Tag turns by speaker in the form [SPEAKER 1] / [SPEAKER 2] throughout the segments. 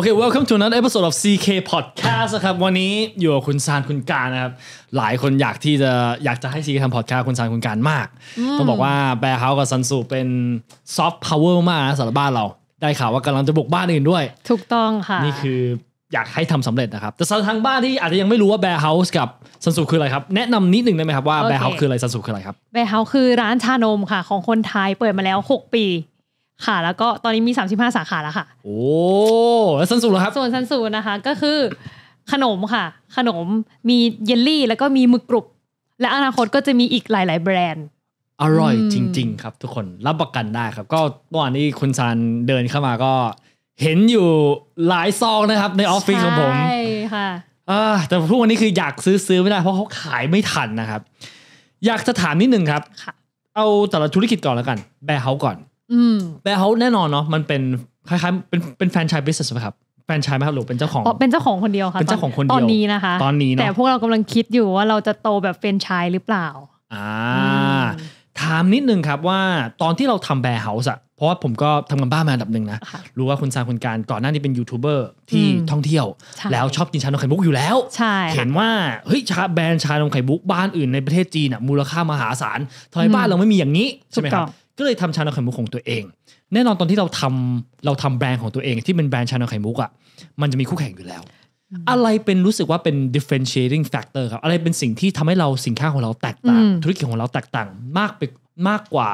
[SPEAKER 1] โอเค welcome to another episode of CK Podcast ครับ วันนี้อยู่กับคุณซานคุณการนะครับ หลายคนอยากที่จะอยากจะให้ CK ทำ podcast คุณซานคุณการมากต้องบอกว่าแบร์เฮากับซันสูเป็นซอฟต์พาวเวอร์มากนะสำหรับบ้านเรา ได้ข่าวว่ากำลังจะบุกบ้านอื่นด้วย ถูกต
[SPEAKER 2] ้องค่ะ นี่คื
[SPEAKER 1] ออยากให้ทำสำเร็จนะครับ แต่สำหรับทางบ้านที่อาจจะยังไม่รู้ว่าแบร์เฮาส์กับซันสูคืออะไรครับ แนะนำนิดนึงได้ไหมครับว่าแบร์เฮาส์คืออะไรซันสูคืออะไรครับ
[SPEAKER 2] แบร์เฮาส์คือ ร้านชานมค่ะของคนไทยเปิดมาแล้ว 6 ปีค่ะแล้วก็ตอนนี้มี 35 สาขาแล้วค่ะ
[SPEAKER 3] โอ้แล้
[SPEAKER 2] วสันสูเหรอครับ ส่วนสันสูนะคะก็คือขนมค่ะ ขนมมีเยลลี่ แล้วก็มีหมึกกรุบและอนาคตก็จะมีอีกหลาย ๆ แบรนด์
[SPEAKER 1] อร่อยจริงๆครับทุกคนรับประกันได้ครับ ก็เมื่อวานนี้คุณซานเดินเข้ามาก็เห็นอยู่หลายซองนะครับ ในออฟฟิศของผมใช่ค่ะ แต่พวกวันนี้คืออยากซื้อซื้อไม่ได้เพราะเขาขายไม่ทันนะครับอยากจะถามนิดนึงครับเอาแต่ละธุรกิจก่อนแล้วกันแบร์เฮาก่อนืมแต่เขาแน่นอนเนาะมันเป็นคล้ายๆเป็นเป็น แฟนชายบิสซิสไหมครับแฟนชายไหมครับหรือเป็นเจ้าของ
[SPEAKER 2] เป็นเจ้าของคนเดียวค่ะเป็นเจ้าของคนเดียว ตอนนี้นะคะตอนนี้เนาะแต่พวกเรากำลังคิดอยู่ว่าเราจะโตแบบแฟนชายหรือเปล่า
[SPEAKER 1] อ่าถามนิดนึงครับว่าตอนที่เราทำแบร์เฮาส์อะเพราะว่าผมก็ทำงานบ้านมาดับหนึ่งนะรู้ว่าคุณซางคุณการก่อนหน้านี้เป็นยูทูบเบอร์ ที่ท่องเที่ยว แล้วชอบกินชานมไข่บุกอยู่แล้วเห็นว่าเฮ้ยชาแบรนด์ชานมไข่บุกบ้านอื่นในประเทศจีนอะมูลค่ามหาศาลทำไมบ้านเราไม่มีอย่างนี้ใช่ไหมครับก็เลยทำชานลไข่มุกของตัวเอง แน่นอนตอนที่เราทำเราทำแบรนด์ของตัวเอง ที่เป็นแบรนด์ชานลไข่มุกอะ่ะมันจะมีคู่แข่งอยู่แล้ว อะไรเป็นรู้สึกว่าเป็น differentiating factor ครับอะไรเป็นสิ่งที่ทำให้เราสินค้าของเราแตกต่างธุรกิจของเราแตกต่าง มากไปมากกว่า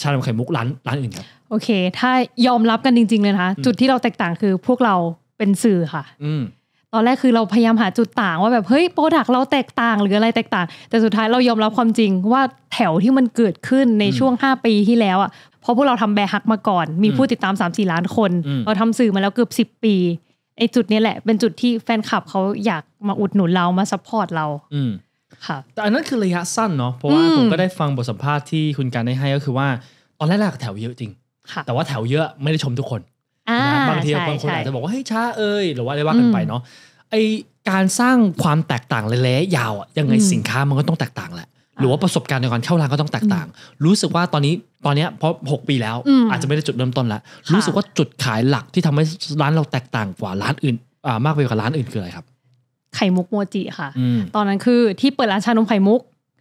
[SPEAKER 1] ชานลไข่มุกร้านร้านอื่นครับ
[SPEAKER 2] โอเค ถ้ายอมรับกันจริง ๆเลยนะคะ จุดที่เราแตกต่างคือพวกเราเป็นสื่อค่ะ อืตอนแรกคือเราพยายามหาจุดต่างว่าแบบเฮ้ยโปรดักเราแตกต่างหรืออะไรแตกต่าง แต่สุดท้ายเรายอมรับความจริงว่าแถวที่มันเกิดขึ้นในช่วง 5 ปีที่แล้วอ่ะเพราะพวกเราทำแบร์ฮักมาก่อน มีผู้ติดตาม 3 4 ล้านคน เราทำสื่อมาแล้วเกือบ10 ปีไอ้จุดนี้แหละเป็นจุดที่แฟนคลับเขาอยากมาอุดหนุนเรามาซัพพอร์ตเราอืค่ะ
[SPEAKER 1] แต่อันนั้นคือระยะสั้นเนาะเพราะว่าผมก็ได้ฟังบทสัมภาษณ์ที่คุณการได้ให้ก็คือว่าตอนแรกแถวเยอะจริงแต่ว่าแถวเยอะไม่ได้ชมทุกคน
[SPEAKER 2] บางทีบางคนอาจจะ
[SPEAKER 1] บอกว่าเฮ้ยช้าเอ้ยหรือว่าอะไรว่ากันไปเนาะไอการสร้างความแตกต่างระยะยาวอะยังไงสินค้ามันก็ต้องแตกต่างแหละ หรือว่าประสบการณ์ในการเข้าร้านก็ต้องแตกต่าง รู้สึกว่าตอนนี้ตอนนี้เพราะ6ปีแล้วอาจจะไม่ได้จุดเริ่มต้นละ รู้สึกว่าจุดขายหลักที่ทำให้ร้านเราแตกต่างกว่าร้านอื่นมากไปกว่าร้านอื่นคืออะไรครับ
[SPEAKER 2] ไข่มุกโมจิค่ะ ตอนนั้นคือที่เปิดร้านชานมไข่มุก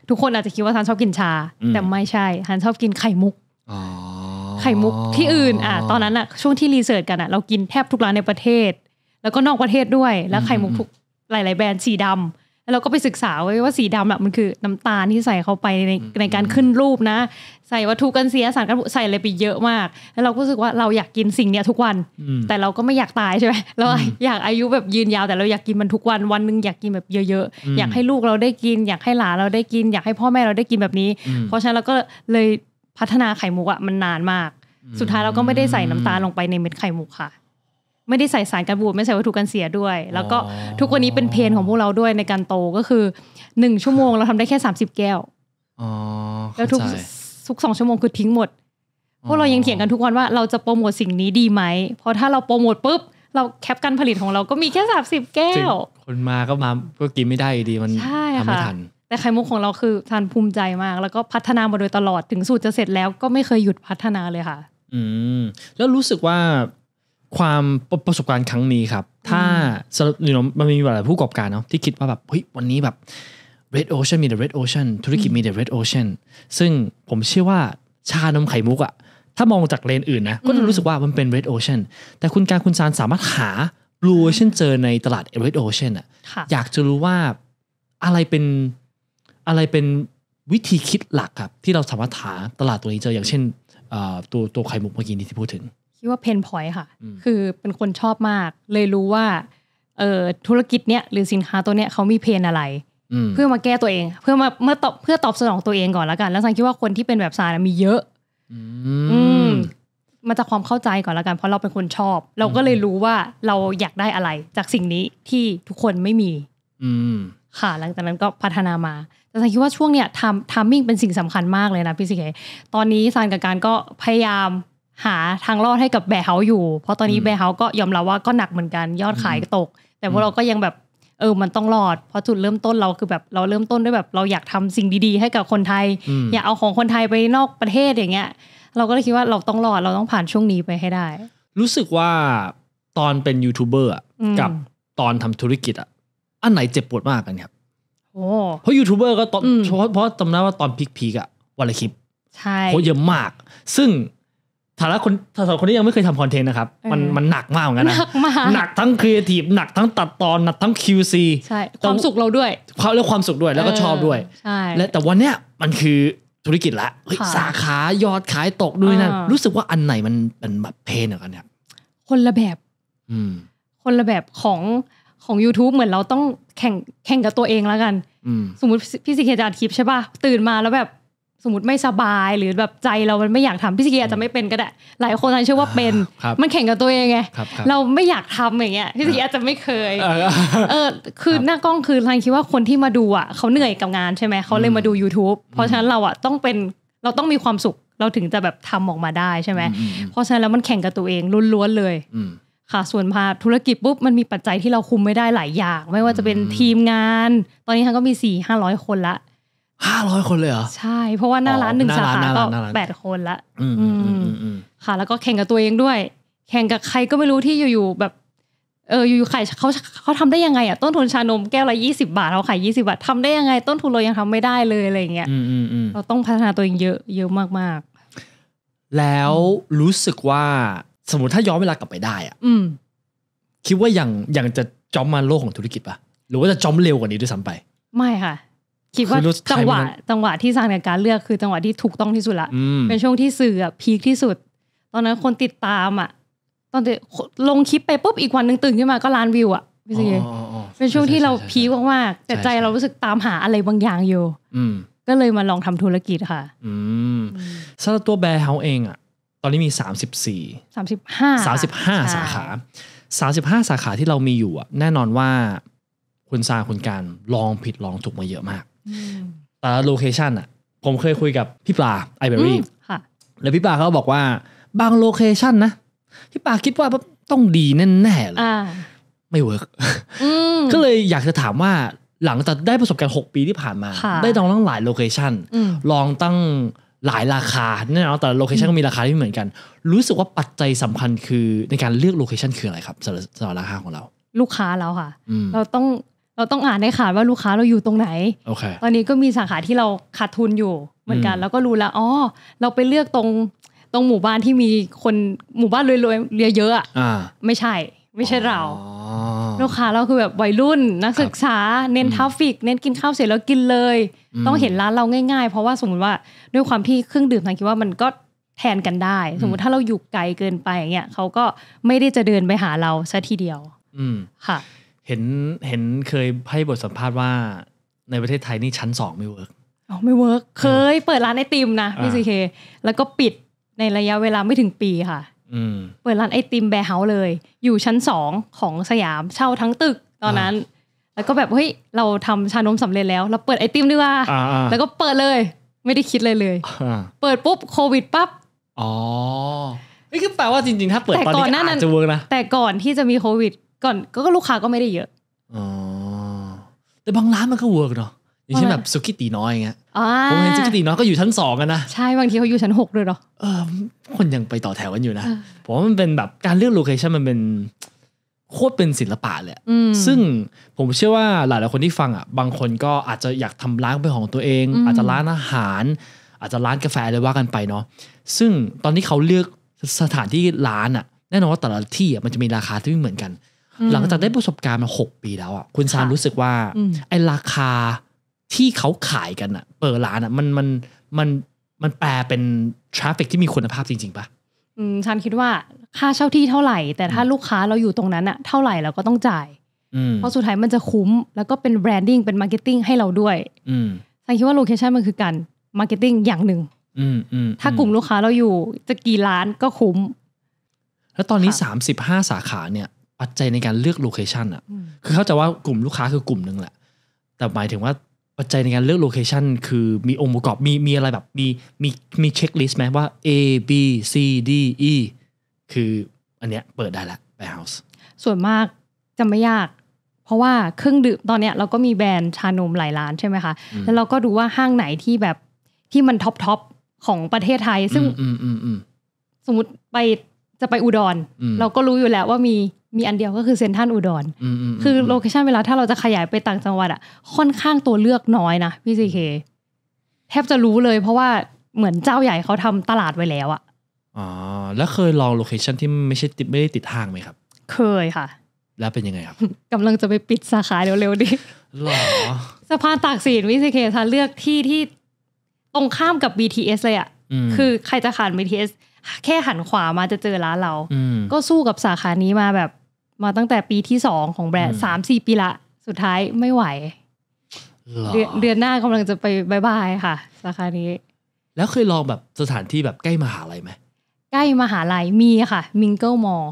[SPEAKER 2] ทุกคนอาจจะคิดว่าทันชอบกินชา แต่ไม่ใช่ทันชอบกินไข่มุกไข่มุกที่อื่น อ่ะตอนนั้นอ่ะช่วงที่รีเสิร์ชกันอ่ะเรากินแทบทุกร้านในประเทศ แล้วก็นอกประเทศด้วย แล้วไข่มุกทุกหลาย ๆแบรนด์สีดำแล้วเราก็ไปศึกษาไว้ว่าสีดำอ่ะมันคือน้ำตาลที่ใส่เข้าไปในในการขึ้นรูปนะ ใส่วัตถุกันเสียสารกันใส่อะไรไปเยอะมาก แล้วเราก็รู้สึกว่าเราอยากกินสิ่งเนี้ยทุกวัน แต่เราก็ไม่อยากตายใช่ไหมเราอยากอายุแบบยืนยาวแต่เราอยากกินมันทุกวัน วันนึงอยากกินแบบเยอะๆ อยากให้ลูกเราได้กินอยากให้หลานเราได้กินอยากให้พ่อแม่เราได้กินแบบนี้ เพราะฉะนั้นเราก็เลยพัฒนาไข่มุกอะมันนานมาก สุดท้ายเราก็ไม่ได้ใส่น้ำตาลลงไปในเม็ดไข่มุกค่ะ ไม่ได้ใส่สารกันบูดไม่ใส่วัตถุกันเสียด้วย แล้วก็ทุกวันนี้เป็นเพนของพวกเราด้วยในการโตก็คือหนึ่งชั่วโมงเราทำได้แค่สามสิบแก้วแล้วทุกทุกสองชั่วโมงคือทิ้งหมดพวกเรายังเถียงกันทุกวันว่าเราจะโปรโมทสิ่งนี้ดีไหมเพราะถ้าเราโปรโมทปุ๊บเราแคปการผลิตของเราก็มีแค่สามสิบแก้ว
[SPEAKER 1] คนมาก็มาก็กินไม่ได้ดีมันทำไม่ทัน
[SPEAKER 2] แต่ไข่มุกของเราคือทานภูมิใจมาก แล้วก็พัฒนามาโดยตลอดถึงสูตรจะเสร็จแล้วก็ไม่เคยหยุดพัฒนาเลยค่ะ
[SPEAKER 1] อืมแล้วรู้สึกว่าความประสบการณ์ครั้งนี้ครับ ถ้าสรุปเนาะมันมีหลายผู้ประกอบการเนาะ ที่คิดว่าแบบเฮ้ยวันนี้แบบ Red Ocean มี The Red Ocean ธุรกิจมี The Red Ocean ซึ่งผมเชื่อว่าชานมไข่มุกอะถ้ามองจากเลนอื่นนะก็จะรู้สึกว่ามันเป็น Red Ocean แต่คุณการคุณซานสามารถหา Blue Ocean เจอในตลาด Red Ocean อะอยากจะรู้ว่าอะไรเป็นอะไรเป็นวิธีคิดหลักครับ ที่เราสามารถหาตลาดตัวนี้เจออย่างเช่นตัวตัวไข่มุกเมื่อกี้นี้ที่พูดถึง
[SPEAKER 2] คิดว่าเพนพอยค่ะ คือเป็นคนชอบมาก เลยรู้ว่าเออธุรกิจเนี้ยหรือสินค้าตัวเนี้ยเขามีเพนอะไร เพื่อมาแก้ตัวเอง เพื่อมาเมื่อตอบเพื่อตอบสนองตัวเองก่อนแล้วกัน แล้วสังคิดว่าคนที่เป็นแบบซานมีเยอะอืมมาจากความเข้าใจก่อนแล้วกันเพราะเราเป็นคนชอบ เราก็เลยรู้ว่าเราอยากได้อะไรจากสิ่งนี้ที่ทุกคนไม่มี อืมค่ะ หลังจากนั้นก็พัฒนามา แต่ฉันคิดว่าช่วงเนี้ยทำทามมิ่งเป็นสิ่งสำคัญมากเลยนะพี่สิเคตอนนี้ซานกับการก็พยายามหาทางรอดให้กับแบร์เฮาอยู่ เพราะตอนนี้แบร์เฮาก็ยอมรับว่าก็หนักเหมือนกันยอดขายตก แต่พวกเราก็ยังแบบเออมันต้องรอด เพราะจุดเริ่มต้นเราคือแบบเราเริ่มต้นด้วยแบบ เราอยากทำสิ่งดีๆ ให้กับคนไทย อยากเอาของคนไทยไปนอกประเทศอย่างเงี้ย เราก็เลยคิดว่าเราต้องรอดเราต้องผ่านช่วงนี้ไปให้ได้
[SPEAKER 1] รู้สึกว่าตอนเป็นยูทูบเบอร์กับตอนทำธุรกิจอะอันไหนเจ็บปวดมากกันครับ เพราะยูทูบเบอร์ก็ตอนเพราะจำได้ว่าตอนพีกๆอะวันละคลิป
[SPEAKER 2] ใช่โคเยอะ
[SPEAKER 1] มาก ซึ่ง ถ้าละคนถสางคนนี้ยังไม่เคยทำคอนเทนต์นะครับ มันมันหนักมากเหมือนกันนะหนักทั้งครีเอทีฟหนักทั้งตัดตอนหนักทั้ง QC ใ
[SPEAKER 2] ช่ความสุขเราด้วย
[SPEAKER 1] ความแล้วความสุขด้วยแล้วก็ชอบด้วยใช่และแต่วันเนี้ยมันคือธุรกิจละสาขายอดขายตกด้วยนั่นรู้สึกว่าอันไหนมันเป็นแบบเพนเหมือนกันเนี่ย คนละแบบ อืม
[SPEAKER 2] คนละแบบของของ YouTube เหมือนเราต้องแข่งแข่งกับตัวเองแล้วกันสมมติพี่สิเคจะอัดคลิปใช่ป่ะตื่นมาแล้วแบบสมมติไม่สบาย หรือแบบใจเรามันไม่อยากทำพี่สิเคอาจจะไม่เป็นก็ได้ หลายคนอาจจะเชื่อว่าเป็นมันแข่งกับตัวเองไงเราไม่อยากทำอย่างเงี้ยพี่สิเคอาจจะไม่เคย เออคือหน้ากล้องคือทันคิดว่าคนที่มาดูอ่ะเขาเหนื่อยกับงานใช่ไหมเขาเลยมาดู YouTube เพราะฉะนั้นเราอ่ะต้องเป็นเราต้องมีความสุขเราถึงจะแบบทำออกมาได้ใช่ไหมเพราะฉะนั้นแล้วมันแข่งกับตัวเองล้วนๆเลยค่ะ ส่วนพาธุรกิจปุ๊บมันมีปัจจัยที่เราคุมไม่ได้หลายอย่าง ไม่ว่าจะเป็นทีมงาน ตอนนี้ทันก็มีสี่ห้าร้อยคนละ
[SPEAKER 1] ห้าร้อยคนเลยเหรอ
[SPEAKER 2] ใช่ เพราะว่าหน้าร้านหนึ่งสาขาก็แปดคนละอืมค่ะ แล้วก็แข่งกับตัวเองด้วย แข่งกับใครก็ไม่รู้ที่อยู่ๆแบบ เอออยู่ๆขายเขาเขาทำได้ยังไงอ่ะต้นทุนชานมแก้วละยี่สิบาท เราขายยี่สิบาททำได้ยังไงต้นทุนเรายังทำไม่ได้เลยอะไรเงี้ยเราต้องพัฒนาตัวเองเยอะเยอะมาก
[SPEAKER 1] ๆ แล้วรู้สึกว่าสมมติถ้าย้อนเวลากลับไปได้อ่ะคิดว่ายังยังจะจอมมาโลกของธุรกิจปะหรือว่าจะจอมเร็วกว่านี้ด้วยซ้ำไป
[SPEAKER 2] ไม่ค่ะ คิดว่าจังหวะจังหวะที่สร้างในการเลือกคือ จังหวะที่ถูกต้องที่สุดละเป็นช่วงที่สื่อพีคที่สุด ตอนนั้นคนติดตามอ่ะ ตอนเด็กลงคลิปไปปุ๊บอีกวันหนึ่งตื่นขึ้นมาก็ล้านวิว อ่ะพี่สิเป็นช่วงที่เราพีคมากๆแต่ใจเรารู้สึกตามหาอะไรบางอย่างอยู่ก็เลยมาลองทำธุรกิจค่ะ
[SPEAKER 1] สำหรับตัวแบร์เฮาเองอ่ะตอนนี้มี 34 35 35 สาขา 35 สาขาที่เรามีอยู่อะแน่นอนว่าคุณซาคุณการลองผิดลองถูกมาเยอะมากแต่โลเคชันอะผมเคยคุยกับพี่ปลาไอเบอรี่แล้วพี่ปลาเขาบอกว่าบางโลเคชันนะ พี่ปลาคิดว่าต้องดีแน่ๆเลยไม่เวิร์กก็เลยอยากจะถามว่าหลังจากได้ประสบการณ์ 6 ปีที่ผ่านมา ได้ลองตั้งหลายโลเคชันลองตั้งหลายราคาแน่นอนแต่โลเคชันก็มีราคาที่เหมือนกัน รู้สึกว่าปัจจัยสำคัญคือในการเลือกโลเคชันคืออะไรครับสำหรั
[SPEAKER 2] บราคาของเราลูกค้าเราค่ะเราต้องเราต้องอ่านในขขาดว่าลูกค้าเราอยู่ตรงไหนโอเคตอนนี้ก็มีสาขาที่เราขาดทุนอยู่เหมือนกัน แล้วก็รู้แล้วอ๋อเราไปเลือกตรงตรงหมู่บ้านที่มีคนหมู่บ้านรวยๆเยอะๆอ่ะไม่ใช่ไม่ใช่เราลูกค้า เราคือแบบวัยรุ่นนักศึกษาเน้นทัฟฟิก เน้นกินข้าวเสร็จแล้วกินเลย ต้องเห็นร้านเราง่ายๆ เพราะว่าสมมติว่าด้วยความที่เครื่องดื่มทางคิดว่ามันก็แทนกันได้ สมมติถ้าเราอยู่ไกลเกินไปอย่างเงี้ยเขาก็ไม่ได้จะเดินไปหาเราซะทีเดียว อืมค่ะ
[SPEAKER 1] เห็นเห็นเคยให้บทสัมภาษณ์ว่าในประเทศไทยนี่ชั้นสองไม่เวิร์ก
[SPEAKER 2] อ๋อไม่เวิร์กเคยเปิดร้านไอติมนะพี่ซีเค แล้วก็ปิดในระยะเวลาไม่ถึงปีค่ะเปิดร้านไอติมแบร์เฮาส์เลย อยู่ชั้นสองของสยามเช่าทั้งตึกตอนนั้น แล้วก็แบบเฮ้ยเราทำชานมสำเร็จแล้วเราเปิดไอติมดีกว่าแล้วก็เปิดเลย ไม่ได้คิดเลยเลย เปิดปุ๊บโควิดปั๊บ
[SPEAKER 1] อ๋อน
[SPEAKER 2] ี่คือแปลว่าจริงๆถ้าเปิดตอนนั้อาจจะเวิร์กนะแต่ก่อนที่จะมีโควิด ก่อนก็ลูกค้าก็ไม่ได้เยอะ
[SPEAKER 1] อ๋อแต่บางร้านมันก็เวิร์กเนาะอย่างเช่นแบบสุกิตีน้อยอย่างเงี้ยผมเห็นสุกิตีน้อยก็อยู่ชั้นสองกันนะ
[SPEAKER 2] ใช่บางที เขาอยู่ชั้นหกเลยหรอเออ
[SPEAKER 1] คนยังไปต่อแถวกันอยู่นะ ผมว่ามันเป็นแบบการเลือกโลเคชั่นมันเป็น โคตรเป็นศิลปะเลยซึ่งผมเชื่อว่าหลายหลายคนที่ฟังอ่ะ บางคนก็อาจจะอยากทำร้านเป็นของตัวเอง อาจจะร้านอาหาร อาจจะร้านกาแฟเลยว่ากันไปเนาะซึ่งตอนที่เขาเลือกสถานที่ร้านอ่ะแน่นอนว่าแต่ละที่มันจะมีราคาที่ไม่เหมือนกัน หลังจากได้ประสบการณ์มาหกปีแล้วอ่ะคุณซานรู้สึกว่าไอ้ราคาที่เขาขายกันอะเปิดร้านอะมันมันมันมันแปลเป็นทราฟฟิกที่มีคุณภาพจริง ๆปะ
[SPEAKER 2] อืมฉันคิดว่าค่าเช่าที่เท่าไหร่ แต่ถ้าลูกค้าเราอยู่ตรงนั้นอะเท่าไหร่เราก็ต้องจ่ายเพราะสุดท้ายมันจะคุ้ม แล้วก็เป็นแบรนดิ้งเป็นมาร์เก็ตติ้งให้เราด้วยฉันคิดว่าโลเคชันมันคือการมาร์เก็ตติ้งอย่างหนึ่งถ้ากลุ่มลูกค้าเราอยู่จะกี่ล้านก็คุ้ม
[SPEAKER 1] แล้วตอนนี้สามสิบห้าสาขาเนี่ยปัจจัยในการเลือกโลเคชันอะคือเข้าใจว่ากลุ่มลูกค้าคือกลุ่มหนึ่งแหละ แต่หมายถึงว่าปัจจัยในการเลือกโลเคชันคือมีองค์ประกอบมีมีอะไรแบบมีมีมีเช็คลิสต์ไหมว่า A B C D E คืออันเนี้ยเปิดได้ละไปเฮาส์
[SPEAKER 2] ส่วนมากจะไม่ยาก เพราะว่าเครื่องดื่มตอนเนี้ย เราก็มีแบรนด์ชานมหลายร้านใช่ไหมคะ แล้วเราก็ดูว่าห้างไหนที่แบบที่มันท็อปทอปของประเทศไทย ซึ่งสมมติไปจะไปอุดร เราก็รู้อยู่แล้วว่ามีมีอันเดียวก็คือเซนทันอุดรคือโลเคชันเวลาถ้าเราจะขยายไปต่างจังหวัดอ่ะ ค่อนข้างตัวเลือกน้อยนะพี่ซีเค แทบจะรู้เลยเพราะว่าเหมือนเจ้าใหญ่เขาทำตลาดไว้แล้วอ่ะ
[SPEAKER 1] อ๋อ แล้วเคยลองโลเคชันที่ไม่ใช่ไม่ได้ติดทางไหมครับ เคยค่ะ แล้วเป็นยังไงครับ
[SPEAKER 2] กำลังจะไปปิดสาขาเร็วๆดิหรอสะพานตากสินวิซีเคทันเลือกที่ที่ตรงข้ามกับ BTS เลยอ่ะ คือใครจะขาน BTS แค่หันขวามาจะเจอร้านเรา ก็สู้กับสาขานี้มาแบบมาตั้งแต่ปีที่สองของแบรนด์สามสี่ปีละสุดท้ายไม่ไหว เดือนหน้ากำลังจะไปบายบายค่ะ สาขานี้
[SPEAKER 1] แล้วเคยลองแบบสถานที่แบบใกล้มหาลัยไหม
[SPEAKER 2] ใกล้มหาลัยมีค่ะมิงเกิลมอล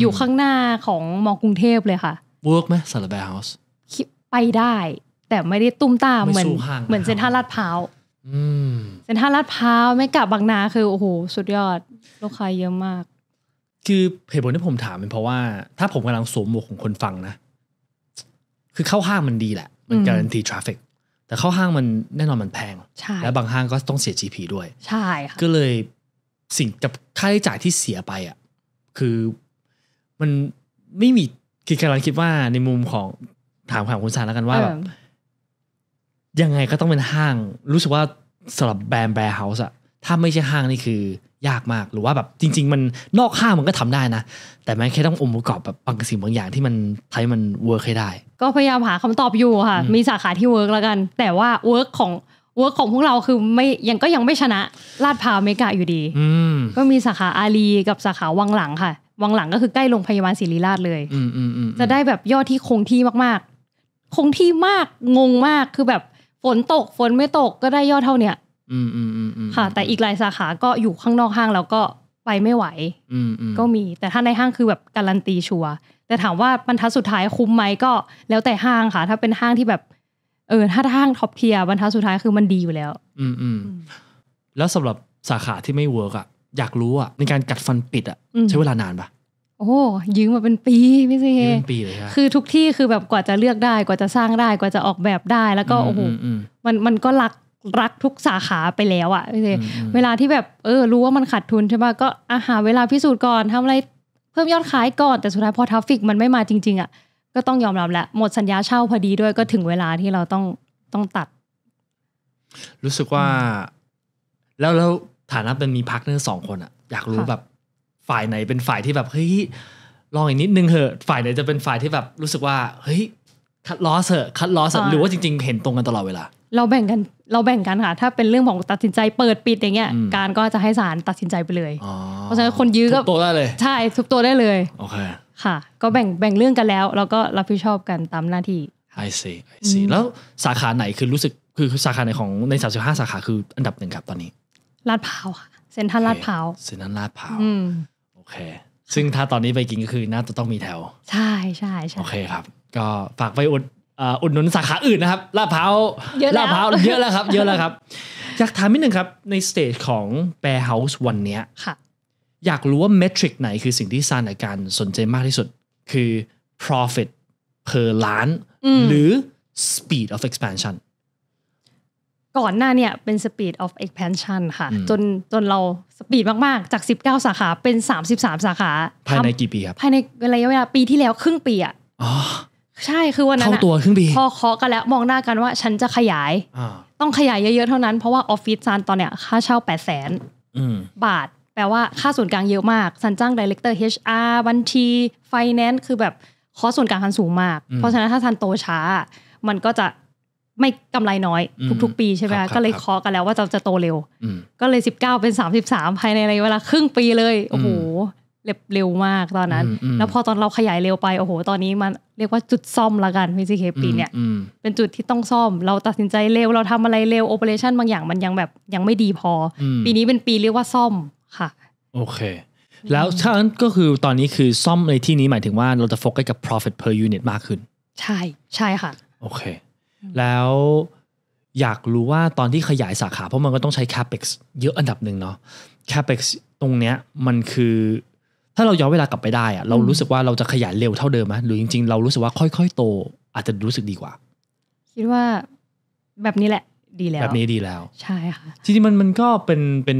[SPEAKER 2] อยู่ข้างหน้าของมอกรุงเทพเลยค่ะ
[SPEAKER 1] เวิร์กไหมสารแบร์เฮาส์
[SPEAKER 2] ไปได้ แต่ไม่ได้ตุ้มตามเหมือน เหมือนเซนทรัลลาดพร้าวเซนทรัลลาดพร้าว ไม่กลับบางนาคือโอ้โห สุดยอดลูกค้าเยอะมาก
[SPEAKER 1] คือเหตุผลที่ผมถามเป็นเพราะว่าถ้าผมกำลังสวมหมวกของคนฟังนะคือเข้าห้างมันดีแหละ มันการันตีทราฟิกแต่เข้าห้างมันแน่นอนมันแพงและบางห้างก็ต้องเสีย GP ด้วย ใช่ค่ะก็เลยสิ่งกับค่าใช้จ่ายที่เสียไปอ่ะ คือมันไม่มีคือกำลังคิดว่า ในมุมของถามถามคุณซานแล้วกันว่าแบบยังไงก็ต้องเป็นห้าง รู้สึกว่าสำหรับแบรนด์แบร์เฮาส์อะถ้าไม่ใช่ห้างนี่คือยากมากหรือว่าแบบจริง ๆ มันนอกห้างมันก็ทำได้นะแต่มันแค่ต้ององค์ประกอบแบบบางสิ่งบางอย่างที่มันทำให้มันเวิร์กให้ได้
[SPEAKER 2] ก็พยายามหาคำตอบอยู่ค่ะมีสาขาที่เวิร์กแล้วกัน แต่ว่าเวิร์กของเวิร์กของพวกเราคือไม่ยังก็ยังไม่ชนะลาดพาวเมกาอยู่ดีก็มีสาขาอาลี กับสาขาวังหลังค่ะ วังหลังก็คือใกล้โรงพยาบาลศิริราชเลยจะได้แบบยอดที่คงที่มาก ๆ คงที่มากงงมากคือแบบฝนตกฝนไม่ตก ก็ได้ยอดเท่าเนี้ยอืมอืมอืมค่ะ แต่อีกหลายสาขาก็อยู่ข้างนอกห้างแล้วก็ไปไม่ไหว อืก็มี แต่ถ้าในห้างคือแบบการันตีชัวร์แต่ถามว่าบรรทัดสุดท้ายคุ้มไหมก็ แล้วแต่ห้างค่ะถ้าเป็นห้างที่แบบ เออถ้าห้างท็อปเทียบรรทัดสุดท้ายคือมันดีอยู่แล้ว
[SPEAKER 1] อืมอืมแล้วสำหรับสาขาที่ไม่เวิร์กอ่ะอยากรู้อ่ะในการกัดฟันปิดอ่ะใช้เวลานานปะ
[SPEAKER 2] โอ้ยืมมาเป็นปีไม่ใช่ยืมเป็นปีเลยค่ะคือทุกที่คือแบบกว่าจะเลือกได้กว่าจะสร้างได้กว่าจะออกแบบได้ แล้วก็โอ้โหมันมันก็รักรักทุกสาขาไปแล้วอะเวลาที่แบบ เออ รู้ว่ามันขาดทุนใช่ป่ะก็อาหาเวลาพิสูจน์ก่อนทำอะไรเพิ่มยอดขายก่อน แต่สุดท้ายพอทราฟฟิก มันไม่มาจริงๆอะก็ต้องยอมรับแหละหมดสัญญาเช่าพอดีด้วย ก็ถึงเวลาที่เราต้องต้องตัด
[SPEAKER 1] รู้สึกว่า แล้วแล้วฐานะเป็นมีพักเนอร์สองคนอะอยากรู้แบบฝ่ายไหนเป็นฝ่ายที่แบบเฮ้ยลองอีกนิดนึงเหอะ ฝ่ายไหนจะเป็นฝ่ายที่แบบรู้สึกว่าเฮ้ยคัดลอสเหอะคัดลอสหรือว่าจริงๆเห็นตรงกันตลอดเวลา
[SPEAKER 2] เราแบ่งกันเราแบ่งกันค่ะ ถ้าเป็นเรื่องของตัดสินใจเปิดปิดอย่างเงี้ยการก็จะให้ศาลตัดสินใจไปเลยเพราะฉะนั้นคนยื้อก็ทุบตัวได้เลย ใช่ทุบตัวได้เลย โอเค ค่ะ ก็แบ่งแบ่งเรื่องกันแล้ว แล้วก็รับผิดชอบกันตามหน้าที่
[SPEAKER 1] I see I see แล้วสาขาไหนคือรู้สึกคือสาขาไหนของใน 35 สาขาคืออันดับหนึ่งครับตอนนี้
[SPEAKER 2] ลาดพร้าวเซ็นทรัลลาดพร้าวเซ็นทรัลลาดพร้าวโอเค
[SPEAKER 1] ซึ่งถ้าตอนนี้ไปกินก็คือน่าจะต้องมีแถว ใช
[SPEAKER 2] ่ใช่ใช่โอเคครั
[SPEAKER 1] บ ก็ฝากไปอุดอุดหนุนสาขาอื่นนะครับ ลาเพ้าลาเพ้าเยอะแล้วครับ เยอะแล้วครับ อยากถามนิดนึงครับในสเตจของแปรเฮาส์วันเนี้ยอยากรู้ว่าเมทริกไหนคือสิ่งที่ซานในการสนใจมากที่สุด คือ profit per ล้านหรือ speed of expansion
[SPEAKER 2] ก่อนหน้าเนี่ย เป็น speed of expansion ค่ะ จนจนเราสปีดมาก ๆ จาก 19 สาขาเป็น 33 สาขา ภ
[SPEAKER 1] ายในกี่ปีครับ ภา
[SPEAKER 2] ยในระยะเวลาปีที่แล้วครึ่งปีอะใช่ คือวันนั้นเข้าตัวครึ่งปีพอเคาะกันแล้วมองหน้ากันว่าฉันจะขยาย ต้องขยายเยอะๆเท่านั้นเพราะว่าออฟฟิศซันตอนเนี้ยค่าเช่าแปดแสนบาท แปลว่าค่าส่วนกลางเยอะมากซันจ้างดีเลกเตอร์ร์บัญชีไฟแนนซ์คือแบบคอส่วนกลางทันสูงมาก เพราะฉะนั้นถ้าทันโตช้า มันก็จะไม่กำไรน้อย ทุกๆปีใช่ไหมก็เลยคอกันแล้วว่าจะจะโตเร็วก็เลย 19 เป็น33ภายในระยะเวลา ครึ่งปีเลยโอ้โหเร็วมากตอนนั้น แล้วพอตอนเราขยายเร็วไป โอ้โห ตอนนี้มันเรียกว่าจุดซ่อมละกันพี่ซีเคปีเนี่ยเป็นจุดที่ต้องซ่อม เราตัดสินใจเร็วเราทำอะไรเร็วโอเปอเรชันบางอย่างมันยังแบบยังไม่ดีพอ ปีนี้เป็นปีเรียกว่าซ่อมค่ะ
[SPEAKER 1] โอเค แล้วฉะนั้นก็คือตอนนี้คือซ่อมในที่นี้หมายถึงว่าเราจะโฟกัสกับ profit per unit มากขึ้น
[SPEAKER 2] ใช่ใช่ค่ะ
[SPEAKER 1] โอเคแล้วอยากรู้ว่าตอนที่ขยายสาขาเพราะมันก็ต้องใช้ capex เยอะอันดับหนึ่งเนาะ capex ตรงเนี้ยมันคือถ้าเราย้อนเวลากลับไปได้อะเรารู้สึกว่าเราจะขยันเร็วเท่าเดิมไหมหรือจริงๆเรารู้สึกว่าค่อย ๆ โต อาจจะรู้สึกดีกว่า
[SPEAKER 2] คิดว่าแบบนี้แหละ ดีแล้ว แบบนี
[SPEAKER 1] ้ดีแล้ว ใช่ค่ะจริงๆมันมันก็เป็นเป็น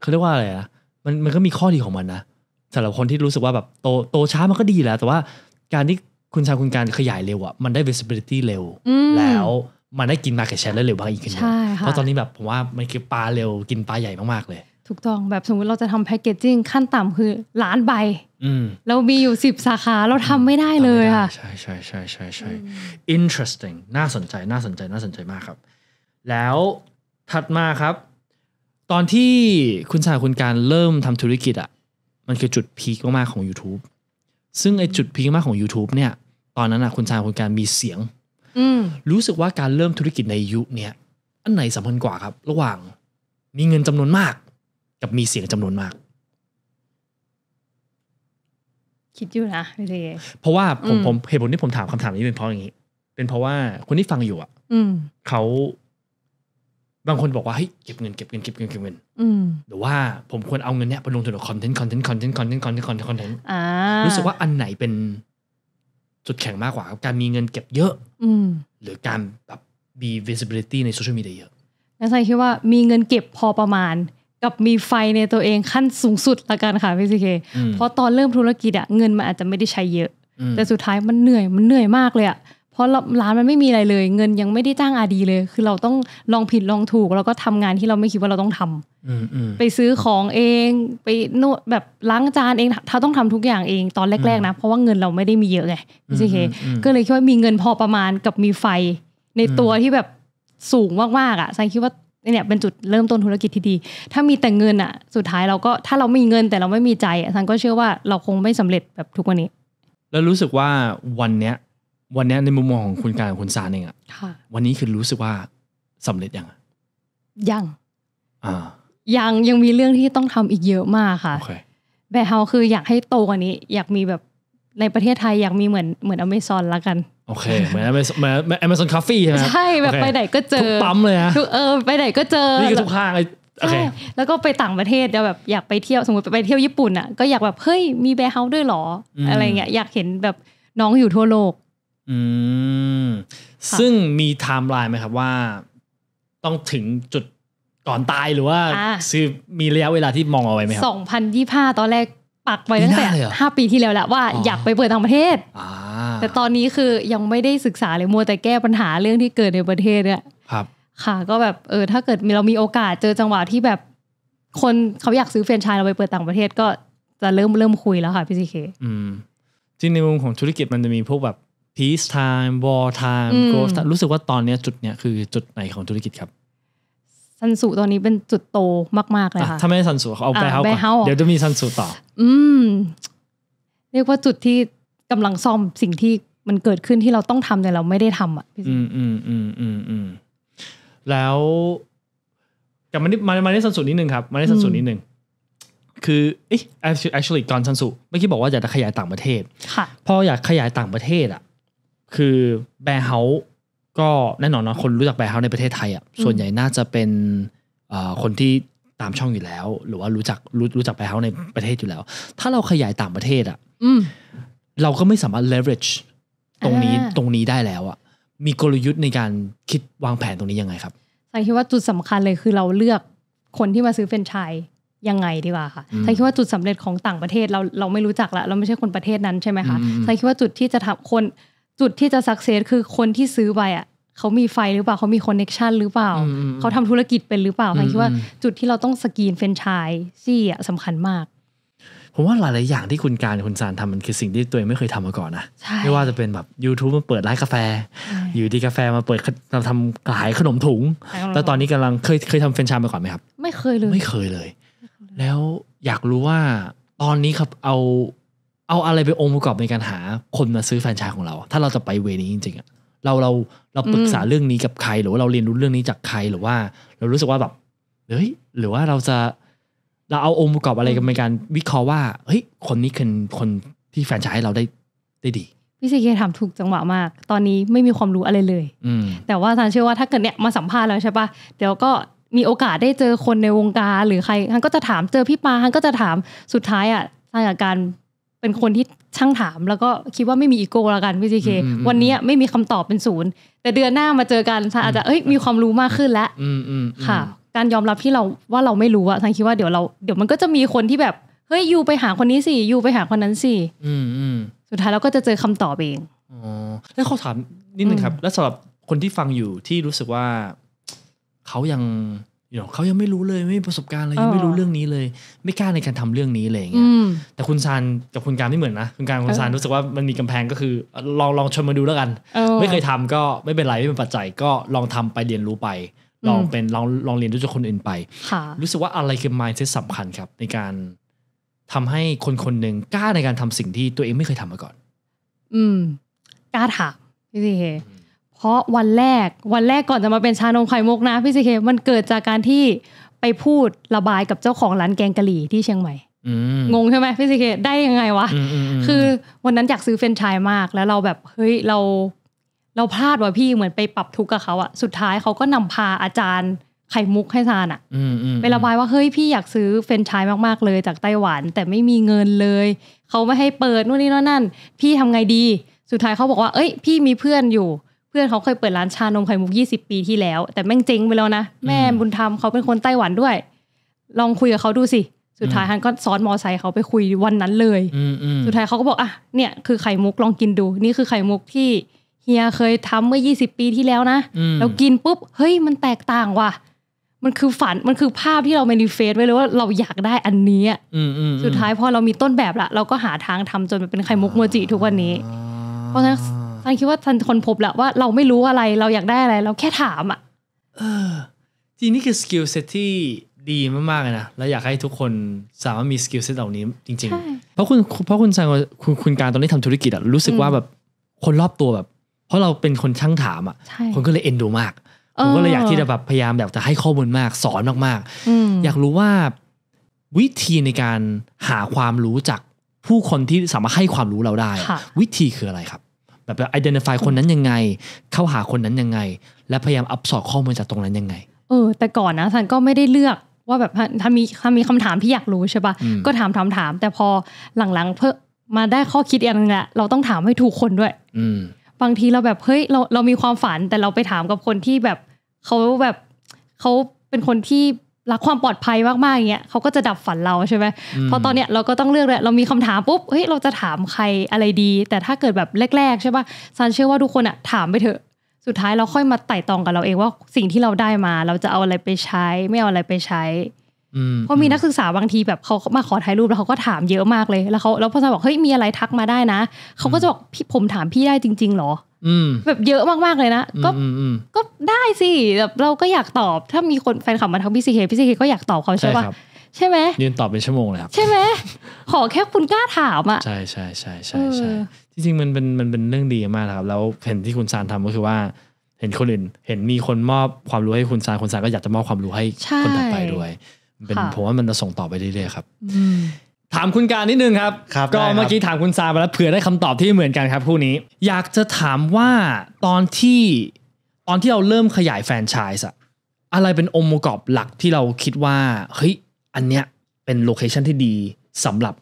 [SPEAKER 1] เขาเรียกว่าอะไรนะมันมันก็มีข้อดีของมันนะสำหรับคนที่รู้สึกว่าแบบโตโตช้ามันก็ดีแล้วแต่ว่าการที่คุณชาคุณการขยายเร็วอะมันได้ visibility เร็วแล้ว มันได้กินมาแก่แชร์้เร็วบางอีกขึ้นเพราะตอนนี้แบบผมว่ามันคือปลาเร็วกินปลาใหญ่มากๆเลย
[SPEAKER 2] ถูกต้อง แบบสมมติเราจะทำแพคเกจจิ้งขั้นต่ำคือ ล้านใบเรามีอยู่สิบสาขาเราทำไม่ได้เลยค่ะใช
[SPEAKER 1] ่ใช่ใช่ใช่ใช่ interesting น่าสนใจน่าสนใจน่าสนใจมากครับ แล้วถัดมาครับ ตอนที่คุณสาคุณการเริ่มทำธุรกิจอ่ะ มันคือจุดพีคมากๆของ YouTube ซึ่งไอ้จุดพีคมากของ YouTube เนี่ย ตอนนั้นอ่ะคุณชาคุณการมีเสียงรู้สึกว่าการเริ่มธุรกิจในยุคนี้อันไหนสำคัญกว่าครับ ระหว่างมีเงินจำนวนมากกับมีเสียงจำนวนมาก
[SPEAKER 2] คิดอยู่นะพี่เจเพราะว
[SPEAKER 1] ่าผมผมเหตุผลที่ผมถามคำถามนี้เป็นเพราะอย่างนี้ เป็นเพราะว่าคนที่ฟังอยู่ อ่ะเขา บางคนบอกว่าเฮ้ยเก็บเงินเก็บเงินเก็บเงินเก็บเงินหรือว่าผมควรเอาเงินเนี้ยไปลงทุนกับคอนเทนต์คอนเทนต์คอนเทนต์คอนเทนต์คอนเทนต์คอนเทนต์รู้สึกว่าอันไหนเป็นจุดแข็งมากกว่าการมีเงินเก็บเยอะ อืหรือการแบบมี visibility ในโซเชียลมีเดียเยอะ
[SPEAKER 2] ล้วแสดงคิดว่ามีเงินเก็บพอประมาณกับมีไฟในตัวเองขั้นสูงสุดละกันค่ะพี่ซีเค เพราะตอนเริ่มธุรกิจอะเงินมันอาจจะไม่ได้ใช้เยอะ แต่สุดท้ายมันเหนื่อยมันเหนื่อยมากเลยอะเพราะร้านมันไม่มีอะไรเลยเงินยังไม่ได้จ้างอาดีเลย คือเราต้องลองผิดลองถูกแล้วก็ทำงานที่เราไม่คิดว่าเราต้องทำำไปซื้อของเองไปนวดแบบล้างจานเองถ้าต้องทำทุกอย่างเองตอนแรกๆนะเพราะว่าเงินเราไม่ได้มีเยอะไงพี่ซีเคก็เลยคิดว่ามีเงินพอประมาณกับมีไฟ ในตัวที่แบบสูงมากๆอ่ะซันคิดว่าเนี่ยเป็นจุดเริ่มต้นธุรกิจที่ดี ถ้ามีแต่เงินอ่ะ สุดท้ายเราก็ถ้าเราไม่มีเงินแต่เราไม่มีใจอซันก็เชื่อว่าเราคงไม่สำเร็จแบบทุกวันนี้
[SPEAKER 1] แล้วรู้สึกว่าวันเนี้ย วันเนี้ยในมุมมองของคุณการคุณซานเองอ่ะวันนี้คือรู้สึกว่าสำเร็จยังยังอ่า
[SPEAKER 2] ยัง ยังมีเรื่องที่ต้องทำอีกเยอะมากค่ะ okay. แบเฮาคืออยากให้โตกว่านี้ อยากมีแบบในประเทศไทยอยากมีเหมือนเหมือนอเมซอนละกันโ
[SPEAKER 1] อเค เหมือนเหมือนแอมซอนคาเฟ่ใช่ไหมใช่แบบไปไหน
[SPEAKER 2] ก็เจอ ทุกปั๊มเลยนะทุกเออไปไหนก็เจอ นี่ก็ทุกห้าง
[SPEAKER 1] เลยใช่
[SPEAKER 2] แล้วก็ไปต่างประเทศยวแบบอยากไปเที่ยวสมมติไปเที่ยวญี่ปุ่นอ่ะก็อยากแบบ เฮ้ย มีแบร์เฮาส์ด้วยหรอ อะไรเงี้ย อยากเห็นแบบน้องอยู่ทั่วโลก
[SPEAKER 1] อืม ซึ่งมีไทม์ไลน์ไหมครับว่า ต้องถึงจุดก่อนตายหรือว่าคือมีระยะเวลาที่มองเอาไว้ไหมครับสอง
[SPEAKER 2] พันยี่ห้าตอนแรกปักไว้ตั้งแต่ห้าปีที่แล้วแหละว่าอยากไปเปิดต่างประเทศอ่าแต่ตอนนี้คือยังไม่ได้ศึกษาเลยมัวแต่แก้ปัญหาเรื่องที่เกิดในประเทศเนี่ย ครับ ค่ะ ก็แบบเออถ้าเกิดเรามีโอกาสเจอจังหวะที่แบบ คนเขาอยากซื้อแฟรนไชส์เราไปเปิดต่างประเทศก็จะเริ่มเริ่มคุยแล้วค่ะพี่ซีเค
[SPEAKER 1] อืมจริงในมุมของธุรกิจมันจะมีพวกแบบ peace time war time growth รู้สึกว่าตอนนี้จุดเนี้ยคือจุดไหนของธุรกิจครับ
[SPEAKER 2] ซันสุตอนนี้เป็นจุดโตมากๆเลยค่ะถ้า
[SPEAKER 1] ไม่ซันสุเอาไปเฮาก่อน เดี๋ยวจะมีซันสุต่อ
[SPEAKER 2] อืมเรียกว่าจุดที่กำลังซ่อมสิ่งที่มันเกิดขึ้นที่เราต้องทำแต่เราไม่ได้ทำอ่ะ
[SPEAKER 3] อืมอืมอืมอืมอืม
[SPEAKER 1] แล้วกับมันมามาในสันสุนิดนึงครับ มาในสันสุนิดนึงคือเอ๊ะ actually ก่อนสันสุเมื่อกี้บอกว่าอยากจะขยายต่างประเทศ ค่ะ พออยากขยายต่างประเทศ อ่ะคือแบร์เฮาก็แน่นอนนะคนรู้จักแบร์เฮาในประเทศไทยอ่ะส่วนใหญ่น่าจะเป็นคนที่ตามช่องอยู่แล้ว หรือว่ารู้จักรู้รู้จักแบร์เฮาในประเทศอยู่แล้ว ถ้าเราขยายต่างประเทศ อ่ะเราก็ไม่สามารถ leverage ตรงนี้ตรงนี้ได้แล้วอะมีกลยุทธ์ในการคิดวางแผนตรงนี้ยังไงครับ
[SPEAKER 2] ฉันคิดว่าจุดสำคัญเลยคือเราเลือกคนที่มาซื้อเฟรนชัยยังไงดีกว่าค่ะฉันคิดว่าจุดสำเร็จของต่างประเทศเราเราไม่รู้จักละเราไม่ใช่คนประเทศนั้นใช่ไหมคะฉันคิดว่าจุดที่จะทำคนจุดที่จะสักเซสคือคนที่ซื้อไปอะเขามีไฟหรือเปล่าเขามีคอนเน็ชันหรือเปล่าเขาทำธุรกิจเป็นหรือเปล่าฉันคิดว่าจุดที่เราต้องสกรีนเฟรนชัยซี่อะสำคัญมาก
[SPEAKER 1] ผมว่าหลายๆอย่างที่คุณการ คุณสารทำมันคือสิ่งที่ตัวเองไม่เคยทำมาก่อนนะไม่ว่าจะเป็นแบบ YouTube มาเปิดร้านกาแฟอยู่ดีกาแฟมาเปิดำทำขายขนมถุงแล้วตอนนี้กำลังเคยเคยทำเฟรนช์ชา์มาก่อนไหมครับ ไม่เคยเลย ไม่เคยเลย แล้วอยากรู้ว่าตอนนี้ครับเอาเอาอะไรไปองค์ประกอบในการหา คนมาซื้อแฟรนไชส์ของเรา ถ้าเราจะไปเวนี้จริงๆอะเราเราเราปรึกษาเรื่องนี้กับใครหรือว่าเราเรียนรู้เรื่องนี้จากใครหรือว่าเรารู้สึกว่าแบบเฮ้ยหรือว่าเราจะเราเอาองค์ประกอบอะไรกันในการวิเคราะห์ว่าเฮ้ยคนนี้คือคนที่แฟนชายเราได้ได้ดี
[SPEAKER 2] พี่ซีเคถามถูกจังหวะมาก ตอนนี้ไม่มีความรู้อะไรเลยแต่ว่าทานเชื่อว่าถ้าเกิดเนี่ยมาสัมภาษณ์แล้วใช่ปะเดี๋ยวก็มีโอกาสได้เจอคนในวงการหรือใครทันก็จะถามเจอพี่ปาทันก็จะถามสุดท้ายอ่ะทางการเป็นคนที่ช่างถาม แล้วก็คิดว่าไม่มีอีโก้ละกันพี่ซีเควันนี้ไม่มีคำตอบเป็นศูนย์แต่เดือนหน้ามาเจอกันทันอาจจะเอ้ยมีความรู้มากขึ้นแล้วค่ะการยอมรับที่เราว่าเราไม่รู้อะทางคิดว่าเดี๋ยวเรา เดี๋ยวมันก็จะมีคนที่แบบเฮ้ยยูไปหาคนนี้สิยูไปหาคนนั้นสิสุดท้ายเราก็จะเจอคำตอบเอง
[SPEAKER 1] อ๋อ แล้วขอถามนิดนึงครับ แล้วสำหรับคนที่ฟังอยู่ที่รู้สึกว่าเขายังเเขายังไม่รู้เลยไม่มีประสบการณ์เลยยังไม่รู้เรื่องนี้เลย ไม่กล้าในการทำเรื่องนี้เลยอย่างเงี้ยแต่คุณซานกับคุณการไม่เหมือนนะคุณการคุณซานรู้สึกว่ามันมีกำแพงก็คือลองลองชนมาดูแล้วกันไม่เคยทำก็ไม่เป็นไรไม่เป็นปัจจัยก็ลองทำไปเรียนรู้ไปลองเป็นลองลองเรียนรู้จากคนอื่นไป รู้สึกว่าอะไรคือ mindset สำคัญครับ ในการทำให้คนคนหนึ่งกล้าในการทำสิ่งที่ตัวเองไม่เคยทำมาก่อน
[SPEAKER 2] อืม กล้าถามพี่สิเค เพราะวันแรกวันแรกก่อนจะมาเป็นชานมไข่มุกนะพี่สิเคมันเกิดจากการที่ไปพูดระบายกับเจ้าของร้านแกงกะหรี่ที่เชียงใหม่ งงใช่ไหมพี่สิเคได้ยังไงวะ คือวันนั้นอยากซื้อเฟรนช์ชายมาก แล้วเราแบบเฮ้ยเราเราพลาดว่ะพี่เหมือนไปปรับทุกข์กับเขาอะสุดท้ายเขาก็นำพาอาจารย์ ไข่มุกให้ซานอะไประบายว่าเฮ้ยพี่อยากซื้อเฟรนช์ชายมากๆเลย จากไต้หวันแต่ไม่มีเงินเลย เขาไม่ให้เปิดนู่นนี่นั่นพี่ทำไงดี สุดท้ายเขาบอกว่า เอ้ยพี่มีเพื่อนอยู่ เพื่อนเขาเคยเปิดร้านชานมไข่มุก 20 ปีที่แล้ว แต่แม่งเจ๊งไปแล้วนะแม่บุญธรรมเขาเป็นคนไต้หวันด้วย ลองคุยกับเขาดูสิ สุดท้ายฮันก็ซ้อนมอไซค์เขาไปคุยวันนั้นเลยสุดท้ายเขาก็บอกอ่ะเนี่ยคือไข่มุกลองกินดูนี่คือไข่มุกที่เฮียเคยทำเมื่อ20 ปีที่แล้วนะแล้วกินปุ๊บ เฮ้ย มันแตกต่างว่ะมันคือฝันมันคือภาพที่เราเมนิเฟสไว้เลยว่าเราอยากได้อันนี้สุดท้ายพอเรามีต้นแบบละเราก็หาทางทำจนมันเป็นไข่มุกโมจิทุกวันนี้ เพราะฉะนั้นทันคิดว่าทันคนพบและว่าเราไม่รู้อะไรเราอยากได้อะไร เราแค่ถามอ่ะ
[SPEAKER 1] จริงนี่คือสกิลเซตที่ดีมากๆนะแล้วอยากให้ทุกคนสามารถมีสกิลเซตเหล่านี้จริง ๆ เพราะคุณเพราะคุณแังคุณคุณการตอนนี้ทำธุรกิจอะรู้สึกว่าแบบคนรอบตัวแบบเพราะเราเป็นคนช่างถามอ่ะ คนก็เลยเอ็นดูมาก
[SPEAKER 3] ผมก็เลยอยากที่จะแ
[SPEAKER 1] บบพยายามแบบจะให้ข้อมูลมากสอนมากๆอยากรู้ว่าวิธีในการหาความรู้จากผู้คนที่สามารถให้ความรู้เราได้ วิธีคืออะไรครับ แบบ identify คนนั้นยังไง เข้าหาคนนั้นยังไง และพยายามอัพสอดข้อมูลจากตรงนั้นยังไง
[SPEAKER 2] เออแต่ก่อนนะท่านก็ไม่ได้เลือก ว่าแบบถ้ามีถ้ามีคำถามที่อยากรู้ใช่ปะ่ะก็ถามถามถาม แต่พอหลังๆ เพิ่มมาได้ข้อคิดอีกงแหละเราต้องถามให้ถูกคนด้วย อืบางทีเราแบบเฮ้ยเราเรามีความฝันแต่เราไปถามกับคนที่แบบเขาแบบเขาเป็นคนที่รักความปลอดภัยมากๆอย่างเงี้ยเขาก็จะดับฝันเราใช่ไหมเพราะตอนเนี้ยเราก็ต้องเลือกแหละเรามีคำถามปุ๊บเฮ้ยเราจะถามใครอะไรดี แต่ถ้าเกิดแบบแรกๆ ใช่ป่ะซันเชื่อว่าทุกคนอะถามไปเถอะสุดท้ายเราค่อยมาไต่ตองกับเราเองว่าสิ่งที่เราได้มา เราจะเอาอะไรไปใช้ ไม่เอาอะไรไปใช้เพราะมีนักศึกษาบางทีแบบเขามาขอถ่ายรูป แล้วเขาก็ถามเยอะมากเลย แล้วเขาแล้วพอจะบอกเฮ้ย มีอะไรทักมาได้นะ เขาก็จะบอกพี่ผมถามพี่ได้จริงๆหรอแบบเยอะมากๆเลยนะ ก็ก็ได้สิแบบเราก็อยากตอบ ถ้ามีคนแฟนคลับมาทักพี่ซีเคพี่ซีเคก็อยากตอบเขาใช่ปะใช่ไหม
[SPEAKER 1] ยืนตอบเป็นชั่วโมงเลยครับใช
[SPEAKER 2] ่ไหมขอแค่คุณกล้าถามอ่ะใ
[SPEAKER 1] ช่ใช่ใช่ใช่ใช่จริงๆมันเป็นมันเป็นเรื่องดีมากครับแล้วเห็นที่คุณซานทำก็คือว่า เห็นคนอื่นเห็นมีคนมอบความรู้ให้คุณซานคุณซานก็อยากจะมอบความรู้ให้คนต่อไปด้วยเป็นผมว่ามันจะส่งต่อไปเรื่อยๆครับถามคุณการนิดนึงครับรบก็เมื่อกี้ถามคุณซาไปแล้วเผื่อได้คำตอบที่เหมือนกันครับคู่นี้ อยากจะถามว่าตอนที่ตอนที่เราเริ่มขยายแฟรนไชส์อะอะไรเป็นองค์ประกอบหลักที่เราคิดว่าเฮ้ยอันเนี้ยเป็นโลเคชันที่ดี
[SPEAKER 4] สำหรับ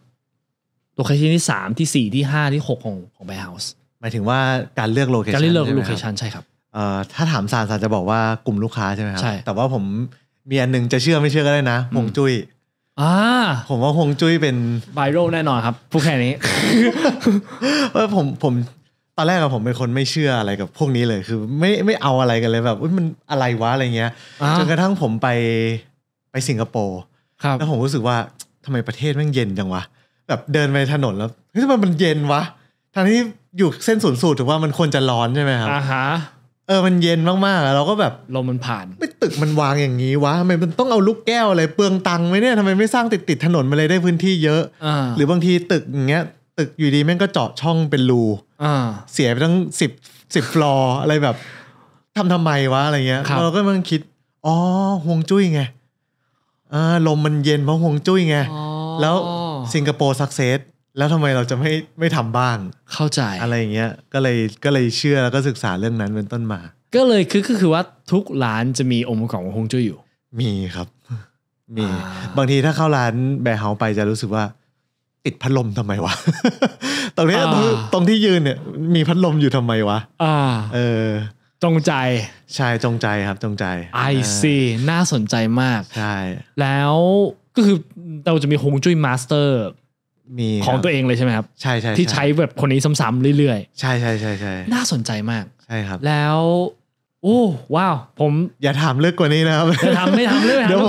[SPEAKER 4] โลเคชันที่สามที่สี่ที่ห้าที่หกของของแบร์เฮาส์หมายถึงว่าการเลือกโลเคชันการเลือกโลเคชันใช่ครับถ้าถามซาซาจะบอกว่ากลุ่มลูกค้าใช่ไหมครับใช่แต่ว่าผมมีอันหนึ่งจะเชื่อไม่เชื่อก็ได้นะหงจุ้ยอ่าผมว่าหงจุ้ยเป็นไวรัลแน่นอนครับพู้แค่นี้เออผมผมตอนแรกอะผมเป็นคนไม่เชื่ออะไรกับพวกนี้เลยคือ ไม่ไม่เอาอะไรกันเลยแบบมันอะไรวะอะไรเงี้ยจนกระทั่งผมไปไปสิงคโปร์แล้วผมรู้สึกว่าทำไมประเทศมันเย็นจังวะ แบบเดินไปถนนแล้วเฮ้ยทำไมมันเย็นวะทั้งที่อยู่เส้นศูนย์สูตรถือว่ามันควรจะร้อนใช่ไหมครับอ่าฮะเออมันเย็นมากๆเราก็แบบ ลมมันผ่าน ไม่ตึกมันวางอย่างนี้วะทำไมมันต้องเอาลูกแก้วอะไร เปลืองตังค์ไหมเนี่ยทำไมไม่สร้างติดติดถนนมาเลยได้พื้นที่เยอะอหรือบางทีตึกอย่างเงี้ยตึกอยู่ดีแม่งก็เจาะช่องเป็นรูเสียไปทั้งสิบสิบฟลอร์อะไรแบบทำทำไมวะอะไรเงี้ย เราก็มันคิดอ๋อห่วงจุ้ยไงลมมันเย็นเพราะห่วงจุ้ยไงแล้วสิงคโปร์สักเซสแล้วทำไมเราจะไม่ไม่ทำบ้างเข้าใจอะไรอย่างเงี้ยก็เลยก็เลยเชื่อแล้วก็ศึกษาเรื่องนั้นเป็นต้นมา ก็เลยคือก็คือว่าทุกร้านจะมีองค์ประกอบของฮงจุ้ยอยู่ มีครับ มี บางทีถ้าเข้าร้านแบร์เฮาไปจะรู้สึกว่า ติดพัดลมทำไมวะตรงนี้ตรงที่ยืนเนี่ย มีพัดลมอยู่ทำไมวะอ่า เออ จงใจ ใช่จงใจครับจงใจ ไอซีน่าสนใจมาก ใช่ แล้วก็คือเราจะมีฮงจุ้ยม
[SPEAKER 1] าสเตอร์มีของตัวเองเลยใช่ไหมครับ ใช่ใช่ที่ใช้แบบคนนี้ซ้ำๆเรื่อยๆใช่ใช่
[SPEAKER 4] ใช่ใช่ น่าสนใจมากใช่ครับ แล้ว โอ้ว้าว ผมอย่าถามเลือกกว่านี้นะครับอย่าถามไม่ถามเลือกเดี๋ยว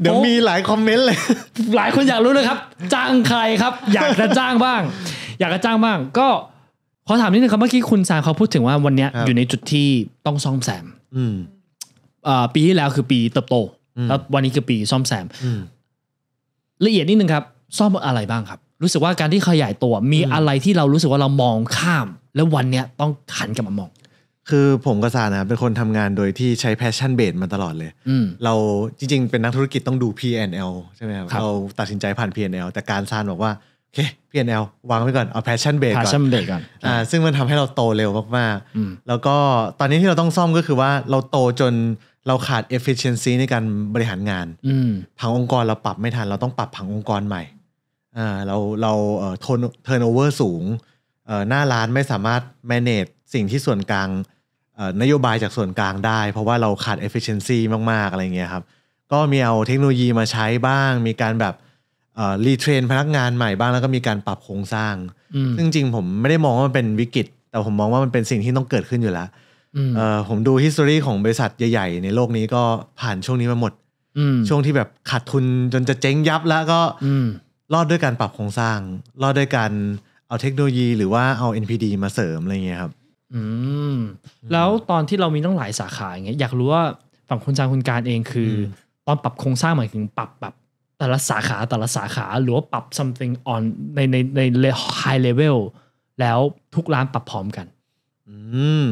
[SPEAKER 4] เดี๋ยวมีหลายคอมเมนต์เลย หลายคนอยากรู้เลยครับ
[SPEAKER 1] จ้างใครครับ อยากจะจ้างบ้าง อยากจะจ้างบ้าง ก็ขอถามนิดนึงครับ เมื่อกี้คุณซานเขาพูดถึงว่าวันนี้อยู่ในจุดที่ต้องซ่อมแซมปีที่แล้วคือปีเติบโตแล้ววันนี้คือปีซ่อมแซมละเอียดนิดนึงครับ
[SPEAKER 4] ซ่อมอะไรบ้างครับรู้สึกว่าการที่ขยายตัว มีอะไรที่เรารู้สึกว่าเรามองข้าม แล้ววันเนี้ยต้องหันกลับมามอง คือผมกัซานะเป็นคนทำงานโดยที่ใช้แพชชั่นเบสมาตลอดเลยเราจริงๆเป็นนักธุรกิจต้องดู P&L n ใช่ไหมครับเราตัดสินใจผ่าน P&L n แต่การซานบอกว่า โอเค P&L วางไว้ก่อน เอาแพชชั่นเบสก่อนชั่นเด็กกอนอ่าซึ่งมันทำให้เราโตเร็วมาก ๆ แล้วก็ตอนนี้ที่เราต้องซ่อมก็คือว่าเราโตจนเราขาด efficiency ในการบริหารงานอผังองค์กรเราปรับไม่ทัน เราต้องปรับผังองค์กรใหม่เราเราเอ่อทนเทอร์โนเวอร์สูงเอ่อหน้าร้านไม่สามารถ manage สิ่งที่ส่วนกลางเอ่อนโยบายจากส่วนกลางได้ เพราะว่าเราขาด efficiency มาก ๆ อะไรเงี้ยครับ ก็มีเอาเทคโนโลยีมาใช้บ้าง มีการแบบเอ่อรีเทรนพนักงานใหม่บ้างแล้วก็มีการปรับโครงสร้างซึ่งจริงผมไม่ได้มองว่ามันเป็นวิกฤตแต่ผมมองว่ามันเป็นสิ่งที่ต้องเกิดขึ้นอยู่แล้วเออผมดู history ของบริษัทใหญ่ๆ ในโลกนี้ก็ผ่านช่วงนี้มาหมดช่วงที่แบบขาดทุนจนจะเจ๊งยับแล้วก็รอดด้วยการปรับโครงสร้างรอดด้วยการเอาเทคโนโลยี หรือว่าเอา NPD มาเสริมอะไรเงี้ยครับ
[SPEAKER 1] อืม แล้วตอนที่เรามีตั้งหลายสาขาอย่างเงี้ย อยากรู้ว่าฝั่งคุณจางคุณการเองคือตอนปรับโครงสร้างหมายถึง ปรับแบบแต่ละสาขาแต่ละสาขาหรือว่าปรับ something on ในในใน high level แล้วทุกร้านปรับพร้อมกั
[SPEAKER 4] น อืม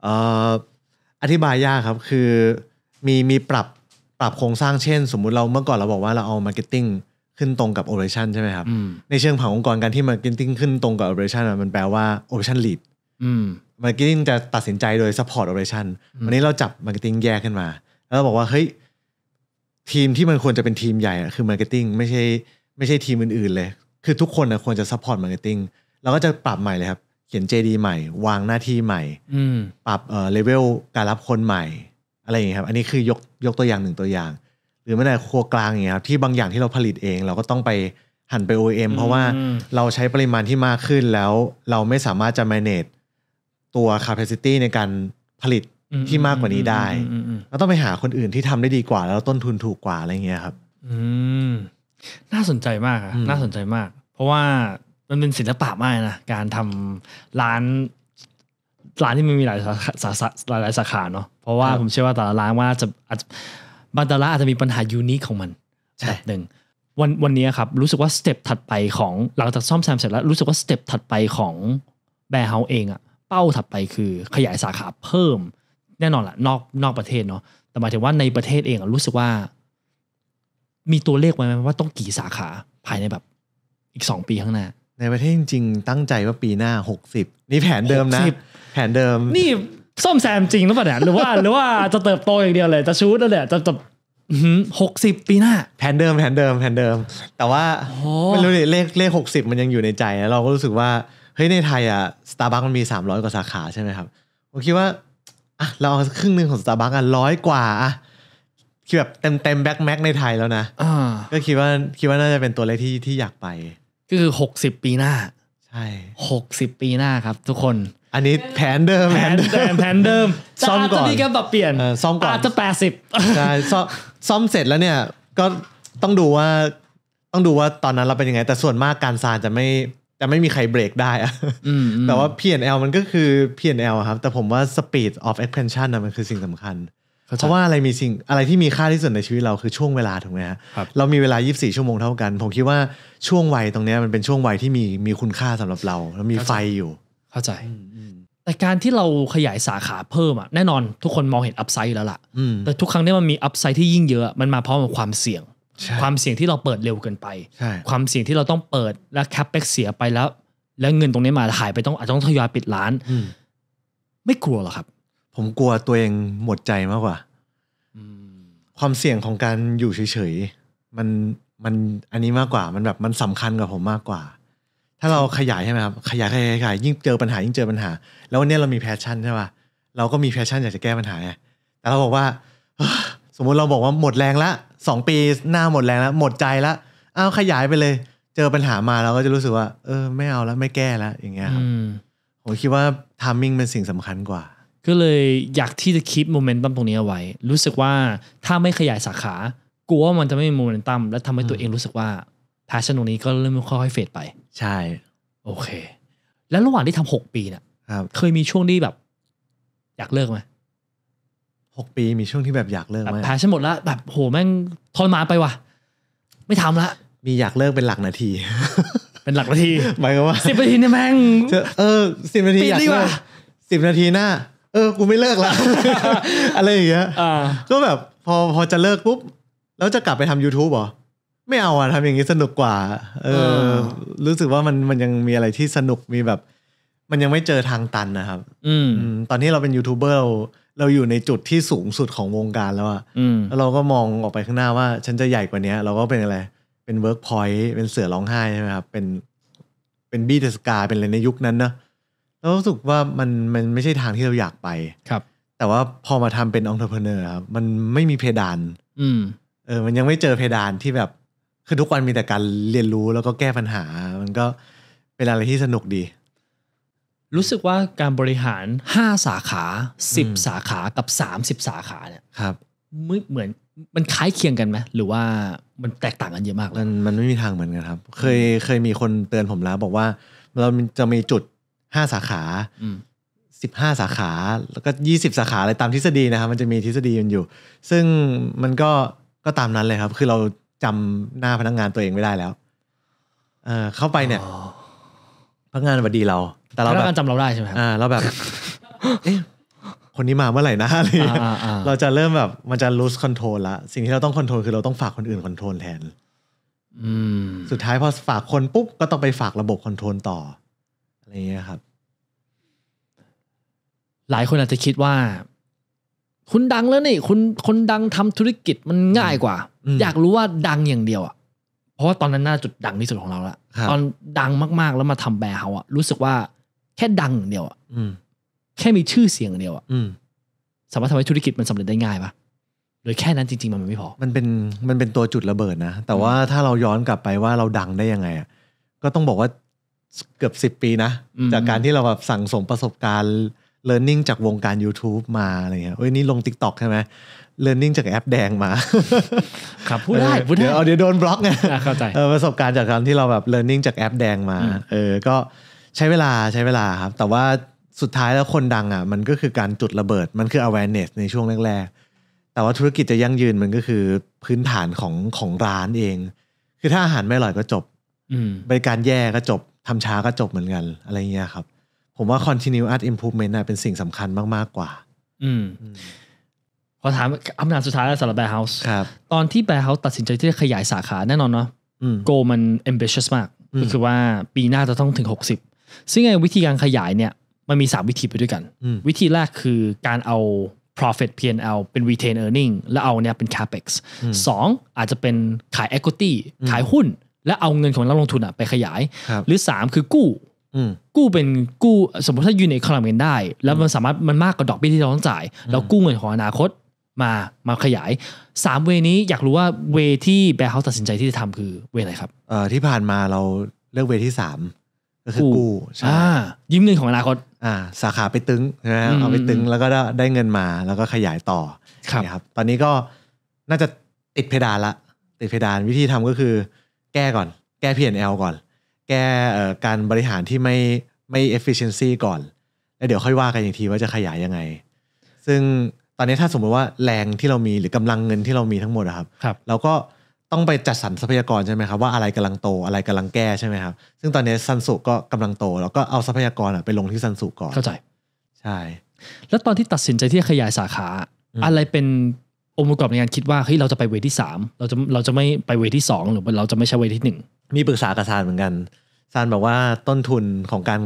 [SPEAKER 4] เอ่ออธิบายยากครับ คือมีมีปรับปรับโครงสร้างเช่น สมมุติเราเมื่อก่อนเราบอกว่าเราเอา marketing ขึ้นตรงกับอ p ป r a t i o นใช่ไหมครับ ในเชิงผังองค์กรการที่ม์เก็ตติ้งขึ้นตรงกับอ p ป r a t i o นมันแปลว่าออ e ชั t นลีดมาร์เก็ตติ้งจะตัดสินใจโดยพ u p p o r t o p อ r a t i o นวันนี้เราจับมาร์เก็ตติ้งแยกขึ้นมา แล้วเราบอกว่าเฮ้ยทีมที่มันควรจะเป็นทีมใหญ่คือมาร์เก็ตติ้งไม่ใช่ไม่ใช่ทีมอื่นๆเลย คือทุกคนนะควรจะซัพพอร์ตมาร์เก็ตติ้งเราก็จะปรับใหม่เลยครับ เขียน JD ใหม่ วางหน้าที่ใหม่ปรับเอ่อเลเวลการรับคนใหม่อะไรอย่างเงี้ยครับอันนี้คือยกยกตัวอย่างหนึ่งตัวอย่างหรือแม้แต่ครัวกลางอย่างเงี้ยที่บางอย่างที่เราผลิตเองเราก็ต้องไปหันไป OEM เพราะว่าเราใช้ปริมาณที่มากขึ้นแล้ว เราไม่สามารถจะ manage ตัว capacity ในการผลิตที่มากกว่านี้ได้ เราต้องไปหาคนอื่นที่ทำได้ดีกว่า แล้วต้นทุนถูกกว่า อะไรเงี้ยครับ
[SPEAKER 1] อืมน่าสนใจมากอะน่าสนใจมาก เพราะว่า มันเป็นศิลปะมากนะการทำร้านร้านที่มันมีหลายสาขาหลายสาขาเนาะเพราะว่าผมเชื่อว่าแต่ละร้านว่าจะอาจจะบันดาราอาจจะมีปัญหายูนิคของมันแบบหนึ่งวันวันนี้ครับรู้สึกว่าสเต็ปถัดไปของ หลังจากซ่อมแซมเสร็จแล้วรู้สึกว่าสเต็ปถัดไปของแบร์เฮาเองอะเป้าถัดไปคือขยายสาขาเพิ่มแน่นอนละนอกนอกประเทศเนาะแต่หมายถึงว่าในประเทศเองอะรู้สึกว่า มีตัวเลขไว้ไหมว่าต้องกี่สาขา
[SPEAKER 4] ภายในแบบอีกสองปีข้างหน้า ในประเทศจริงๆตั้งใจว่าปีหน้าหกสิบนี่แผนเดิมนะแผนเดิมนี่ส้มแซมจริงหรือเปล่าเนี่ยหรือว่าหรือว่าจะเติบโตอย่างเดียว
[SPEAKER 1] เลย จะชูดแล้วเนี่ยจะจะหกสิบ
[SPEAKER 4] ปีหน้า แผนเดิมแผนเดิมแผนเดิม แต่ว่าไม่รู้เลยเลขเลขหกสิบมันยังอยู่ในใจนะเราก็รู้สึกว่า เฮ้ย ในไทยอ่ะสตาร์บัคมันมีสามร้อยกว่าสาขาใช่ไหมครับ ผมคิดว่าอ่ะเราเอาครึ่งหนึ่งของสตาร์บัคอ่ะร้อยกว่าอ่ะคือแบบเต็มเต็มแบ็คแม็กในไทยแล้วนะก็คิดว่า คิดว่าน่าจะเป็นตัวเลขที่ที่อยากไปก็คือหกสิบปีหน้า ใช่หกสิบปีหน้าครับทุกคนอันนี้แผนเดิมแผนเดิมแผนเดิมซ่อมก่อนจะมีการปรับเปลี่ยนซ่อมก่อนอาจจะแปดสิบใช่ซ่อมเสร็จแล้วเนี่ย ก็ต้องดูว่า ต้องดูว่าตอนนั้นเราเป็นยังไงแต่ส่วนมากการซานจะไม่จะไม่มีใครเบรกได้อะแต่ว่า P&L มันก็คือ P&L ครับแต่ผมว่า speed of expansion นะมันคือสิ่งสำคัญ เพราะว่าอะไรมีสิ่งอะไรที่มีค่าที่สุดในชีวิตเราคือช่วงเวลาถูกไหมฮะเรามีเวลา 24ชั่วโมงเท่ากัน ผมคิดว่าช่วงวัยตรงนี้มันเป็นช่วงวัยที่มีมีคุณค่าสำหรับเราแล้วมีไฟอยู่เข้าใจ
[SPEAKER 1] แต่การที่เราขยายสาขาเพิ่มอ่ะแน่นอนทุกคนมองเห็นอัพไซด์แล้วล่ะแต่ทุกครั้งที่มันมีอัพไซด์ที่ยิ่งเยอะ มันมาพร้อมกับความเสี่ยง ความเสี่ยงที่เราเปิดเร็วเกินไป ความเสี่ยงที่เราต้องเปิดและแคปเป็กเสียไปแล้ว แล้วเงินตรงนี้มาหายไปต้องอาจต้องทยอยปิดร
[SPEAKER 4] ้านไม่กลัวหรอครับ ผมกลัวตัวเองหมดใจมากกว่าความเสี่ยงของการอยู่เฉยๆ มันมันอันนี้มากกว่า มันแบบมันสำคัญกับผมมากกว่าถ้าเราขยายใช่ไหมครับขยายขยายขยายยิ่งเจอปัญหายิ่งเจอปัญหา แล้ววันนี้เรามีแพชชั่นใช่ป่ะเราก็มีแพชชั่นอยากจะแก้ปัญหาไงแต่เราบอกว่าสมมุติเราบอกว่าหมดแรงละสองปีหน้าหมดแรงแล้วหมดใจละอ้าวขยายไปเลย เจอปัญหามาเราก็จะรู้สึกว่าเออไม่เอาแล้วไม่แก้แล้วอย่างเงี้ยครับผมคิดว่าทามมิ่งเป็นสิ่งสำคัญกว่าก็เลยอยากที่จะคิดโมเมนตัมตรงนี้เอาไว้ รู้สึ
[SPEAKER 1] กว่าถ้าไม่ขยายสาขา กลัวว่ามันจะไม่มีโมเมนตัมและทำให้ตัวเองรู้สึกว่าแพชชั่นตรงนี้ก็เริ่มค่อยๆเฟดไปใช่โอเค แล้วระหว่างที่ทำหกปีเนี่ยครับเคยมีช่วงที่แบบ อยากเลิกไหมหกปีมีช่วงที่แบบอยากเลิกไหมบแพ้ฉันหมดละแบบโหแม่งทนมาไปวะไม่ทำละ มีอยากเลิก
[SPEAKER 4] เป็นหลักนาที เป็นหลักนาทีหมายความว่าสิบนาทีเนี่ยแม่งเออสิบนาทีอยากเลิกสิบนาทีหน้าเออกูไม่เลิกละอะไรอย่างเงี้ยก็แบบพอพอจะเลิกปุ๊บแล้วจะกลับไปทำ YouTube เหรอไม่เอาอะทำอย่างนี้สนุกกว่า เออ รู้สึกว่ามันมันยังมีอะไรที่สนุกมีแบบ มันยังไม่เจอทางตันนะครับ อืมตอนที่เราเป็นยูทูบเบอร์เราอยู่ในจุดที่สูงสุดของวงการแล้วอะแล้ว เราก็มองออกไปข้างหน้าว่าฉันจะใหญ่กว่านี้เราก็เป็นอะไร เป็นเวิร์กพอยต์เป็นเสือร้องไห้ใช่ไหมครับเป็น เป็นบีเทสกาเป็นอะไรในยุคนั้นนะเรารู้สึกว่ามันมันไม่ใช่ทางที่เราอยากไปครับแต่ว่าพอมาทำเป็นองค์ประกอบครับมันไม่มีเพดาน อืมเออ มันยังไม่เจอเพดานที่แบบคือทุกวันมีแต่การเรียนรู้แล้วก็แก้ปัญหา มันก็เป็นอะไรที่สนุกดี รู้สึกว
[SPEAKER 1] ่าการบริหาร 5 สาขา 10 สาขากับ 30 สาขาเนี่ยครับมเหมือน
[SPEAKER 4] มันคล้ายเคียงกันไหมหรือว่ามันแตกต่างกันเยอะมากมันมันไม่มีทางเหมือนกันครับ เคยเคยมีคนเตือนผมแล้ว บอกว่า เราจะมีจุด 5 สาขาสิบห้าสาขาแล้วก็ยี่สิบสาขาอะไรตามทฤษฎีนะครับมันจะมีทฤษฎีมันอยู่ ซึ่งมันก็ก็ตามนั้นเลยครับ คือเราจำหน้าพนักงงานตัวเองไม่ได้แล้วเออเข้าไปเนี่ยพนักงานวัดดีเรา แต่เราแบบจำเราได้ใช่ไหมอ่าเราแบบคนนี้มาเมื่อไหร่นะอะไรเราจะเริ่มแบบมันจะ lose control ละสิ่งที่เราต้อง control คือเราต้องฝากคนอื่น control แทนสุดท้ายพอฝากคนปุ๊บก็ต้องไปฝากระบบ control ต่ออะไรเงี้ยครับหลายคนอาจจะคิดว่า
[SPEAKER 1] คุณดังแล้วนี่ คุณคนดังทำธุรกิจมันง่ายกว่าอยากรู้ว่าดังอย่างเดียวอ่ะเพราะว่าตอนนั้นน่าจุดดังที่สุดของเราละตอนดังมากๆแล้วมาทำแบร์เฮาอ่ะรู้สึกว่าแค่ดังอย่างเดียวอ่ะแค่มีชื่อเสียงเดียวอ่ะสามารถทำให้ธุรกิจมันสำเร็จได้ง่ายปะ
[SPEAKER 4] โดยแค่นั้นจริงๆ มันไม่พอมันเป็นมันเป็นตัวจุดระเบิดนะแต่ว่าถ้าเราย้อนกลับไปว่าเราดังได้ยังไงอ่ะก็ต้องบอกว่าเกือบสิบปีนะจากการที่เราแบบสั่งสมประสบการณ์เลิร์นนิ่งจากวงการ YouTube มาอะไรเงี้ยเอ้ยนี่ลง t ิ k t o k ใช่ไหมเลิร์นนิ่งจากแอปแดงมา ครับ พูดได้พูดได้เดี๋ยวโดนบล็อกไงเข้าใจประสบการณ์จากการที่เราแบบเลิร์นนิ่งจากแอปแดงมา เออก็ใช้เวลาใช้เวลาครับ แต่ว่าสุดท้ายแล้วคนดังอ่ะมันก็คือการจุดระเบิด มันคือ awareness ในช่วงแรกๆ แต่ว่าธุรกิจจะยั่งยืน มันก็คือพื้นฐานของของร้านเอง คือถ้าอาหารไม่อร่อยก็จบ อืบริการแย่ก็จบทำช้าก็จบเหมือนกันอะไรเงี้ยครับผมว่า continue art improvement นะเป็นสิ่งสำคัญมาก ๆ กว่า
[SPEAKER 1] อืมขอถามคำถามสุดท้ายสำหรับแบร์เฮาส์ตอนที่แบร์เฮาส์ตัดสินใจที่จะขยายสาขาแน่นอนเนาะโกมัน ambitious มากก็คือว่าปีหน้าจะต้องถึง 60 ซึ่งไอ้วิธีการขยายเนี่ยมันมี 3 วิธีไปด้วยกัน วิธีแรกคือการเอา profit P&L เป็น retain earning แล้วเอาเนี่ยเป็น capex สองอาจจะเป็นขาย equity ขายหุ้น และเอาเงินของนักลงทุนอะไปขยาย หรือ3คือกู้กู้เป็นกู้สมมติถ้ายูนิคอลัมกัเงินได้ แล้วมันสามารถมันมากกว่าดอกเบี้ยที่เราต้องจ่าย แล้วกู้เงินของอนาคตมามาขยายสามเวนี้อยากรู้ว่าเวที่แบร์เฮาตัดสินใจที่จะทำคือเวไหนครับเอ่อท
[SPEAKER 4] ี่ผ่านมาเราเลือกเวที่มก็คือกู้ใช่ยืมเงินของอนาคต อ่า สาขาไปตึงนะเอาไปตึงแล้วก็ได้เงินมาแล้วก็ขยายต่อครับตอนนี้ก็น่าจะติดเพดานละติดเพดานวิธีทำก็คือแก้ก่อนแก้อลก่อนแก้การบริหารที่ไม่ไม่ efficiency ก่อนแล้วเดี๋ยวค่อยว่ากันอีกทีว่าจะขยายยังไง ซึ่งตอนนี้ถ้าสมมติว่าแรงที่เรามีหรือกำลังเงินที่เรามีทั้งหมดครับรบเราก็ต้องไปจัดสรรทรัพยากรใช่ไหมครับว่าอะไรกำลังโต อะไรกำลังแก้ใช่ไหมครับ ซึ่งตอนนี้ซันสุก็กำลังโตแล้วก็เอาทรัพยากรไปลงที่ซันสุก่อนเข้าใจใช่ แล้วตอนที่ตัดสินใจที่จะขยายสาขาอะไรเป็น
[SPEAKER 1] องค์ประกอบในการคิดว่าเฮ้ยเราจะไปเวทที่สามเราจะเราจะไม่ไปเวทที่สองหรือเราจะไม่ใช่เวทที่หนึ่ง
[SPEAKER 4] มีปรึกษากับซานเหมือนกันซานบอกว่าต้นทุนของการ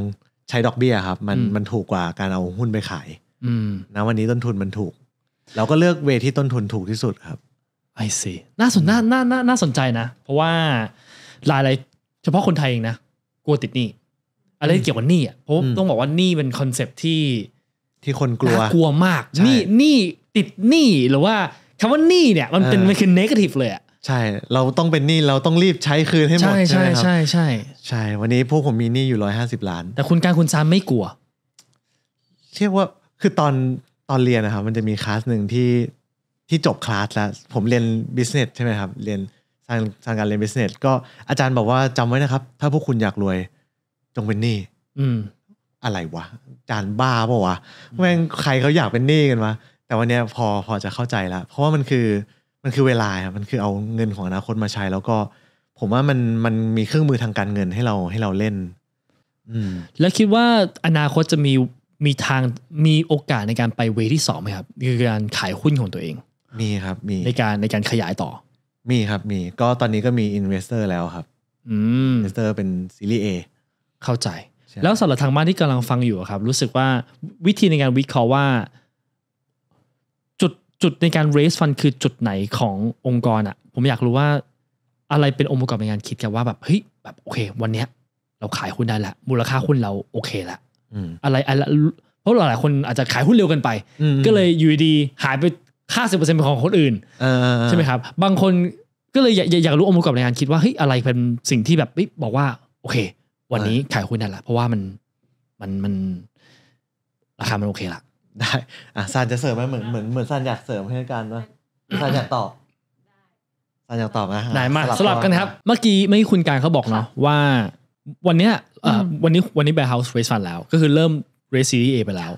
[SPEAKER 4] ใช้ดอกเบี้ยครับ มันมันถูกกว่าการเอาหุ้นไปขายนะวันนี้ต้นทุนมันถูก เราก็เลือกเวที่ต้นทุนถูกที่สุดครับ ไอซี น่าสนน่าน่าน่าน่าสนใจนะ เพราะว่าหลา
[SPEAKER 1] ยๆเฉพาะคนไทยเองนะกลัวติดหนี้ อะไรเกี่ยวกับหนี้อ่ะเพราะต้องบอกว่าหนี้เป็นคอน
[SPEAKER 4] เซปที่ที่คนกลัวกลัว
[SPEAKER 1] มากหนี้หนี้ติดหนี้หรือว่า
[SPEAKER 4] คำว่าหนี้เนี่ย มันเป็นมันคือ
[SPEAKER 1] เนกาทีฟเลยอ
[SPEAKER 4] ะใช่ เราต้องเป็นหนี้เราต้องรีบใช้คืนให้หมดใช่ใช่ใช่ใช่ใช่ วันนี้พวกผมมีหนี้อยู่ร้อยห้าสิบล้าน แต่คุณการคุณซามไม่กลัวเรียกว่าคือตอนตอนเรียนนะครับมันจะมีคลาสหนึ่งที่ที่จบคลาสแล้ว ผมเรียนบิสเนสใช่ไหมครับ เรียนทางทางการเรียนบิสเนสก็อาจารย์บอกว่าจำไว้นะครับ ถ้าพวกคุณอยากรวย จงเป็นหนี้อืม อะไรวะอาจารย์บ้าปะวะแม่งใครเขาอยากเป็นหนี้กันวะแต่วันนี้พอพอจะเข้าใจแล้วเพราะว่ามันคือมันคือเวลาครับมันคือเอาเงินของอนาคตมาใช้ แล้วก็ผมว่ามันมันมีเครื่องมือทางการเงินให้เราให้เราเล่น อืมแล้วคิดว่าอนาคตจะมี
[SPEAKER 1] มีทางมีโอกาสในการไปเวที่สองไหมครับ คือการขายหุ้นของตัวเอง มีครับ มีในการในการขยาย
[SPEAKER 4] ต่อ มีครับมีก็ตอนนี้ก็มีอินเวสเตอร์แล้วครับอินเวสเตอร์เป็นซีรีส์ A เข้าใจ แล้วสำหรับทางบ้านที่ก
[SPEAKER 1] ำลังฟังอยู่ครับ รู้สึกว่าวิธีในการวิเคราะห์ว่าจุดในการ raise fund คือจุดไหนขององค์กรอะผมอยากรู้ว่าอะไรเป็นองค์ประกอบในการคิดกันว่าแบบเฮ้ยแบบโอเค วันเนี้ยเราขายหุ้นได้ละ มูลค่าหุ้นเราโอเคละอะไรอะไร เพราะหลายๆคนอาจจะขายหุ้นเร็วกันไป ก็เลยอยู่ดี หายไปค่าสิบเปอร์เซ็นต์ของคนอื่นใช่ไหมครับบางคนก็เลยอยากรู้องค์ประกอบในการคิดว่าเฮ้ยอะไรเป็นสิ่งท
[SPEAKER 4] ี่แบบบอกว่า โอเค วันนี้ขายหุ้นได้ละเพราะว่ามันมันมันราคามันโอเคละได้ อ่ะซานจะเสริมไหมเหมือน เหมือน เหมือนซานอยากเสริมให้กันว่าซานอยากตอบซานอยากตอบนะได้มาสลับกันครั
[SPEAKER 1] บ เมื่อกี้เมื่อกี้คุณการเขาบอกเนาะว่าวันเนี้ยวันนี้ วันนี้แบร์เฮาส์เรสฟันแล้ว ก็คือเริ่มเรสซีรีเอไปแล้ว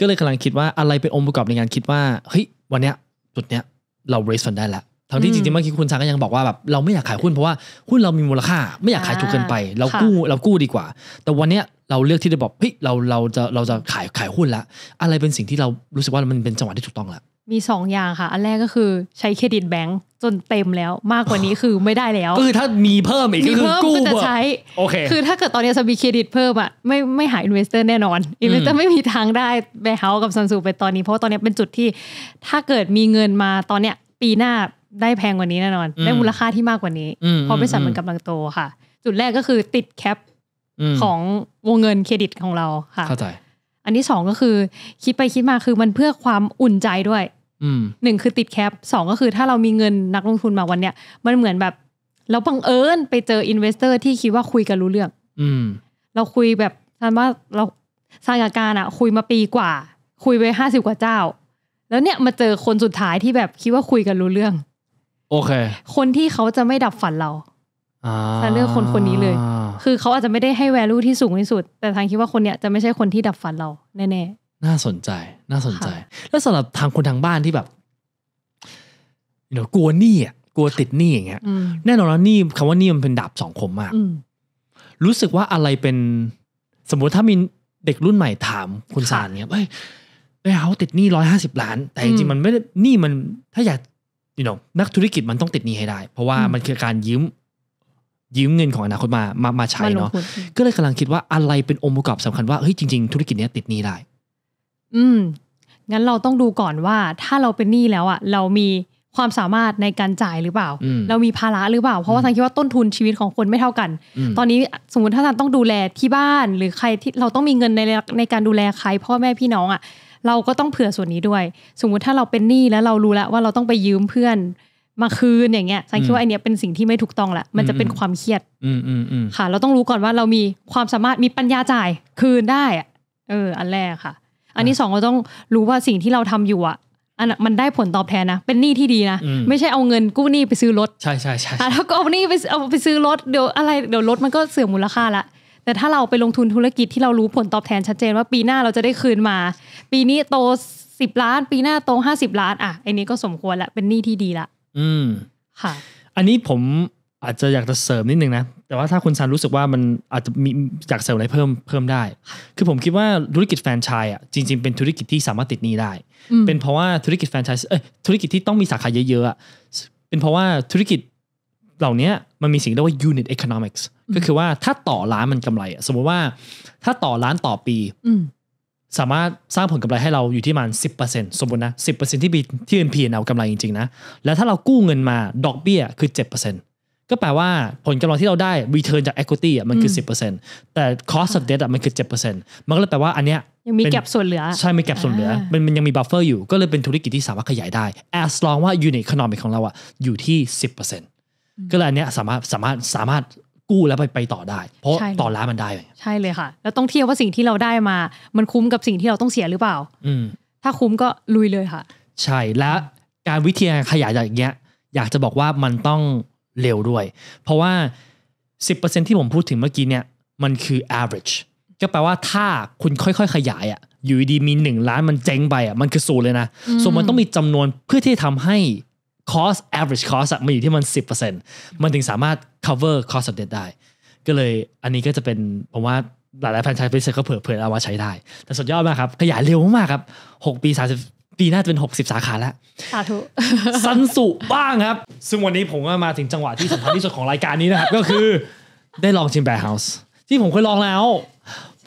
[SPEAKER 1] ก็เลยกำลังคิดว่าอะไรเป็นองค์ประกอบในการคิดว่าเฮ้ยวันเนี้ย จุดเนี้ยเราเรสฟันได้แล้วทั้งที่จริงๆเมื่อกี้คุณซังก็ยังบอกว่าแบบเราไม่อยากขายหุ้นเพราะว่าหุ้นเรามีมูลค่า ไม่อยากขายถูกเกินไป เรากู้เรากู้ดีกว่า แต่วันเนี้ยเราเลือกที่จะบอกเฮ้ยเราเราจะเราจะขายขายหุ้นละอะไรเป็นสิ่งที่เรารู้สึกว่ามันเป็นจังหวะที่ถูกต้องละ
[SPEAKER 2] มี2ออย่างค่ะ อันแรกก็คือใช้เครดิตแบงก์จนเต็มแล้ว มากกว่านี้คือไม่ได้แล้ว คือถ้า
[SPEAKER 1] มีเพิ่มอีกคือกู้ก็จะใช้โอเคคือ ถ้าเ
[SPEAKER 2] กิดตอนนี้จะมีเครดิตเพิ่มอ่ะไม่ไม่หาอินเวสเตอร์แน่นอนอินเวสเตอร์ไม่มีทางได้แบเฮากับซันซูไปตอนนี้ เพราะตอนนี้เป็นจุดที่ ถ้าเกิดมีเงินมาตอนเนี้ยปีหน้าได้แพงกว่านี้แน่นอน ได้มูลค่าที่มากกว่านี้เพราะบริษัทมันกำลังโตค่ะ จุดแรกก็คือติดแคปของวงเงินเครดิตของเราค่ะเข้าใจอันที่สองก็คือ คิดไปคิดมาคือมันเพื่อความอุ่นใจด้วยหนึ่งคือติดแคปสองก็คือถ้าเรามีเงินนักลงทุนมาวันเนี้ยมันเหมือนแบบ เราบังเอิญไปเจออินเวสเตอร์ที่คิดว่าคุยกันรู้เรื่องอืเราคุยแบบทันว่าเราสร้างการอะคุยมาปีกว่า คุยไปห้าสิบกว่าเจ้า แล้วเนี่ยมาเจอคนสุดท้ายที่แบบคิดว่าคุยกันรู้เรื่องโอเค คนที่เขาจะไม่ดับฝันเรา
[SPEAKER 1] จาเลือกคนคนนี้เลย คื
[SPEAKER 2] อเขาอาจจะไม่ได้ให้แวลูที่สูงที่สุด แต่ทางคิดว่าคนเนี้ยจะไม่ใช่คนที่ ดับฝันเราแน่
[SPEAKER 1] ๆ น่าสนใจ น่าสนใจ แล้วสำหรับทางคนทางบ้านที่แบบเนกลัวหนี้อ่ะ กลัวติดหนี้อย่างเงี้ย แน่นอนล้วหนี้คำว่าหนี้มันเป็นดาบสองคมมากรู้สึกว่าอะไรเป็น สมมุติถ้ามีเด็กรุ่นใหม่ถาม คุณสารเนี้ยเฮ้ยเอ้เขาติดหนี้ร้อยห้าสิบล้าน แต่จริงๆมันไม่ได้หนี้มันถ้าอยาก you know นักธุรกิจมันต้องติดหนี้ให้ได้ เพราะว่ามันคือการยืมยืมเงินของอนาคตมามามาใช้เนาะก็เลยกำลังคิดว่าอะไรเป็นองค์ประกอบสำคัญว่าเฮ้ยจริงๆ ธุรกิจเนี้ยติดหนี้ได้
[SPEAKER 2] อืมงั้นเราต้องดูก่อนว่าถ้าเราเป็นหนี้แล้วอ่ะเรามีความสามารถในการจ่ายหรือเปล่า เรามีภาระหรือเปล่าเพราะว่าทางคิดว่าต้นทุนชีวิตของคนไม่เท่ากัน ตอนนี้สมมติถ้าทานต้องดูแลที่บ้านหรือใครที่เราต้องมีเงินในในการดูแลใครพ่อแม่พี่น้องอ่ะเราก็ต้องเผื่อส่วนนี้ด้วย สมมุติถ้าเราเป็นหนี้แล้วเรารู้แล้วว่าเราต้องไปยืมเพื่อนมาคืนอย่างเงี้ยฉันคิดว่าไอเนี้ยเป็นสิ่งที่ไม่ถูกต้องแหละ มันจะเป็นความเครียดค่ะ เราต้องรู้ก่อนว่าเรามีความสามารถมีปัญญาจ่ายคืนได้เออ อันแรกค่ะ อันนี้สองเราต้องรู้ว่าสิ่งที่เราทำอยู่อ่ะอันมันได้ผลตอบแทนนะเป็นหนี้ที่ดีนะไม่ใช่เอาเงินกู้หนี้ไปซื้อรถใช่ใช่ใช่ถ้าก็เอาหนี้ไปเอาไปซื้อรถ เดี๋ยวอะไรเดี๋ยวรถมันก็เสื่อมมูลค่าละแต่ถ้าเราไปลงทุนธุรกิจที่เรารู้ผลตอบแทนชัดเจนว่าปีหน้าเราจะได้คืนมา ปีนี้โตสิบล้าน ปีหน้าโตห้าสิบล้าน อ่ะไอ้นี้ก็สมควรละเป็นหนี้ที่ดีละ
[SPEAKER 1] อืมค่ะ อันนี้ผมอาจจะอยากจะเสริมนิดนึงนะ แต่ว่าถ้าคุณซันรู้สึกว่ามันอาจจะมีอยากเสริมอะไรเพิ่มเพิ่มได้ คือผมคิดว่าธุรกิจแฟรนไชส์อ่ะจริง ๆเป็นธุรกิจที่สามารถติดหนี้ได้ เป็นเพราะว่าธุรกิจแฟรนไชส์เอ้ยธุรกิจที่ต้องมีสาขาเยอะๆเป็นเพราะว่าธุรกิจเหล่านี้มันมีสิ่งเรียกว่า unit economics ก็คือว่าถ้าต่อร้านมันกำไรอะสมมุติว่า ถ้าต่อร้านต่อปี สามารถสร้างผลกำไรให้เราอยู่ที่มันสิบเปอร์ซ็น1สมมตินะสิบปอร์ซ็นที่บีที่เอ็นพีเอากำไรจริงๆนะแล้วถ้าเรากู้เงินมาดอกเบี้ยคือเเเจ็็ดปอร์ซ7%ก็แปลว่าผลกำไรที่เราได้ return จาก equity อ่ะมันคือสิบเเปอร์ซ10%แต่ cost of debt อ่ะมันคือเเเจ็็ดปอร์ซ7%มันก็เลยแปลว่าอันเนี้ย
[SPEAKER 2] ยังมีแก็บส่วนเหลือใช
[SPEAKER 1] ่มีแก็บส่วนเหลือมันมันยังมีบัฟเฟอร์อยู่ก็เลยเป็นธุรกิจที่สามารถขยายได้ as long ว่ายูนิ e c น n o มของเราอ่ะอยู่ที่
[SPEAKER 2] 10%ก็เลยอันเนี้ยส
[SPEAKER 1] ามารถสามารถสามารถกู้แล้วไปไปต่อได้ เพราะต่อร้านมันได้
[SPEAKER 2] ใช่เลยค่ะ แล้วต้องเทียบว่าสิ่งที่เราได้มา มันคุ้มกับสิ่งที่เราต้องเสียหรือเปล่า อืถ้าคุ้มก็ลุยเลยค่ะ
[SPEAKER 1] ใช่ และการวิทยาขยายอย่างเงี้ย อยากจะบอกว่ามันต้องเร็วด้วย เพราะว่า 10%ที่ผมพูดถึงเมื่อกี้เนี่ย มันคือ average ก็แปลว่าถ้าคุณค่อยๆขยายอะ่ะ อยู่ดีมีหนึ่งล้านมันเจ๊งไปอะ่ะ มันคือศูนย์เลยนะส่วนมันต้องมีจำนวนเพื่อที่ทํทำให้ cost average cost มันอยู่ที่มัน 10%มันถึงสามารถ cover cost of debt ได้ ก็เลยอันนี้ก็จะเป็น ผมว่าหลายๆแฟนชายเป็นเทก็เผื่อเผื่อเอามาใช้ได้ แต่สุดยอดมากครับ ขยายเร็วมากครับ 6 ปี 30 ปีน่าจะเป็น 60 สาขาแล้ว สาธุสันสุบ้างครับ ซึ่งวันนี้ผมก็มาถึงจังหวะที่สำคัญที่สุดของรายการนี้นะครับ ก็คือ ได้ลองชิมแบร์เฮาส์ที่ผมเคยลองแล้ว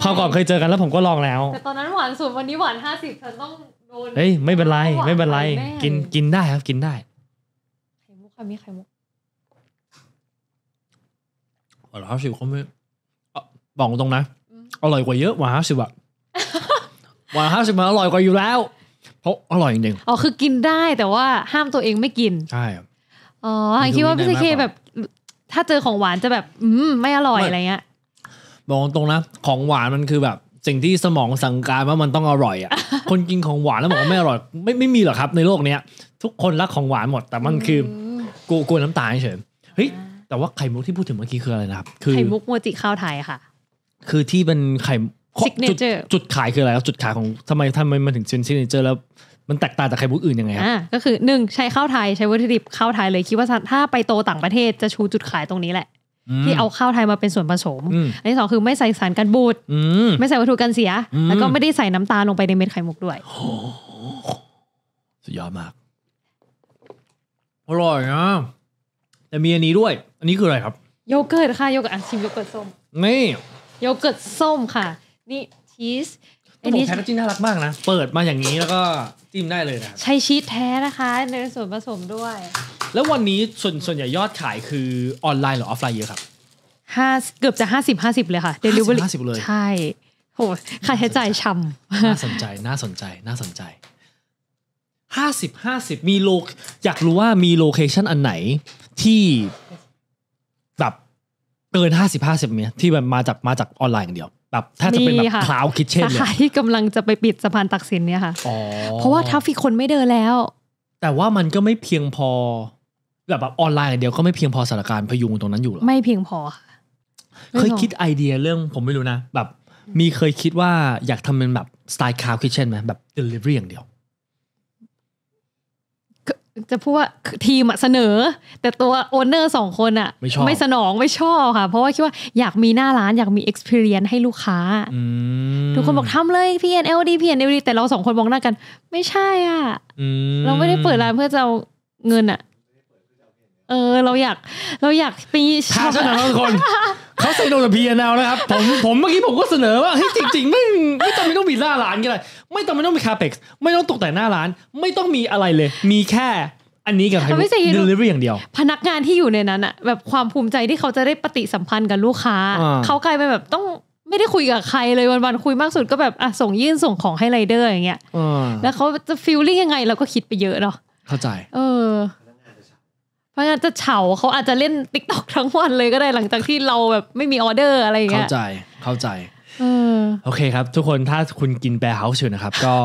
[SPEAKER 1] พอก่อนเคยเจอกัน แล้วผมก็ลองแล้วแต
[SPEAKER 2] ่ตอนนั้นหวานสุดวันนี้หวาน50ฉันต้องโดนเฮ้ยไม่เป็นไรไม่เป็นไรกิน
[SPEAKER 1] กินได้ครับกินได้อันมี้ไข่มุกอร่อยห้าสิบเขาไม่บอกตรงนะ อร่อยกว่าเยอะหวาาห้าสิบอะหวาาห้าสิบมันอร่อยกว่าอยู่แล้ว เพราะอร่อยจริง
[SPEAKER 2] อ๋อคือกินได้แต่ว่าห้ามตัวเองไม่กินใช่อ๋อคิดว่าพี่เคแบบ ถ้าเจอของหวานจะแบบ อืมไม่อร่อยอะไรเงี้ย
[SPEAKER 1] บอกตรงนะของหวานมันคือแบบ สิ่งที่สมองสั่งการว่ามันต้องอร่อย อ่ะ คนกินของหวานแล้วบอกว่าไม่อร่อย ไม่ไม่มีหรอกครับในโลกเนี้ยทุกคนรักของหวานหมดแต่มันคือกูกูน้ำตาเฉยเฮ้ยแต่ว่าไข่มุกที่พูดถึงเมื่อกี้คืออะไรนะครับ คือไข่มุก
[SPEAKER 2] โมจิข้าวไทยค่ะ
[SPEAKER 1] คือที่เป็นไข่จุดจุดขายคืออะไรครับจุดขายของทำไมทำไมมันถึงเป็นซิกเนเจอร์แล้วมันแตกต่างจากไข่มุกอื่นยังไงครับอ่า
[SPEAKER 2] ก็คือหนึ่งใช้ข้าวไทยใช้วัตถุดิบข้าวไทยเลยคิดว่าถ้าไปโตต่างประเทศจะชูจุดขายตรงนี้แหละ ที่เอาข้าวไทยมาเป็นส่วนผสมอันที่สองคือไม่ใส่สารกันบูดไม่ใส่วัตถุกันเสียแล้วก็ไม่ได้ใส่น้ำตาลลงไปในเม็ดไข่มุกด้วย
[SPEAKER 1] สุดยอดมากอร่อยนะแต่มีอันนี้ด้วย อันนี้คืออะไรครับ
[SPEAKER 2] โยเกิร์ตค่ะโยเกิร์ตชิมโยเกิร์ตส้มนี่โยเกิร์ตส้มค่ะ นี่ชีสอันนี้แพ็กจิ้งน่
[SPEAKER 1] ารักมากนะเปิดมาอย่างนี้แล้วก็จิ้มได้เลยนะ
[SPEAKER 2] ใช้ชีสแท้นะคะในส่วนผสมด้วย
[SPEAKER 1] แล้ววันนี้ส่วนส่วนใหญ่ยอดขายคือออนไลน์หรือออฟไลน์เยอะครับ
[SPEAKER 2] ห้าเกือบจะห้าสิบห้าสิบเลยค่ะเดลิเวอรี่ห้าสิบเลยใช่โหค่าใช้จ่ายช่ำน่าสนใจ
[SPEAKER 1] น่าสนใจน่าสนใจห้าสิบห้าสิบมีโลอยากรู้ว่ามีโลเคชันอันไหนที่แบบเกินห้าสิบห้าสิบเนี่ยที่แบบมาจากมาจากออนไลน์อย่างเดียวแบบถ้าจะเป็นแบบคลาวคิดเช่นเลยสาาท
[SPEAKER 2] ี่กำลังจะไปปิดสะพานตักสินเนี่ยค่ะเพราะว่าทัฟฟี่คนไม่เดินแล้ว
[SPEAKER 1] แต่ว่ามันก็ไม่เพียงพอแบบแบบออนไลน์อย่างเดียวก็ไม่เพียงพอสถานการณ์พยุงตรงนั้นอยู่หรอไ
[SPEAKER 2] ม่เพียงพอ เคย
[SPEAKER 1] คิดไอเดียเรื่องผมไม่รู้นะ แบบมีเคยคิดว่าอยากทำเป็นแบบสไตล์คาวคิเช่นไหมแบบเดลิเวอรี่อย่างเดียว
[SPEAKER 2] จะพูดว่าทีมเสนอ แต่ตัวโอนเนอร์สองคนอะไม่ชอบไม่สนองไม่ชอบค่ะ เพราะว่าคิดว่าอยากมีหน้าร้าน อยากมี experience ให้ลูกค้าทุกคนบอกทำเลย PNLD PNLD แต่เราสองคนมองหน้ากัน ไม่ใช่อ่ะเราไม่ได้เปิดร้านเพื่อจะเอาเงินอ่ะเออเราอยากเราอยาก ปีชาชนะทุกคน
[SPEAKER 1] เขาเซโนกับพีแนลนะครับผมผมเมื่อกี้ผมก็เสนอว่าเฮ้ยจริงๆ ไม่ไม่จำเป็นต้องมีหน้าร้านก็ได้ไม่จำเป็นต้องมีคาเป็กซ์ไม่ต้องตกแต่งหน้าร้าน ไม่ต้องมีอะไรเลย มีแค่ อันนี้กับไฮรเดลิเวอรี่อย่างเดียว
[SPEAKER 2] พนักงานที่อยู่ในนั้นอะแบบความภูมิใจที่เขาจะได้ปฏิสัมพันธ์กับลูกค้าเขากลายเป็นแบบต้องไม่ได้คุยกับใครเลยวันๆคุยมากสุดก็แบบอ่ะส่งยื่นส่งของให้ไรเดอร์ อย่างเงี้ยแล้วเขาจะฟีลลิ่งยังไงเราก็คิดไปเยอะเนาะเข้าใจเออราะงั้นจะเฉาเขาอาจจะเล่นติ๊กต็อกทั้งวันเลยก็ได้หลังจากที่เราแบบไม่มีออเดอร์อะไรอย่างเงี้ยเข้าใจ
[SPEAKER 1] เข้าใจโอเคครับ ทุกคนถ้าคุณกินแบร์เฮาส์อยู่นะครับ ก็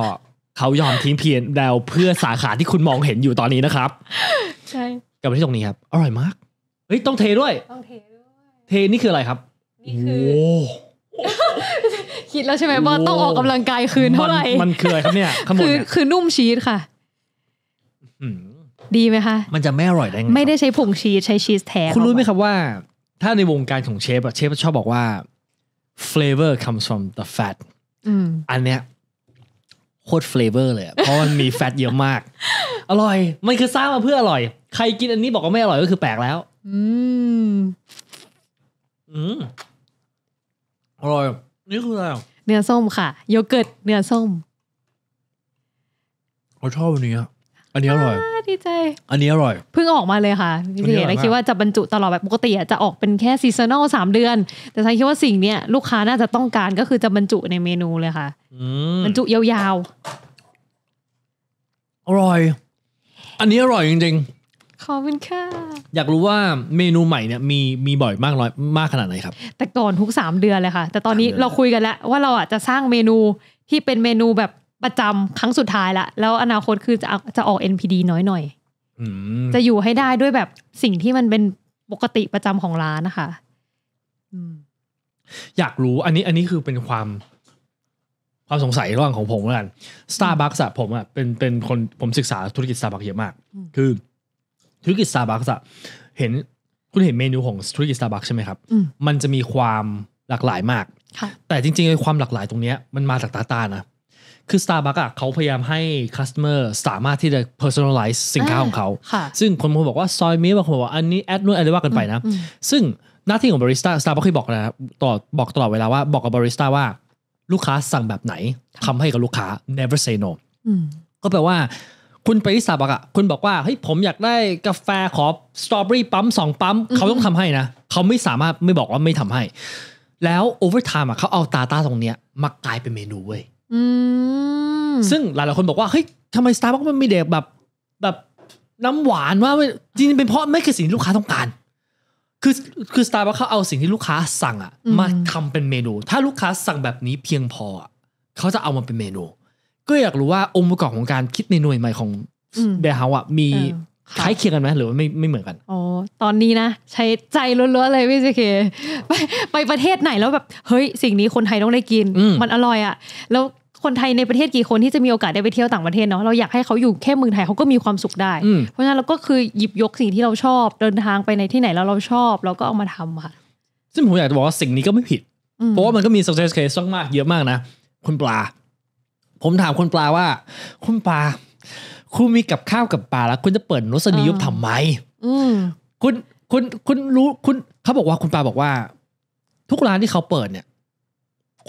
[SPEAKER 1] เขายอมทิ้งเพียนดาวเพื่อสาขาที่คุณมองเห็นอยู่ตอนนี้นะครับ ใช่กลับไปที่ตรงนี้ครับ อร่อยมากเฮ้ยต้องเทด้วยต้องเทด้วย เทนี่คืออะไรครับนี่คือ
[SPEAKER 2] คิดแล้วใช่ไหมว่าต้องออกกำลังกายคืนเท่าไหร่มัน
[SPEAKER 1] คืออะไรครับเนี่ยคือ
[SPEAKER 2] คือนุ่มชีสค่ะดีไหมคะ
[SPEAKER 1] มันจะไม่อร่อยได้ไงไม่
[SPEAKER 2] ได้ใช้ผงชีส ใช้ชีสแท้ คุณรู้ไหมครับว่า
[SPEAKER 1] ถ้าในวงการของเชฟอะเชฟชอบบอกว่า flavor comes from the fat อันเนี้ยโคตรเฟลเวอร์เลยเพราะมันมีแฟตเยอะมาก อร่อย มันคือสร้างมาเพื่ออร่อยใครกินอันนี้บอกว่าไม่อร่อย ก็คือแปลกแล้ว
[SPEAKER 2] อืมอื
[SPEAKER 1] ม อร่อยนี่คืออะไร
[SPEAKER 2] เนื้อส้มค่ะโยเกิร์ตเนื้อส้ม
[SPEAKER 1] เราชอบอันนี้อะอันนี้อร่อย ดีใจ อันนี้อร่อย
[SPEAKER 2] เพิ่งออกมาเลยค่ะพี่เ้วคิดว่าจะบรรจุตลอดแบบปกติจะออกเป็นแค่ซีซันอลสามเดือน แต่ฉันคิดว่าสิ่งเนี้ยลูกค้าน่าจะต้องการก็คือจะบรรจุในเมนูเลยค่ะบรรจุยาว
[SPEAKER 1] ๆ อร่อย อันนี้อร่อยจริง
[SPEAKER 2] ๆขอบคุณค่ะ
[SPEAKER 1] อยากรู้ว่าเมนูใหม่เนี่ย มีมีบ่อยมากน้อยมากขนาดไหน
[SPEAKER 2] ครับ แต่ก่อนทุกสามเดือนเลยค่ะ แต่ตอนนี้เราคุยกันแล้ว ว่าเราอ่ะจะสร้างเมนูที่เป็นเมนูแบบประจำครั้งสุดท้ายละแล้วอนาคตคือจะจะออก NPD น้อยหน่อยจะอยู่ให้ได้ด้วยแบบสิ่งที่มันเป็นปกติประจำของร้านนะคะ
[SPEAKER 1] อยากรู้อันนี้อันนี้คือเป็นความ ความสงสัยระหว่างของผมแล้วกัน Starbucks ์ผมอะเป็นเป็นคนผมศึกษาธุรกิจ Starbucks เยอะมาก คือ ธุรกิจ Starbucks ์เห็นคุณเห็นเมนูของธุรกิจ Starbucks ใช่ไหมครับ มันจะมีความหลากหลายมากแต่จริงๆความหลากหลาย ตรงเนี้ยมันมาจากตาตานะคือ Starbucks อ่ะเขาพยายามให้ customer สามารถที่จะ personalize สินค้าของเขา ซึ่งคนบางคนบอกว่าซอยมิบางคนบอกว่า อันนี้ แอดนู่นอะไรว่ากันไปนะ ซึ่งหน้าที่ของบาริสต้าสตาร์บัคเคยบอกนะตลอดบอกตลอดเวลาว่า บอกกับบาริสต้าว่าลูกค้าสั่งแบบไหนทำให้กับลูกค้า never say no ก็แปลว่า คุณไปที่สตาร์บัคอะคุณบอกว่าเฮ้ยผมอยากได้กาแฟขอสตรอเบอรี่ปั๊มสองปั๊มเขาต้องทำให้นะเขาไม่สามารถไม่บอกว่าไม่ทำให้ แล้ว over time อะเขาเอาตาตาตรงเนี้ย มากลายเป็นเมนูเว้ยซึ่งหลายหลายคนบอกว่าเฮ้ยทำไมสตาร์บัคมันมีเด็กแบบแบบน้ำหวานว่าจริง ๆ เป็นเพราะไม่คือสิ่งที่ลูกค้าต้องการ คือคือสตาร์บัคเขาเอาสิ่งที่ลูกค้าสั่งอะมาทำเป็นเมนู ถ้าลูกค้าสั่งแบบนี้เพียงพอเขาจะเอามาเป็นเมนู ก็อยากรู้ว่า องค์ประกอบของการคิดเมนูใหม่ ของเดฮาวอะมีคล้ายเคียงกันไหมหรือว่าไม่ไม่เหมือนกัน
[SPEAKER 2] อ๋อตอนนี้นะใช้ใจล้วนๆเลยพี่เจเคไปไปประเทศไหนแล้วแบบเฮ้ยสิ่งนี้คนไทยต้องได้กินมันอร่อยอะแล้วคนไทยในประเทศกี่คนที่จะมีโอกาสได้ไปเที่ยวต่างประเทศเนาะเราอยากให้เขาอยู่แค่เมืองไทย เขาก็มีความสุขได้ เพราะงั้นเราก็คือหยิบยกสิ่งที่เราชอบเดินทางไปในที่ไหนแล้วเราชอบเราก็เอามาทำค่ะ ซึ่งผ
[SPEAKER 1] มอยากจะบอกว่า สิ่งนี้ก็ไม่ผิด เพราะว่ามันก็มี success case มากเยอะมากนะคุณปลา ผมถามคุณปลาว่า คุณปลาคุณมีกับข้าวกับปลาแล้ว คุณจะเปิดนสนิยมทำไมคุณคุณคุณรู้คุณเขาบอกว่าคุณปลาบอกว่า ทุกร้านที่เขาเปิดเนี่ย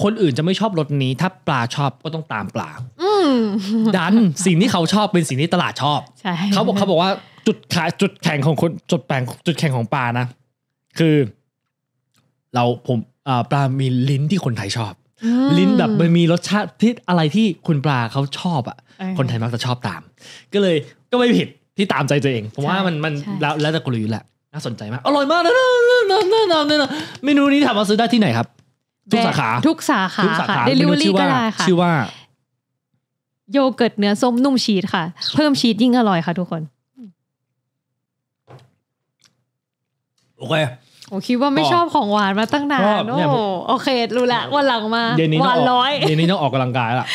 [SPEAKER 1] คนอื่นจะไม่ชอบรสนี้ถ้าปลาชอบก็ต้องตามปลาดันสิ่งที่เขาชอบเป็นสิ่งที่ตลาดชอบเขาบอกเขาบอกว่าจุดขายจุดแข่งของคนจุดแปลงจุดแข่งของปลานะคือ เราผมปลามีลิ้นที่คนไทยชอบ ลิ้นแบบมันมีรสชาติที่อะไรที่คุณปลาเขาชอบ อ่ะ คนไทยมักจะชอบตาม ก็เลยก็ไม่ผิดที่ตามใจตัวเอง ผมว่ามันมันแล้วแต่กลยุทธ์แหละน่าสนใจมากอร่อยมากนะนะนะนะนะเมนูนี้ถามว่าซื้อได้ที่ไหนครับทุกสาขา ทุกสาขาทุกสาขาเดลิเวอรี่ก็ได้ค่ะชื่อว่า
[SPEAKER 2] โยเกิร์ตเนื้อส้มนุ่มชีสค่ะ เพิ่มชีสยิ่งอร่อยค่ะทุกคน โอเคโอคิดว่าไม่ชอบของหวานมาตั้งนานโอ้โอเค รู้ละวันหลังมาหวานร้อยเด
[SPEAKER 1] นนี้ต้องออกกำลังกายละ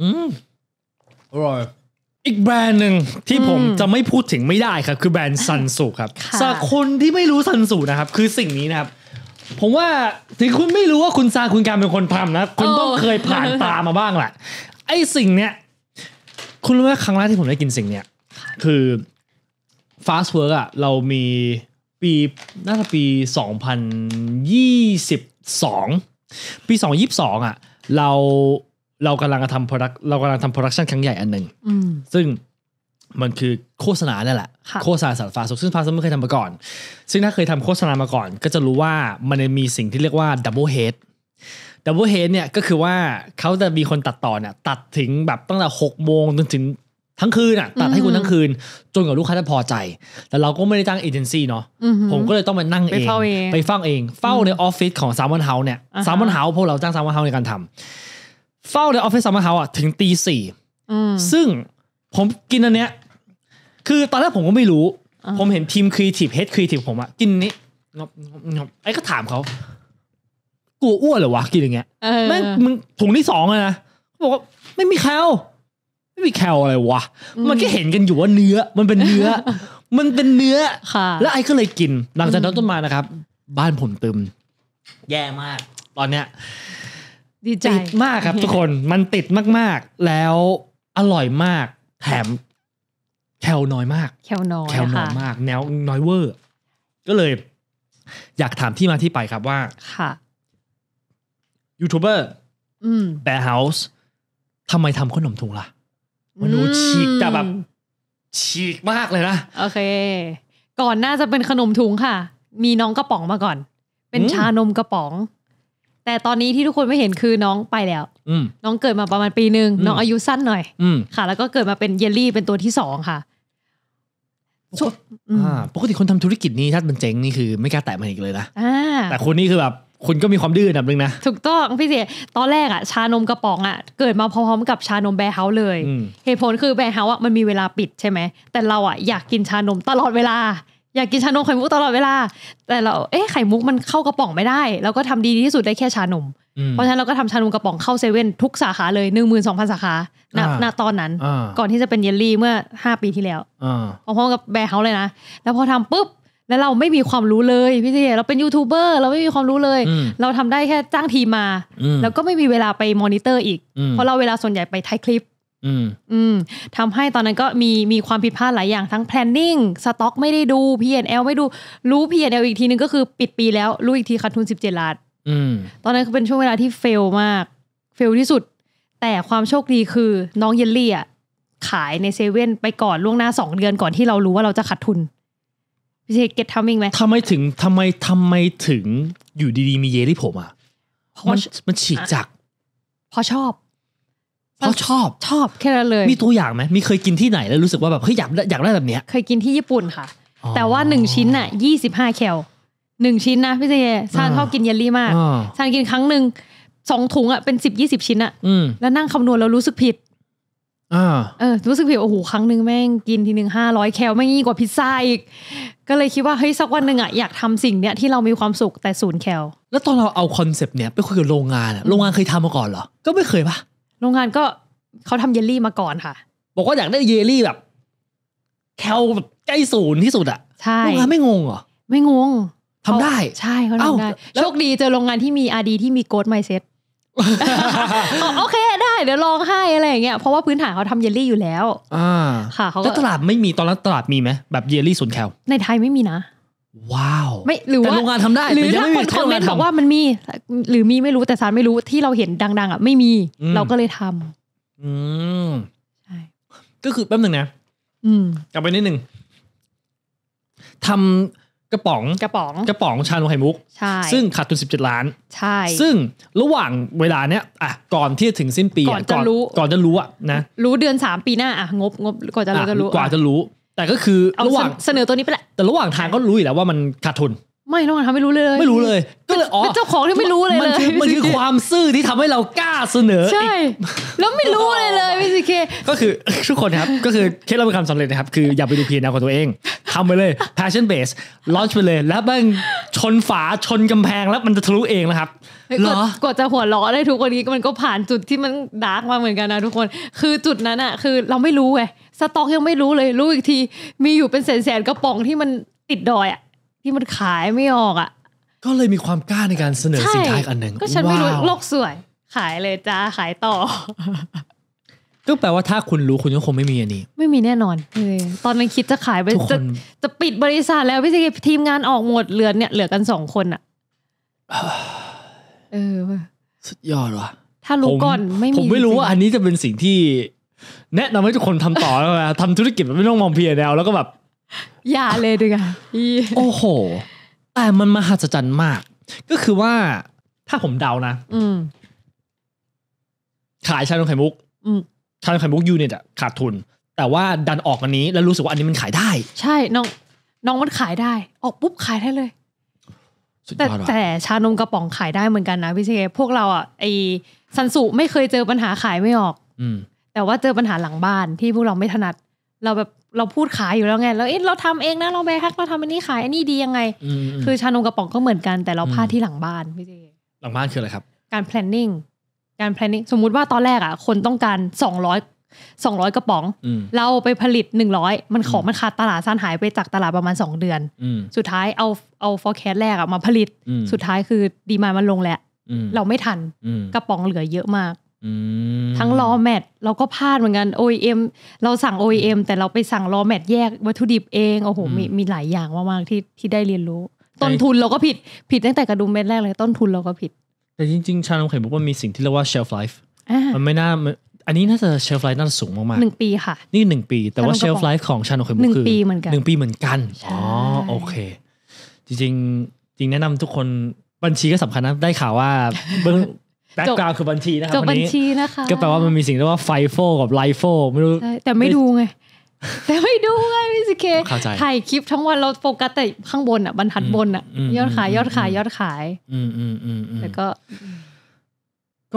[SPEAKER 1] อืมอร่อย อีกแบรนด์หนึ่งที่ผมจะไม่พูดถึงไม่ได้ครับคือแบรนด์ซันสุครับสำหรับคนที่ไม่รู้ซันสุนะครับ คือสิ่งนี้นะครับผมว่าถึงคุณไม่รู้ว่าคุณซาคุณการเป็นคนทำนะ คุณต้องเคยผ่านตามาบ้างแหละ ไอ้สิ่งเนี้ย คุณรู้ไหมครั้งแรกที่ผมได้กินสิ่งเนี้ย คือ fast work อะเรามีปีน่าจะปี 2022 ปี 2022อะเราเรากำลังทำ product เรากำลังทำ production ครั้งใหญ่อันหนึ่งซึ่งมันคือโฆษณาเนี่ยแหละโฆษณาสารฟ้าสุกซึ่งพาสไม่เคยทำมาก่อน ซึ่งถ้าเคยทำโฆษณามาก่อน ก็จะรู้ว่ามันมีสิ่งที่เรียกว่าดับเบิลเฮดดับเบิลเฮดเนี่ยก็คือว่าเขาจะมีคนตัดต่อเนี่ย ตัดถึงแบบตั้งแต่หกโมงจนถึงทั้งคืนอ่ะตัดให้คุณทั้งคืน จนกว่าลูกค้าจะพอใจ แต่เราก็ไม่ได้จ้างเอเจนซี่เนาะผมก็เลยต้องมานั่งเองไปเฝ้าเอง เฝ้าในออฟฟิศของซามอนเฮาเนี่ยซามอนเฮาพวกเราจ้างซามอนเฮาในการทำ เฝ้าในออฟฟิศซามอนเฮาอ่ะถึงตีสี่ซึ่งผมกินอันเนี้ยคือตอนแรกผมก็ไม่รู้ ผมเห็นทีมครีเอทีฟเฮดครีเอทีฟผมอะกินนี้งบงบไอ้ก็ถามเขากูอ้วนเหรอวะ กินอย่างเงี้ยแม่งมึงถุงที่สองเลยนะบอกว่าไม่มีแคลไม่มีแคลอะไรวะมันก็เห็นกันอยู่ว่าเนื้อ มันเป็นเนื้อ มันเป็นเนื้อค่ะแล้วไอ้ก็เลยกิน หลังจากนั้นต้นมานะครับ บ้านผมตึม แย่มาก ตอนเนี้ย ดีใจมากครับ ทุกคนมันติดมากๆ แล้วอร่อยมากแถมแคลน้อยมาก
[SPEAKER 2] แคลน้อยแคลน้อยม
[SPEAKER 1] ากแนวน้อยเวอร์ก็เลย อยากถามที่มาที่ไปครับว่า ค่ะยูทูบเบอร์แบร์เฮาส์ทำไมทำขนมถุงล่ะ
[SPEAKER 2] มันดูฉีกแต่แบบฉีกมากเลยนะโอเค ก่อนน่าจะเป็นขนมถุงค่ะ มีน้องกระป๋องมาก่อน เป็นชานมกระป๋อง แต่ตอนนี้ที่ทุกคนไม่เห็นคือน้องไปแล้วน้องเกิดมาประมาณปีหนึ่งน้องอายุสั้นหน่อยค่ะแล้วก็เกิดมาเป็นเยลลี่เป็นตัวที่สองค่ะ
[SPEAKER 1] ปกติคนทำธุรกิจนี้ถ้ามันเจ๊งนี่คือไม่กล้าแตะมันอีกเลยนะแต่คนนี้คือแบบคุณก็มีความดื้อนับนึงนะ
[SPEAKER 2] ถูกต้องพี่เสียตอนแรกอะชานม กระป๋องอะเกิดมาพร้อมกับชานมแบร์เฮาส์เลยเหตุผลคือแบร์เฮาส์อะมันมีเวลาปิดใช่ไหมแต่เราอะอยากกินชานมตลอดเวลา อยากกินชานมไข่มุกตลอดเวลา แต่เราเอ๊ะไข่มุกมันเข้ากระป๋องไม่ได้เราก็ทำดีที่สุดได้แค่ชานมเพราะฉะนั้นเราก็ทำชานมกระป๋องเข้าเซเว่นทุกสาขาเลยหนึ่งหมื่นสองพันสาขาณณตอนนั้น ก่อนที่จะเป็นเยลลี่เมื่อห้าปีที่แล้วพร้อมกับแบร์เฮาเลยนะ แล้วพอทำปุ๊บ แล้วเราไม่มีความรู้เลยพี่เจเราเป็นยูทูบเบอร์เราไม่มีความรู้เลย เราทำได้แค่จ้างทีมา แล้วก็ไม่มีเวลาไปมอนิเตอร์ อีก เพราะเราเวลาส่วนใหญ่ไปถ่ายคลิป อืมทำให้ตอนนั้นก็มีมีความผิดพลาดหลายอย่างทั้ง planning สต็อกไม่ได้ดู P&L ไม่ดูรู้ P&L อีกทีนึงก็คือ ปิดปีแล้วรู้อีกทีขาดทุน17ล้านตอนนั้นคือเป็นช่วงเวลาที่เฟลมาก เฟลที่สุด แต่ความโชคดีคือน้องเยลลี่อ่ะขายในเซเว่นไปก่อนล่วงหน้าสองเดือนก่อนที่เรารู้ว่าเราจะขาดทุนพี่เชเก็ตทัมมิ่งไหมทำไ
[SPEAKER 1] มถึงทำไมทำไมถึงอยู่ดีๆ มีเยลลี่ผมอ่ะมันมันฉีกจาก
[SPEAKER 2] เพราะชอบเพราะชอบชอบแค่นั้นเลย มี
[SPEAKER 1] ตัวอย่างไหม มีเคยกินที่ไหนแล้วรู้สึกว่าแบบเฮ้ยอยากอยากได้แบบเนี้ย
[SPEAKER 2] เคยกินที่ญี่ปุ่นค่ะ แต่ว่าหนึ่งชิ้นอ่ะยี่สิบห้าแคลหนึ่งชิ้นนะพี่เจซานชอบกินเยลลี่มากซานกินครั้งหนึ่งสองถุงอ่ะเป็นสิบยี่สิบชิ้นอ่ะแล้วนั่งคำนวณแล้วรู้สึกผิดเออ รู้สึกผิดโอ้โหครั้งหนึ่งแม่งกินทีหนึ่งห้าร้อยแคลไม่งี่กว่าพิซซ่าอีก ก็เลยคิดว่าเฮ้ยสักวันหนึ่งอ่ะอยากทำสิ่งเนี้ยที่เรามีความสุขแต่ศูนย์แคลแล้วตอนเร
[SPEAKER 1] าเอาคอนเซปต์เนี้ยไปคุยกับโรงงานโรงงานเคยทำมาก่
[SPEAKER 2] อนเหรอก็ไม่เคยปะโรงงานก็เขาทำเยลลี่มาก่อนค่ะ บอกว่าอยากได้เยลลี่แบบ แคลแบบใกล้ศูนย์ที่สุดอ่ะใช่โรงงานไม่งงเหรอไม่งงทำได้ใช่เขาทำได้ โชคดีเจอโรงงานที่มีอาดีที่มีโกดไมเซ็ตโอเคได้เดี๋ยวลองให้อะไรอย่างเงี้ยเพราะว่าพื้นฐานเขาทำเยลลี่อยู่แล้วอค่ะเขาตลาด
[SPEAKER 1] ไม่มีตอนนั้นตลาดมีไหม แบบเยลลี่สุนแคล
[SPEAKER 2] ในไทยไม่มีนะ ว้าวไม่หรือว่าโรงงานทำได้หรือถ้าคนคอมเมนต์บอกว่ามันมี หรือมีไม่รู้แต่สารไม่รู้ที่เราเห็นดัง ๆ อ่ะ ไม่มีเราก็เลยท
[SPEAKER 1] ำอืมใช่ ก็คือแป๊บหนึ่งนะอืม กลับไปนิดหนึ่งทำกระป๋องกระป๋องกระป๋องชานมไข่มุก ใช่ ซึ่งขาดทุนสิบเจ็ดล้าน ใช่ ซึ่งระหว่างเวลาเนี้ย อ่ะ ก่อนที่จะถึงสิ้นปี ก่อนจะรู้ก่อนจะรู้อ่ะนะ
[SPEAKER 2] รู้เดือนสามปีหน้าอ่ะงบงบก่อนจะรู้ก็รู้ กว่า
[SPEAKER 1] จะรู้ แต่ก็คือ ระหว่างเสนอตัวนี้ไปแหละ แต่ระหว่างทางก็รู้อยู่แล้วว่ามันขาดทุน
[SPEAKER 2] ไม่น้องทำไม่รู้เลย ไม่รู้เลยก็เลยอ๋อเจ้าของที่ไม่รู้เลยมันคือมันคือความซื่อที่ทำใ
[SPEAKER 1] ห้เรากล้าเสนอ ใช่
[SPEAKER 2] แล้วไม่รู้เลยเลยพี่ซีเค
[SPEAKER 1] ก็คือทุกคนครับ ก็คือเคล็ดลับความสำเร็จนะครับคืออย่าไปดูเพียงแนวของตัวเองทำไปเลย passion base ลอนช์ไปเลยแล้วบ้างชนฝาชนกำแพง แล้วมันจะทะลุเองนะครับกหรอก
[SPEAKER 2] ว่าจะหัวเราะได้ทุกวันนี้มันก็ผ่านจุดที่มันดาร์กมาเหมือนกันนะทุกคนคือจุดนั้นอ่ะคือเราไม่รู้ไงสต็อกยังไม่รู้เลย รู้อีกที มีอยู่เป็นแสนๆกระป๋องที่มันติดดอยอ่ะที่มันขายไม่ออกอ่ะ
[SPEAKER 1] ก็เลยมีความกล้าในการเสนอสินค้าอันหนึ่งก็ฉันไม่รู้โล
[SPEAKER 2] กสวย ขายเลยจ้าขายต่อ
[SPEAKER 1] ก็แปลว่าถ้าคุณรู้คุณก็คงไม่มีอันนี้
[SPEAKER 2] ไม่มีแน่นอนตอนนั้นคิดจะขายไปจะจะปิดบริษัทแล้วพี่สิทีมงานออกหมดเหลือเนี่ย เหลือกันสองคนอ่ะ เออ
[SPEAKER 1] สุดยอดว่ะถ้ารู้ก่อนไม่มีผมไม่รู้ว่าอันนี้จะเป็นสิ่งที่ แนะนำาให้ทุกคนทำต่อแล้วนะทำธุรกิจแบบไม่ต้องมองเพียแนวแล้วก็แบบ
[SPEAKER 2] อย่าเลยดีกว่าโอ้โห
[SPEAKER 1] แต่มันมหัศจรรย์มาก ก็คือว่าถ้าผมเดานะขายชานมไข่มุกชานมไข่มุกยูเนี่ยขาดทุน แต่ว่าดันออกอันนี้แล้วรู้สึกว่าอันนี้มันขายได้
[SPEAKER 2] ใช่น้องน้องมันขายได้ ออกปุ๊บขายได้เลย แต่แต่ชานมกระป๋องขายได้เหมือนกันนะพี่เชพวกเราอ่ะไอซันสุไม่เคยเจอปัญหาขายไม่ออก อืแต่ว่าเจอปัญหาหลังบ้านที่พวกเราไม่ถนัดเราแบบเราพูดขายอยู่แล้วไงแล้วเอ๊ะเราทำเองนะ เราแบกฮักเราทำอันนี้ขาย อันนี้ดียังไง คือชานมกระป๋องก็เหมือนกันแต่เราพลาดที่หลังบ้านพี่เจ
[SPEAKER 1] หลังบ้านคืออะไรครับ
[SPEAKER 2] การ planning การ planning สมมุติว่าตอนแรกอ่ะคนต้องการสองร้อยสองร้อยกระป๋อง เราไปผลิตหนึ่งร้อยมันของมันขาดตลาดสั้นหายไปจากตลาดประมาณสองเดือน สุดท้ายเอาเอา forecast แรกอ่ะมาผลิตสุดท้ายคือดีมามันลงแหละเราไม่ทันกระป๋องเหลือเยอะมากทั้งลอแมทเราก็พลาดเหมือนกัน OEM เราสั่ง OEM แต่เราไปสั่งลอแมทแยกวัตถุดิบเอง โอ้โห มีมีหลายอย่างมากๆที่ที่ได้เรียนรู้ ต้นทุนเราก็ผิดผิดตั้งแต่กระดุมเม็ดแรกเลยต้นทุนเราก็ผิด
[SPEAKER 1] แต่จริงๆ ชานมเข็มอกว่ามีสิ่งที่เรียกว่า shelf life มันไม่น่า อันนี้น่าจะ shelf life น่าจะสูงมากๆหนึ่งปีค่ะ นี่หนึ่งปีแต่ว่า shelf life ของชานมเข็มกคือหนึ่งปีเหมือนกันหนึ่งปีเหมือนกันอ๋อโอเค จริงจริงแนะนำทุกคนบัญชีก็สำคัญนะได้ข่าวว่าเบื้องแบ็กกราวคือบัญชีนะครับจบบัญชีนะคะก็แปลว่ามันมีสิ่งเรียกว่าไฟโฟกับไลโฟไม่รู้ แต่ไม่ดู
[SPEAKER 2] ไง แต่ไม่ดูไงพี่สิเคถ่ายคลิป ทั้งวันเราโฟกัสแต่ข้างบนอ่ะบรรทัดบนอ่ะยอดขายยอดขายยอดขาย
[SPEAKER 3] อืมอืมอืม
[SPEAKER 1] แล้วก็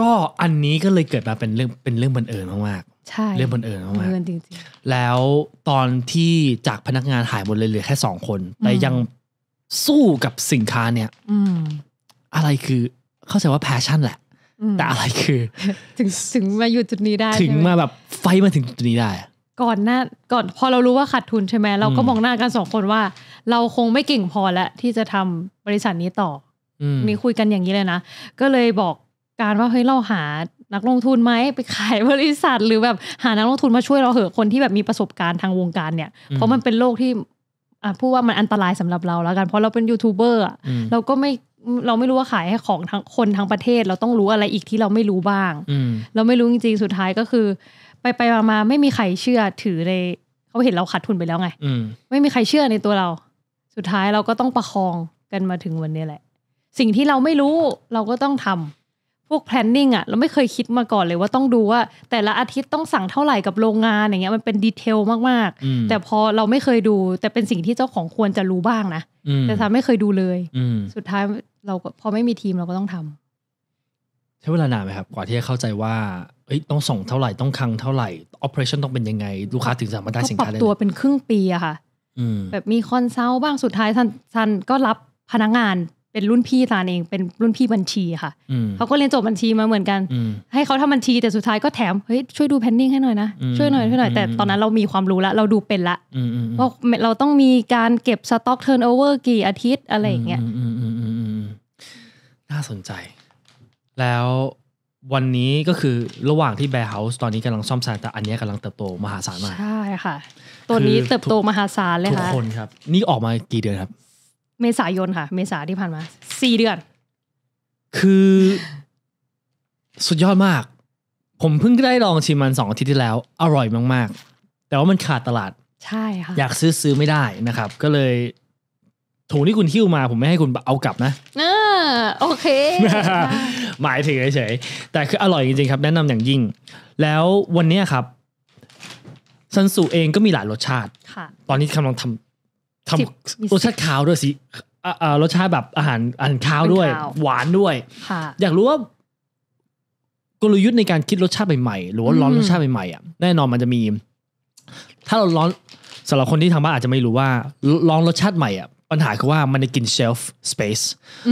[SPEAKER 1] ก็อันนี้ก็เลยเกิดมาเป็นเรื่องเป็นเรื่องบังเอิญมาก
[SPEAKER 2] ๆใช่เรื่องบั
[SPEAKER 1] งเอิญมากๆแล้วตอนที่จากพนักงานหายหมดเลยเหลือแค่สองคน แต่ยังสู้กับสินค้าเนี่ยอะไรคือ เข้าใจว่าแพชชั่นแหละแต่อะไรคือ
[SPEAKER 2] ถึงถึงมาอยู่จุดนี้ได้ ถึงมา
[SPEAKER 1] แบบไฟมาถึงจุดนี้ได้
[SPEAKER 2] ก่อนหน้าก่อนพอเรารู้ว่าขาดทุนใช่ไหมเราก็มองหน้ากันสองคนว่าเราคงไม่เก่งพอแล้วที่จะทำบริษัทนี้ต่อมีคุยกันอย่างนี้เลยนะก็เลยบอกการว่าเฮ้ยเราหานักลงทุนไหมไปขายบริษัท หรือแบบหานักลงทุนมาช่วยเราเหอะคนที่แบบมีประสบการณ์ทางวงการเนี่ย เพราะมันเป็นโลกที่พูดว่ามันอันตรายสำหรับเราแล้วกัน เพราะเราเป็นยูทูบเบอร์เราก็ไม่เราไม่รู้ว่าขายให้ของทั้งคนทั้งประเทศเราต้องรู้อะไรอีกที่เราไม่รู้บ้างเราไม่รู้จริง ๆ สุดท้ายก็คือ ไปไปมาไม่มีใครเชื่อถือในเขาเห็นเราขาดทุนไปแล้วไงไม่มีใครเชื่อในตัวเราสุดท้ายเราก็ต้องประคองกันมาถึงวันนี้แหละ สิ่งที่เราไม่รู้เราก็ต้องทำพวก planning อะเราไม่เคยคิดมาก่อนเลย ว่าต้องดูว่า แต่ละอาทิตย์ต้องสั่งเท่าไหร่กับโรงงานอย่างเงี้ย มันเป็นดีเทลมากๆแต่พอเราไม่เคยดู แต่เป็นสิ่งที่เจ้าของควรจะรู้บ้างนะแต่ซานไม่เคยดูเลย สุดท้ายเราก็พอไม่มีทีมเราก็ต้องทำ
[SPEAKER 1] ใช้เวลานานไหมครับ กว่าที่จะเข้าใจว่าเ้ย ต้องส่งเท่าไหร่ ต้องคังเท่าไหร่ออปเปอเรชั่นต้องเป็นยังไง ลูกค้าถึงสามารถได้สินค้าได้ตัว
[SPEAKER 2] เป็นครึ่งปีอะค่ะ แบบมีคอนซัลท์บ้าง สุดท้ายซันซันก็รับพนักงานเป็นรุ่นพี่ตาเอง เป็นรุ่นพี่บัญชีค่ะเขาก็เรียนจบบัญชีมาเหมือนกัน ให้เขาทำบัญชี แต่สุดท้ายก็แถม เฮ้ย ช่วยดูแพนนิ่งให้หน่อยนะ ช่วยหน่อยช่วยหน่อยแต่ตอนนั้นเรามีความรู้ละเราดูเป็นละว่าเราต้องมีการเก็บสต็อกเทิร์นโอเวอร์กี่อาทิตย์อะไรอย่างเงี้ย
[SPEAKER 1] น่าสนใจ แล้ววันนี้ก็คือระหว่างที่แบร์เฮาส์ตอนนี้กำลังซ่อมแซมแต่อันนี้กำลังเติบโตมหาศาลมากใช่ค่ะ ตัวนี้เติบโตมห
[SPEAKER 2] าศาลเลยค่ะทุกคน
[SPEAKER 1] ครับ นี่ออกมากี่เดือนครับ
[SPEAKER 2] เมษายนค่ะ เมษาที่ผ่านมาสี่เดือน
[SPEAKER 1] คือ สุดยอดมาก ผมเพิ่งได้ลองชิมมันสองอาทิตย์ที่แล้ว อร่อยมาก ๆ แต่ว่ามันขาดตลาด
[SPEAKER 2] ใช่ค่ะ อยากซ
[SPEAKER 1] ื้อซื้อไม่ได้นะครับ ก็เลยถุงที่คุณหิ้วมา ผมไม่ให้คุณเอากลับนะ
[SPEAKER 2] เออ โอเค
[SPEAKER 1] หมายถึงเฉยๆแต่คืออร่อยจริงๆครับ แนะนำอย่างยิ่ง แล้ววันนี้ครับซันสูเองก็มีหลายรสชาติตอนนี้กำลังทำทำรสชาติขาวด้วยสิรสชาติแบบอาหารอาหารขาวด้วย หวานด้วยอยากรู้ว่า กลยุทธ์ในการคิดรสชาติใหม่ๆหรือว่าร้อนรสชาติใหม่ๆอ่ะแน่นอนมันจะมี ถ้าเราร้อนสำหรับคนที่ทางบ้านอาจจะไม่รู้ว่าลองรสชาติใหม่อ่ะ ปัญหาคือว่ามันจะกินเชลฟ์สเปซ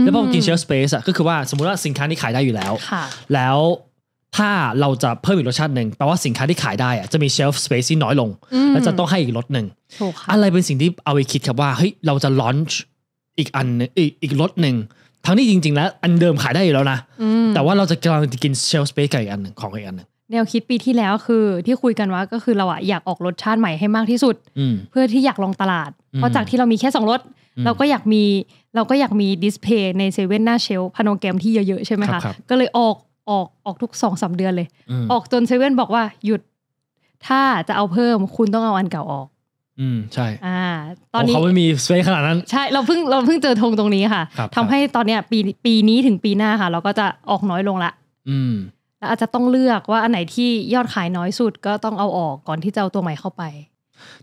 [SPEAKER 1] แล้วพอกินเชลฟ์สเปซอ่ะก็คือว่า สมมติว่าสินค้านี้ขายได้อยู่แล้วแล้วถ้าเราจะเพิ่มอีกรสชาติหนึ่งแปลว่าสินค้าที่ขายได้อะจะมีเชลฟ์สเปซที่น้อยลงและจะต้องให้อีกรสหนึ่งอะไรเป็นสิ่งที่เอาไปคิดครับว่าเฮ้ยเราจะลอนช์อีกอันอีกอีกรสหนึ่งทั้งนี้จริง ๆแล้วอันเดิมขายได้อยู่แล้วนะแต่ว่าเราจะกำลังกินเชลฟ์สเปซกับอีกอันหนึ่งของอีกอันหนึ่ง
[SPEAKER 2] แนวคิดปีที่แล้วคือ ที่คุยกันว่าก็คือเราอะอยากออกรสชาติใหม่ให้มากที่สุดเพื่อที่อยากลองตลาดเพราะจากที่เรามีแค่สองรสเราก็อยากมีเราก็อยากมีดิสเพย์ในเซเว่นหน้าเชลพานโนแกรมที่เยอะๆใช่ไหมคะก็เลยออกออกออกทุกสองสาเดือนเลยออกจนเซเว่นบอกว่าหยุด ถ้าจะเอาเพิ่มคุณต้องเอาอันเก่าออก อืม ใช่ อ่า ตอนนี้เขาไม่
[SPEAKER 1] มีซเ่นขนาดนั้น
[SPEAKER 2] ใช่ เราเพิ่งเราเพิ่งเจอธงตรงนี้ค่ะ ทำให้ตอนเนี้ย ปีปีนี้ถึงปีหน้าค่ะ เราก็จะออกน้อยลงละ อืมแล้วอาจจะต้องเลือกว่าอันไหนที่ยอดขายน้อยสุดก็ต้องเอาออกก่อนที่จะเอาตัวใหม่เข้าไป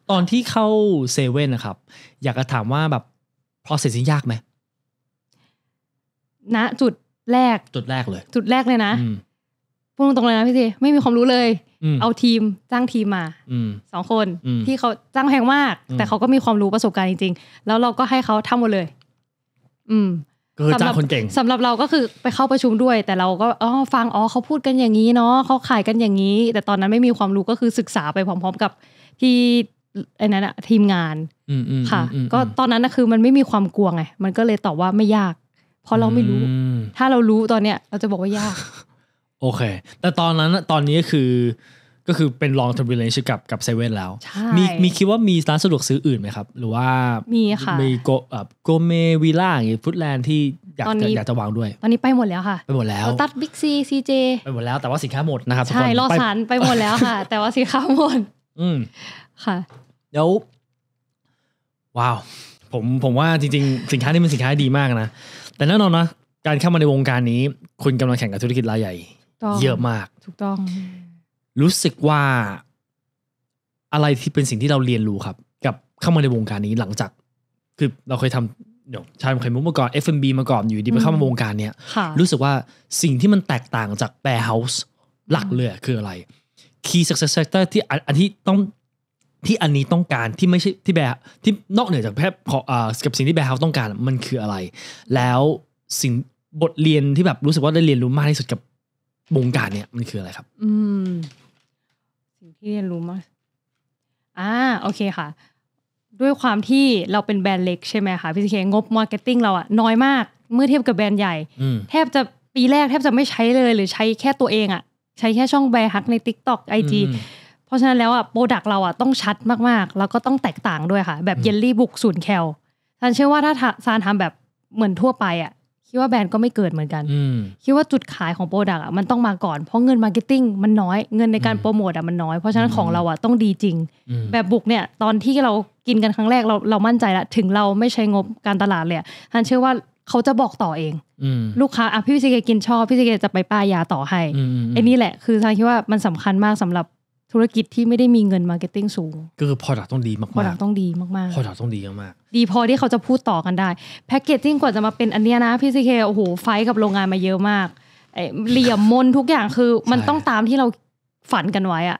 [SPEAKER 1] ตอนที่เข้าเซเว่นนะครับ อยากจะถามว่าแบบ processing ยากไหม
[SPEAKER 2] ณจุดแรก จุดแรกเลย จุดแรกเลยนะพูดตรงๆเลยนะพี่ซีไม่มีความรู้เลย เอาทีม จ้างทีมมาสองคนที่เขาจ้างแพงมากแต่เขาก็มีความรู้ประสบการณ์จริงๆแล้วเราก็ให้เขาทำหมดเลย
[SPEAKER 3] อืมกคือจ้างคนเก่ง
[SPEAKER 2] สำหรับเราก็คือไปเข้าประชุมด้วย แต่เราก็อ๋อฟังอ๋อเขาพูดกันอย่างนี้เนาะเขาขายกันอย่างนี้ แต่ตอนนั้นไม่มีความรู้ก็คือศึกษาไปพร้อมๆ กับที่ไอ้นั้นอะทีมงานค่ะ ก็ตอนนั้นนะคือมันไม่มีความกลัวไงมันก็เลยตอบว่าไม่ยากเพราะเราไม่รู้ ถ้าเรารู้ตอนเนี้ย เราจะบอกว่ายาก
[SPEAKER 1] โอเค แต่ตอนนั้นตอนนี้คือก็คือเป็น long term relationship กับกับเซเว่นแล้ว มีมีคิดว่ามีร้านสะดวกซื้ออื่นไหมครับ หรือว่ามีค่ะมีโกแบบโกเมวิล่าอย่างงี้ฟุตแลนด์ที่อยากอยากจะวางด้วย
[SPEAKER 2] ตอนนี้ไปหมดแล้วค่ะ ไปหมดแล้ว ตัดบิ๊กซีซีเจ
[SPEAKER 1] ไปหมดแล้วแต่ว่าสินค้าหมดนะครับ ใช่รอสาร
[SPEAKER 2] ไปหมดแล้วค่ะ แต่ว่าสินค้าหมดอืมค่ะ
[SPEAKER 1] เดี๋ยวว้าว ผมผมว่าจริงๆสินค้านี่มันสินค้าดีมากนะแต่แน่นอนนะการเข้ามาในวงการนี้คุณกำลังแข่งกับธุรกิจรายใหญ่ เยอะมากถูกต้อง รู้สึกว่า อะไรที่เป็นสิ่งที่เราเรียนรู้ครับ กับเข้ามาในวงการนี้หลังจาก คือเราเคยทำเดี๋ยวชายเคยมุกมาก่อน F&B มาก่อนอยู่ดีมาเข้ามาวงการเนี้ย รู้สึกว่าสิ่งที่มันแตกต่างจากแปรเฮาส์หลักเลยคืออะไร key success factor ที่อันที่ต้องที่อันนี้ต้องการที่ไม่ใช่ที่แบรที่นอกเหนือจากแพทย์กับสิ่งที่แบร์เขาต้องการมันคืออะไร แล้วสิ่งบทเรียนที่แบบรู้สึกว่าได้เรียนรู้มากที่สุดกับวงการเนี่ยมันคืออะไรครับ
[SPEAKER 2] อืม สิ่งที่เรียนรู้มากอ่าโอเคค่ะ ด้วยความที่เราเป็นแบรนด์เล็กใช่ไหมคะพี่เคงบมาร์เก็ตติ้งเราอะน้อยมาก เมื่อเทียบกับแบรนด์ใหญ่แทบจะปีแรกแทบจะไม่ใช้เลย หรือใช้แค่ตัวเองอะใช้แค่ช่องแบร์ฮักในทิ k อ o k IG อเพราะฉะนั้น แล้วอ่ะโปรดักต์เราอ่ะต้องชัดมาก ๆ แล้วก็ต้องแตกต่างด้วยค่ะ แบบเยลลี่บุกศูนย์แคลซานเชื่อว่าถ้าซานทำแบบเหมือนทั่วไปอ่ะคิดว่าแบรนด์ก็ไม่เกิดเหมือนกันคิดว่าจุดขายของโปรดักต์อ่ะมันต้องมาก่อน เพราะเงินมาร์เก็ตติ้งมันน้อยเงินในการโปรโมทอ่ะมันน้อย เพราะฉะนั้นของเราอ่ะต้องดีจริง แบบบุกเนี่ย ตอนที่เรากินกันครั้งแรกเราเรามั่นใจละถึงเราไม่ใช้งบการตลาดเลยซันเชื่อว่าเขาจะบอกต่อเองลูกค้าอ่ะพี่พิเศษกินชอบพี่พิเศษจะไปป้ายยาต่อให้ไอ้นี่แหละคือซานคิดว่ามันสำคัญมากสำหรับธุรกิจที่ไม่ได้มีเงินมาร์เก็ตติ้งสูง
[SPEAKER 1] ก็คือ product ต้องดีมากๆ product ต้อง
[SPEAKER 2] ดีมากๆ product ต้องดีมากๆ ดีพอที่เขาจะพูดต่อกันได้แพ็กเกจจิ้งกว่าจะมาเป็นอันเนี้ยนะพี่ซีเคโอ้โห ไฟกับโรงงานมาเยอะมากเหลี่ยมมนทุกอย่างคือมันต้องตามที่เราฝันกันไว้อะ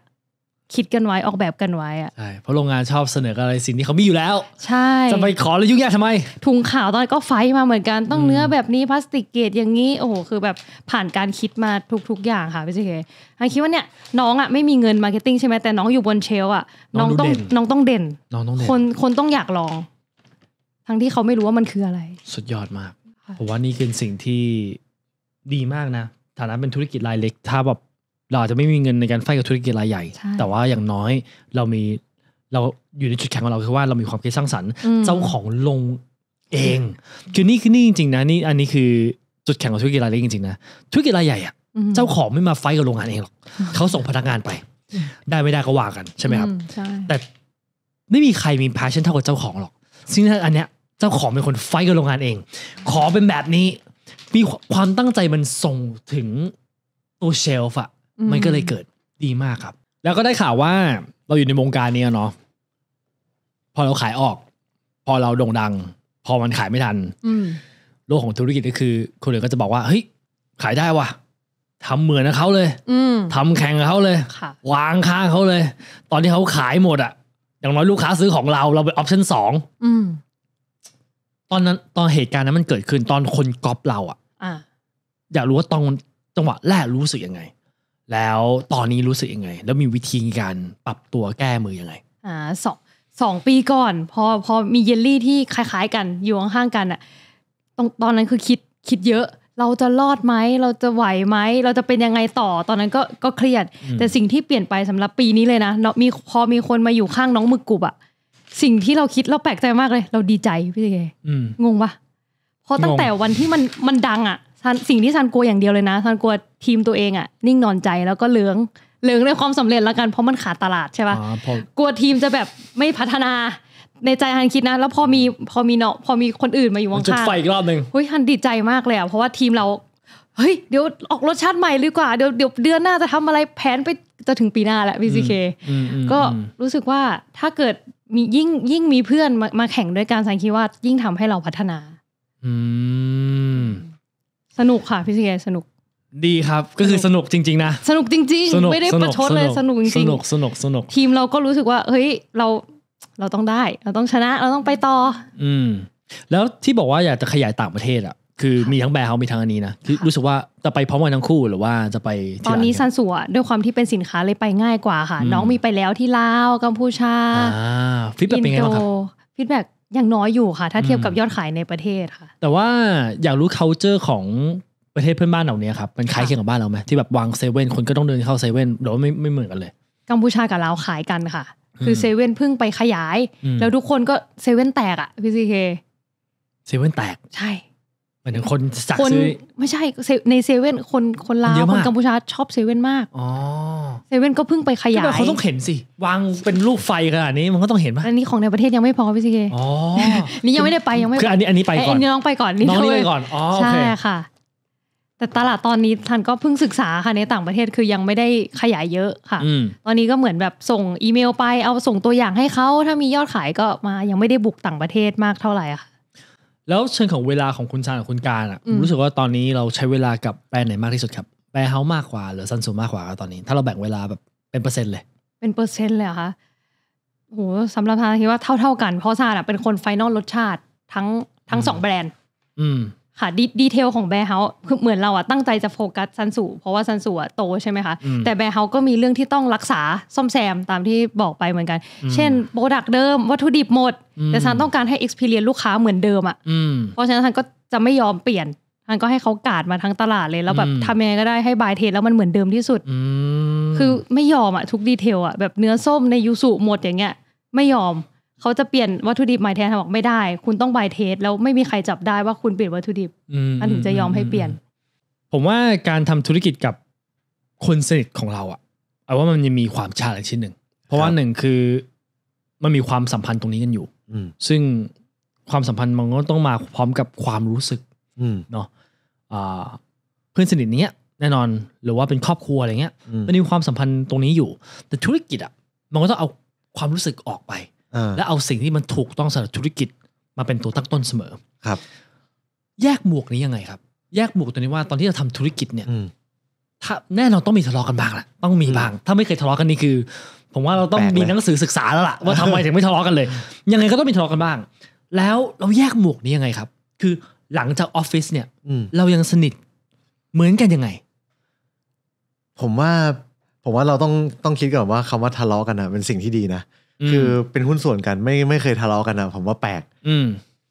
[SPEAKER 2] คิดกันไว้ออกแบบกันไว้อะใช่
[SPEAKER 1] เพราะโรงงานชอบเสนออะไรสิ่งที่เขามีอยู่แล้ว
[SPEAKER 2] ใช่ จะไป
[SPEAKER 1] ขอแล้วยุ่งยากทำไม
[SPEAKER 2] ถุงขาวตอนนั้ก็ไฟมาเหมือนกันต้องเนื้อแบบนี้พลาสติกเกตอย่างนี้ โอ้โหคือแบบผ่านการคิดมาทุก ๆอย่างค่ะพี่เจเคอนคิดว่าเนี่ย น้องอ่ะไม่มีเงินมาร์เก็ตติ้งใช่ไหมแต่น้องอยู่บนเชลอ่ะน้องต้องน้องต้องเด่นน้องต้องเด่นคนคนต้องอยากลอง ทั้งที่เขาไม่รู้ว่ามันคืออะไร
[SPEAKER 1] สุดยอดมากผมว่านี่คือสิ่งที่ดีมากนะฐานะเป็นธุรกิจรายเล็กถ้าแบบเราอาจจะไม่มีเงิน ในการไฟกับธุรกิจรายใหญ่ แต่ว่าอย่างน้อยเรามีเราอยู่ในจุดแข็งของเราคือว่าเรามีความคิดสร้างสรรค์ เจ้าของลงเอง คือนี่คือนี่จริงๆนะนี่อันนี้คือจุดแข็งของธุรกิจรายเล็กจริงๆนะ ธุรกิจรายใหญ่อะเจ้าของไม่มาไฟกับโรงงานเองหรอกเขาส่งพนักงานไป ได้ไม่ได้ก็ว่ากันใช่ไหมครับ แต่ไม่มีใครมีแพชชั่นเท่ากับเจ้าของหรอกซึ่งอันเนี้ยเจ้าของเป็นคนไฟกับโรงงานเอง ขอเป็นแบบนี้มีความตั้งใจมันส่งถึงตัวเชลฟ์อะมันก็เลยเกิดดีมากครับ แล้วก็ได้ข่าวว่าเราอยู่ในวงการนี้เนาะพอเราขายออก พอเราโด่งดัง พอมันขายไม่ทันโลกของธุรกิจก็คือ คนอื่นก็จะบอกว่าเฮ้ยขายได้วะทำเหมือนเขาเลย อืทำแข่งเขาเลย วางค้าเขาเลย ตอนที่เขาขายหมดอะอย่างน้อยลูกค้าซื้อของเราเราเป็นออปชั่นสองตอนนั้นตอนเหตุการณ์นั้นมันเกิดขึ้น ตอนคนก๊อปเราอะอยากรู้ว่าตอนจังหวะแรกรู้สึกยังไงแล้วตอนนี้รู้สึกยังไง แล้วมีวิธีการปรับตัวแก้มืออยังไง
[SPEAKER 2] อ่าสองสองปีก่อน พอพอมีเยลลี่ที่คล้าย ๆ กันอยู่ข้างๆกันอะตรงตอนนั้นคือคิดคิดเยอะ เราจะรอดไหมเราจะไหวไหมเราจะเป็นยังไงต่อตอนนั้นก็ก็เครียดแต่สิ่งที่เปลี่ยนไปสำหรับปีนี้เลยนะเนาะมีพอมีคนมาอยู่ข้างน้องมือกุบอะสิ่งที่เราคิดเราแปลกใจมากเลย เราดีใจพี่เจงงปะเพราะตั้งแต่วันที่มันมันดังอ่ะซันสิ่งที่ซันกลัวอย่างเดียวเลยนะซันกลัวทีมตัวเองอะนิ่งนอนใจแล้วก็เหลืองเหลืองในความสำเร็จแล้วกันเพราะมันขาดตลาด ใช่ปะ่ะกลัวทีมจะแบบไม่พัฒนา ในใจฮันคิดนะแล้วพอมีพอมีเนาะพอมีคนอื่นมาอยู่วงข้างจุดไฟอีกรอบหนึ่งเฮ้ยฮันดีใจมากเลยอะเพราะว่าทีมเรา เฮ้ยเดี๋ยวออกรสชาติใหม่ดีกว่าเดี๋ยวเดี๋ยวเดือนหน้าจะทำอะไรแผนไปจะถึงปีหน้าแหละี c k ก็รู้สึกว่าถ้าเกิดมียิ่งยิ่งมีเพื่อนมามาแข่งด้วยการสังคีว่ายิ่งทำให้เราพัฒนา
[SPEAKER 3] อื
[SPEAKER 1] ม
[SPEAKER 2] สนุกค่ะพี่ซีแ์สนุก
[SPEAKER 1] ดีครับก็คือสนุกจริงๆนะ
[SPEAKER 2] สนุกจริงๆ ไม่ได้ประชดเลยสนุกจริงๆสนุก
[SPEAKER 1] สนุกสนุกที
[SPEAKER 2] มเราก็รู้สึกว่า เฮ้ย เราเราต้องได้ เราต้องชนะเราต้องไปต่อ
[SPEAKER 1] อืม แล้วที่บอกว่าอยากจะขยายต่างประเทศอ่ะคือมีทั้งแบร์เฮามีทั้งอันนี้นะคือรู้สึกว่าจะไปพร้อมกันทั้งคู่หรือว่าจะไปตอนนี้ซ
[SPEAKER 2] ันสัวด้วยความที่เป็นสินค้าเลยไปง่ายกว่าค่ะ น้องมีไปแล้วที่ลาวกัมพูชา
[SPEAKER 1] ฟีดแบ็กเป็นไงบ้างครับ
[SPEAKER 2] ฟีดแบ็กยังน้อยอยู่ค่ะ ถ้าเทียบกับยอดขายในประเทศค่ะ
[SPEAKER 1] แต่ว่าอยากรู้ culture ของประเทศเพื่อนบ้านเหล่านี้ครับมันคล้ายเคียงกับบ้านเราไหมที่แบบวางเซเว่นคนก็ต้องเดินเข้าเซเว่นหรือว่าไม่ไม่เหมือนกันเลย
[SPEAKER 2] กัมพูชากับลาวขายกันค่ะ คือเซเว่นเพิ่งไปขยาย แล้วทุกคนก็เซเว่นแตกอะพี่ซีเค
[SPEAKER 1] เซเว่นแตกใช่หมือนคนสักคซื้อ
[SPEAKER 2] ไม่ใช่ในเซเว่นคนคนลาว คนกัมพูชาชอบเซเว่นมากอเซเว่นก็เพิ่งไปขยายเขาต้องเ
[SPEAKER 1] ห็นสิ วางเป็นรูปไฟขนาดนี้มันก็ต้องเห็นป่ะ อัน
[SPEAKER 2] นี้ของในประเทศยังไม่พอพี่ซีเค
[SPEAKER 3] อ๋อ
[SPEAKER 1] นี่ยังไม่ได้ไปยังไม่คืออันนี้อันนี้ไปก่อนน้องไปก่อนนี่น้อง
[SPEAKER 2] ไปก่อนอ๋อใช่ค่ะ แต่ตลาดตอนนี้ท่านก็เพิ่งศึกษาค่ะในต่างประเทศคือยังไม่ได้ขยายเยอะ ค่ะตอนนี้ก็เหมือนแบบส่งอีเมลไปเอาส่งตัวอย่างให้เขาถ้ามียอดขายก็มายังไม่ได้บุกต่างประเทศมากเท่าไหร่อค่ะ
[SPEAKER 1] แล้วเชิงของเวลาของคุณชานกับคุณการอ่ะผมรู้สึกว่าตอนนี้เราใช้เวลากับแปรไหนมากที่สุดครับ แปรเฮามากกว่า หรือซันซูมากกว่าตอนนี้ ถ้าเราแบ่งเวลาแบบเป็นเปอร์เซ็นต์เลย
[SPEAKER 2] เป็นเปอร์เซ็นต์เลยเหรอคะโหสำหรับทางคิดว่าเท่า ๆ กัน เพราะซานอ่ะเป็นคนไฟนอลรสชาติทั้งทั้งสองแบรนด์ อืมค่ะดีเทลของแบร์เฮาส์เหมือนเราอะตั้งใจจะโฟกัสซันสูเพราะว่าซันสูอะโตใช่ไหมคะ แต่แบร์เฮาส์ก็มีเรื่องที่ต้องรักษาซ่อมแซมตามที่บอกไปเหมือนกัน เช่น โปรดักต์เดิมวัตถุดิบหมด แต่ซันต้องการให้ Experience ลูกค้าเหมือนเดิมอะเพราะฉะนั้นซันก็จะไม่ยอมเปลี่ยนซันก็ให้เขากาดมาทั้งตลาดเลยแล้วแบบทำยังไงก็ได้ให้บายเทสแล้วมันเหมือนเดิมที่สุดคือไม่ยอมอะทุกดีเทลอะแบบเนื้อส้มในยูสุหมดอย่างเงี้ยไม่ยอมเขาจะเปลี่ยนวัตถุดิบใหม่แทนบอก ไม่ได้ คุณต้องบายเทสแล้วไม่มีใครจับได้ว่าคุณเปลี่ยนวัตถุดิบ
[SPEAKER 1] อันถึงจะยอมให้เปลี่ยน ผมว่าการทำธุรกิจกับคนสนิทของเราอะเอาว่ามันยังมีความชาอะไรชิ้นหนึ่งเพราะว่าหนึ่งคือมันมีความสัมพันธ์ตรงนี้กันอยู่ซึ่งความสัมพันธ์มันก็ต้องมาพร้อมกับความรู้สึกเนาะเพื่อนสนิทเนี้ยแน่นอนหรือว่าเป็นครอบครัวอะไรเงี้ย มันมีความสัมพันธ์ตรงนี้อยู่แต่ธุรกิจอะมันก็ต้องเอาความรู้สึกออกไปและเอาสิ่งที่มันถูกต้องสำหรับธุรกิจมาเป็นตัวตั้งต้นเสมอ ครับ แยกหมวกนี้ยังไงครับ แยกหมวกตัวนี้ว่าตอนที่เราทำธุรกิจเนี่ยถ้าแน่นอนต้องมีทะเลาะกันบ้างแหละต้องมีบ้าง ถ้าไม่เคยทะเลาะกันนี่คือ ผมว่าเราต้องมีหนังสือศึกษาแล้วล่ะว่าทำไมถึงไม่ทะเลาะกันเลย ยังไงก็ต้องมีทะเลาะกันบ้าง แล้วเราแยกหมวกนี้ยังไงครับ คือหลังจากออฟฟิศเนี่ย เรายังสนิทเหมือนกันยังไง
[SPEAKER 4] ผมว่า ผมว่าเราต้อง ต้องคิดก่อนว่าคำว่าทะเลาะกันนะเป็นสิ่งที่ดีนะคือเป็นหุ้นส่วนกันไม่ไม่เคยทะเลาะกันนะผมว่าแปลก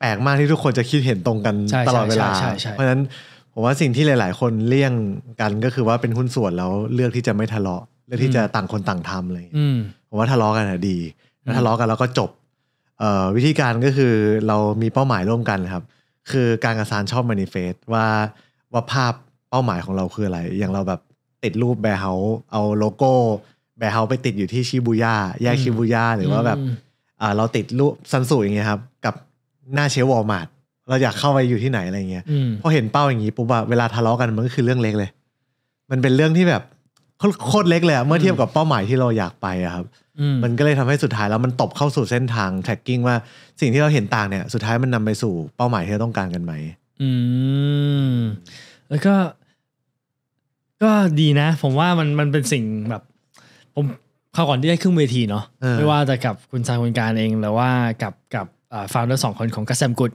[SPEAKER 4] แปลกมากที่ทุกคนจะคิดเห็นตรงกันตลอดเวลาเพราะฉะนั้น ผมว่าสิ่งที่หลาย ๆ คนเลี่ยงกันก็คือว่าเป็นหุ้นส่วนแล้วเลือกที่จะไม่ทะเลาะเลือกที่จะต่างคนต่างทำเลยผมว่าทะเลาะกันอะดีแล้วทะเลาะกันแล้วก็จบวิธีการก็คือเรามีเป้าหมายร่วมกันครับ คือการกระซานชอบมานิเฟสว่าว่าภาพเป้าหมายของเราคืออะไร อย่างเราแบบติดรูปแบรเฮาเอาโลโก้แบเฮาไปติดอยู่ที่ชิบูย่าแยกชิบูย่าหรือว่าแบบเราติดรูปซันสูอย่างเงี้ยครับกับหน้าเชฟวอลมาร์ทเราอยากเข้าไปอยู่ที่ไหนอะไรเงี้ยพอเห็นเป้าอย่างงี้ปุ๊บว่าเวลาทะเลาะกันมันก็คือเรื่องเล็กเลย มันเป็นเรื่องที่แบบโคตรเล็กเลยเมื่อเทียบกับเป้าหมายที่เราอยากไปอะครับมันก็เลยทำให้สุดท้ายแล้วมันตบเข้าสู่เส้นทางแท็กกิ้งว่าสิ่งที่เราเห็นต่างเนี่ย สุดท้ายมันนำไปสู่เป้าหมายที่เราต้องการกันไหม
[SPEAKER 3] อื
[SPEAKER 1] มแล้วก็ ก็ดีนะ ผมว่ามันมันเป็นสิ่งแบบผมข่าวก่อนที่ได้ขึ้นเวทีเนาะไม่ว่าจะกับคุณชายคุณการเอง หรือว่ากับกับฟาวเดอร์สองคนของกัสแซมกุด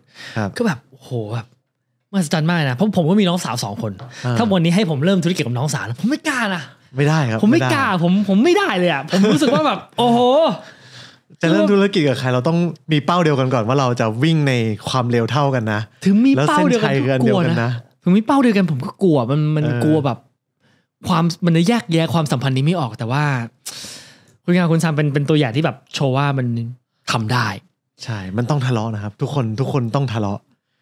[SPEAKER 1] ก็แบบโหแบบมหัศจรรย์มากนะเพราะผมก็มีน้องสาวสองคน ถ้าวันนี้ให้ผมเริ่มธุรกิจกับน้องสาว ผมไม่กล้านะ
[SPEAKER 4] ไม่ได้ครับ ผมไม่กล้า
[SPEAKER 1] ผมผมไม่ได้เลยอ่ะผมรู้สึกว่า
[SPEAKER 4] แบบ โอ้โห จะเริ่มธุรกิจกับใครเราต้องมีเป้าเดียวกันก่อนว่าเราจะวิ่งในความเร็วเท่ากันนะ ถึงมีเป้าเดียวกันกลัวนะ
[SPEAKER 1] ถึงมีเป้าเดียวกันผมก็กลัวมันมันกลัวแบบความมันแยกแยะความสัมพันธ์นี้ไม่ออกแต่ว่า คุณงาคุณซามเป็นเป็นตัวอย่างที่แบบ โชว์ว่ามัน
[SPEAKER 4] ทำได้ ใช่ มันต้องทะเลาะนะครับ ทุกคนทุกคนต้องทะเลาะ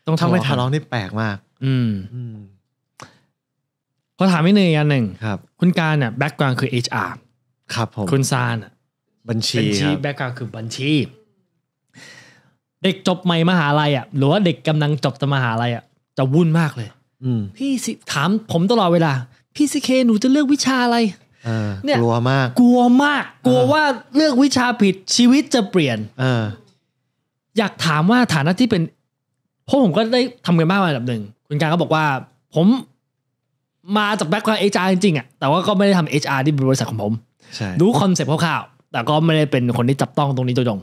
[SPEAKER 4] ต้องท้าไม่ทะเลาะนี่แปลกมาก อืมพอถามไม่หนย่อันหนึ่ง ครับ คุณการเนี่ย
[SPEAKER 1] แบ็กกราวน์คือ HR ครับผมคุณซานบัญชีบัญชีแบ็กกราวน์คือบัญชีเด็กจบใหม่มหาลัยอ่ะหรือว่าเด็กกำลังจบมหาลัยอ่ะจะวุ่นมากเลย อืม พี่ถามผมตลอดเวลาพี่ซีเคหนูจะเลือกวิชาอะไรเนี่ยกลัวมาก กลัวมาก กลัวว่าเลือกวิชาผิดชีวิตจะเปลี่ยนอออยากถามว่าฐานะที่เป็นเพราะผมก็ได้ทำกันบ้างมาระดับหนึ่งคุณการก็บอกว่าผมมาจากแบ็คกราวด์เอชอาร์จริงๆอ่ะ แต่ว่าก็ไม่ได้ทำเอชอาร์ที่บริษัทของผมรู้คอนเซ็ปต์คร่าวๆแต่ก็ไม่ได้เป็นคนที่จับต้องตรงนี้โงๆง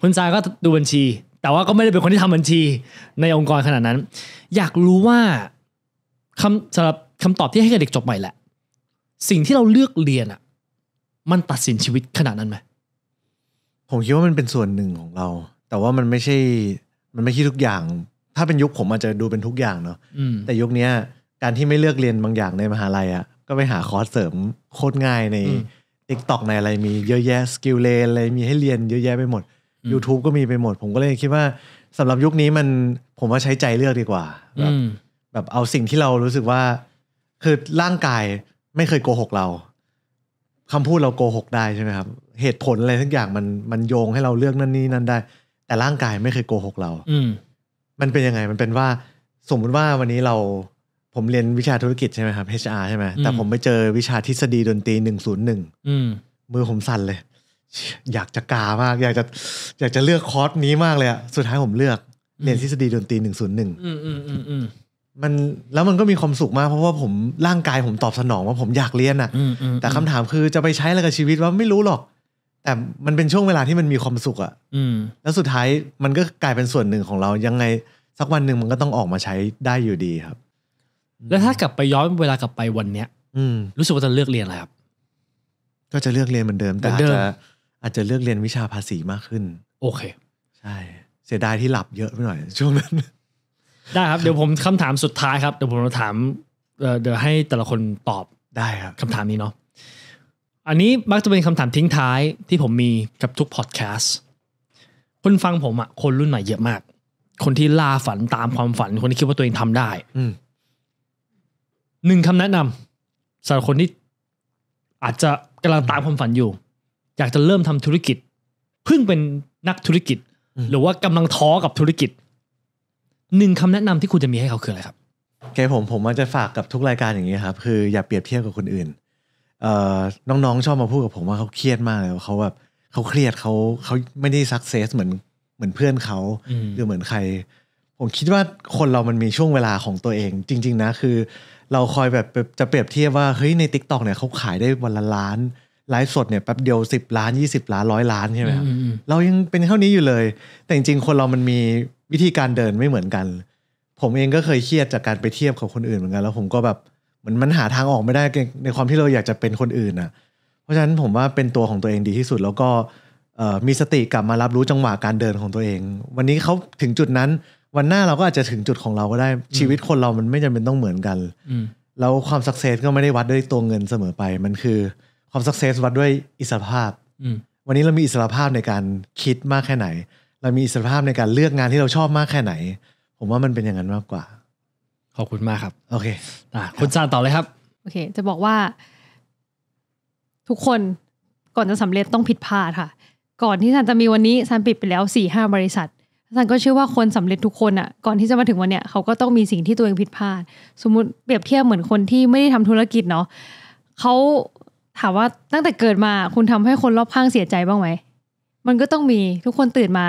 [SPEAKER 1] คุณซายก็ดูบัญชี แต่ว่าก็ไม่ได้เป็นคนที่ทำบัญชีในองค์กรขนาดนั้น อยากรู้ว่าคำสำหรับคำตอบที่ให้กับเด็กจบใหม่แหละสิ่งที่เราเล
[SPEAKER 4] ือกเรียนอ่ะ มันตัดสินชีวิตขนาดนั้นไหมผมคิดว่ามันเป็นส่วนหนึ่งของเรา แต่ว่ามันไม่ใช่ มันไม่ใช่ทุกอย่าง ถ้าเป็นยุคผมอาจจะดูเป็นทุกอย่างเนาะแต่ยุคนี้การที่ไม่เลือกเรียนบางอย่างในมหาลัยอ่ะก็ไปหาคอร์สเสริมโคตรง่ายในทิกตอกในอะไร มีเยอะแยะสกิลเลนอะไรมีให้เรียน เยอะแยะไปหมด YouTube ก็มีไปหมด ผมก็เลยคิดว่าสำหรับยุคนี้มันผมว่าใช้ใจเลือกดีกว่าแบบแบบเอาสิ่งที่เรารู้สึกว่าคือร่างกายไม่เคยโกหกเรา คำพูดเราโกหกได้ใช่ไหมครับ เหตุผลอะไรทั้งอย่างมันมันโยงให้เราเลือกนั่นนี่นั่นได้ แต่ร่างกายไม่เคยโกหกเรา อืมันเป็นยังไง มันเป็นว่าสมมุติว่าวันนี้เราผมเรียนวิชาธุรกิจใช่ไหมครับ HR ใช่ไหมแต่ผมไปเจอวิชาทฤษฎีดนตรีหนึ่งศูนย์หนึ่งมือผมสั่นเลย อยากจะกามาก อยากจะ อยากจะเลือกคอร์สนี้มากเลยอะสุดท้ายผมเลือกเรียนทฤษฎีดนตรีหนึ่งศูนย์หนึ่งมันแล้วมันก็มีความสุขมาก เพราะว่าผมร่างกายผมตอบสนองว่าผมอยากเรียนอะ่ะแต่คำถามคือจะไปใช้อะไรกับชีวิตว่าไม่รู้หรอก แต่มันเป็นช่วงเวลาที่มันมีความสุขอะ่ะแล้วสุดท้ายมันก็กลายเป็นส่วนหนึ่งของเรายังไงสักวันหนึ่งมันก็ต้องออกมาใช้ได้อยู่ดีครับ แล้วถ้ากลับไปย้อนเวลากลับไปวันเนี้ย อืรู้สึกว่าจะเลือกเรียนอะไรครับ ก็จะเลือกเรียนเหมือนเดิม แต่อาจจะอาจจะเลือกเรียนวิชาภาษีมากขึ้น โอเค ใช่ เสียดายที่หลับเยอะไปหน่อย ช่วงนั้นได้ครับ เดี๋ยวผมค
[SPEAKER 1] ำถามสุดท้ายครับเดี๋ยวผมจะถามเดี๋ยวให้แต่ละคนตอบได้ครับคำถามนี้เนาะอันนี้มักจะเป็นคำถามทิ้งท้ายที่ผมมีกับทุกพอดแคสต์คนฟังผมอะคนรุ่นใหม่เยอะมาก คนที่ล่าฝันตามความฝันคนที่คิดว่าตัวเองทำได้หนึ่งคำแนะนำสำหรับคนที่อาจจะกำลังตามความฝันอยู่ อยากจะเริ่มทำธุรกิจ เพิ่งเป็นนัก
[SPEAKER 4] ธุรกิจ หรือว่ากำลังท้อกับธุรกิจหนึ่งคำแนะนำที่คุณจะมีให้เขาคืออะไรครับแกผมผมมันจะฝากกับทุกรายการอย่างนี้ครับ คืออย่าเปรียบเทียบกับคนอื่น เออน้องๆชอบมาพูดกับผมว่าเขาเครียดมากเลยเขาแบบเขาเครียดเขาเขาไม่ได้สักเซสเหมือนเหมือนเพื่อนเขาหรือเหมือนใคร ผมคิดว่าคนเรามันมีช่วงเวลาของตัวเอง จริง ๆ นะ คือ เราคอยแบบจะเปรียบเทียบว่า เฮ้ย ในทิกตอกเนี่ยเขาขายได้วันละล้านไลฟ์สดเนี่ยแป๊บเดียวสิบล้านยี่สิบล้านร้อยล้านใช่ไหมครับเรายังเป็นเท่านี้อยู่เลย แต่จริงๆคนเรามันมีวิธีการเดินไม่เหมือนกัน ผมเองก็เคยเครียดจากการไปเทียบกับคนอื่นเหมือนกัน แล้ว ผมก็แบบเหมือนมันหาทางออกไม่ได้ในความที่เราอยากจะเป็นคนอื่นอ่ะ เพราะฉะนั้นผมว่าเป็นตัวของตัวเองดีที่สุด แล้วก็มีสติกลับมารับรู้จังหวะการเดินของตัวเอง วันนี้เขาถึงจุดนั้น วันหน้าเราก็อาจจะถึงจุดของเราก็ได้ ชีวิตคนเรามันไม่จำเป็นต้องเหมือนกัน แล้วความสักเซสก็ไม่ได้วัดด้วยตัวเงินเสมอไป มันคือความสักเซสวัดด้วยอิสรภาพวันนี้เรามีอิสรภาพในการคิดมากแค่ไหนมันมีอิสรภาพในการเลือกงานที่เราชอบมากแค่ไหน ผมว่ามันเป็นอย่างนั้นมากกว่า ขอบคุณมากครับ โอเค อ่ะคุณจานต่อเลยครับ
[SPEAKER 2] โอเค จะบอกว่า ทุกคนก่อนจะสำเร็จต้องผิดพลาดค่ะ ก่อนที่ซันจะมีวันนี้ซันปิดไปแล้วสี่ห้าบริษัทซันก็เชื่อว่าคนสำเร็จทุกคนอะ่ะก่อนที่จะมาถึงวันเนี้ยเขาก็ต้องมีสิ่งที่ตัวเองผิดพลาด สมมุติเปรียบเทียบเหมือนคนที่ไม่ได้ทำธุรกิจเนาะเขาถามว่าตั้งแต่เกิดมาคุณทำให้คนรอบข้างเสียใจบ้างไหมมันก็ต้องมีทุกคนตื่นมา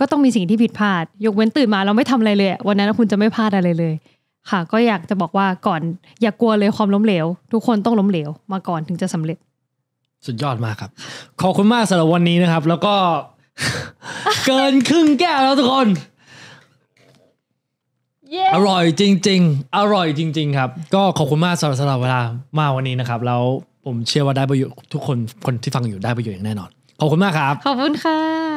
[SPEAKER 2] ก็ต้องมีสิ่งที่ผิดพลาด ยกเว้นตื่นมาเราไม่ทำอะไรเลยวันนั้นคุณจะไม่พลาดอะไรเลย ค่ะก็อยากจะบอกว่าก่อนอย่ากกลัวเลยความล้มเหลวทุกคนต้องล้มเหลว มาก่อนถึงจะสำเร็จ
[SPEAKER 1] สุดยอดมากครับ ขอบคุณมากสำหรับวันนี้นะครับ แล้วก็เกินครึ่งแก้วแล้วทุกคน yeah. อร่อยจริง ๆ อร่อยจริงๆครับก็ขอบคุณมากสำหรับเวลามาวันนี้นะครับแล้วผมเชื่อว่าได้ประโยชน์ทุกคนคนที่ฟังอยู่ได้ประโยชน์อย่างแน่นอนขอบคุณมากครับ ขอบคุณค่ะ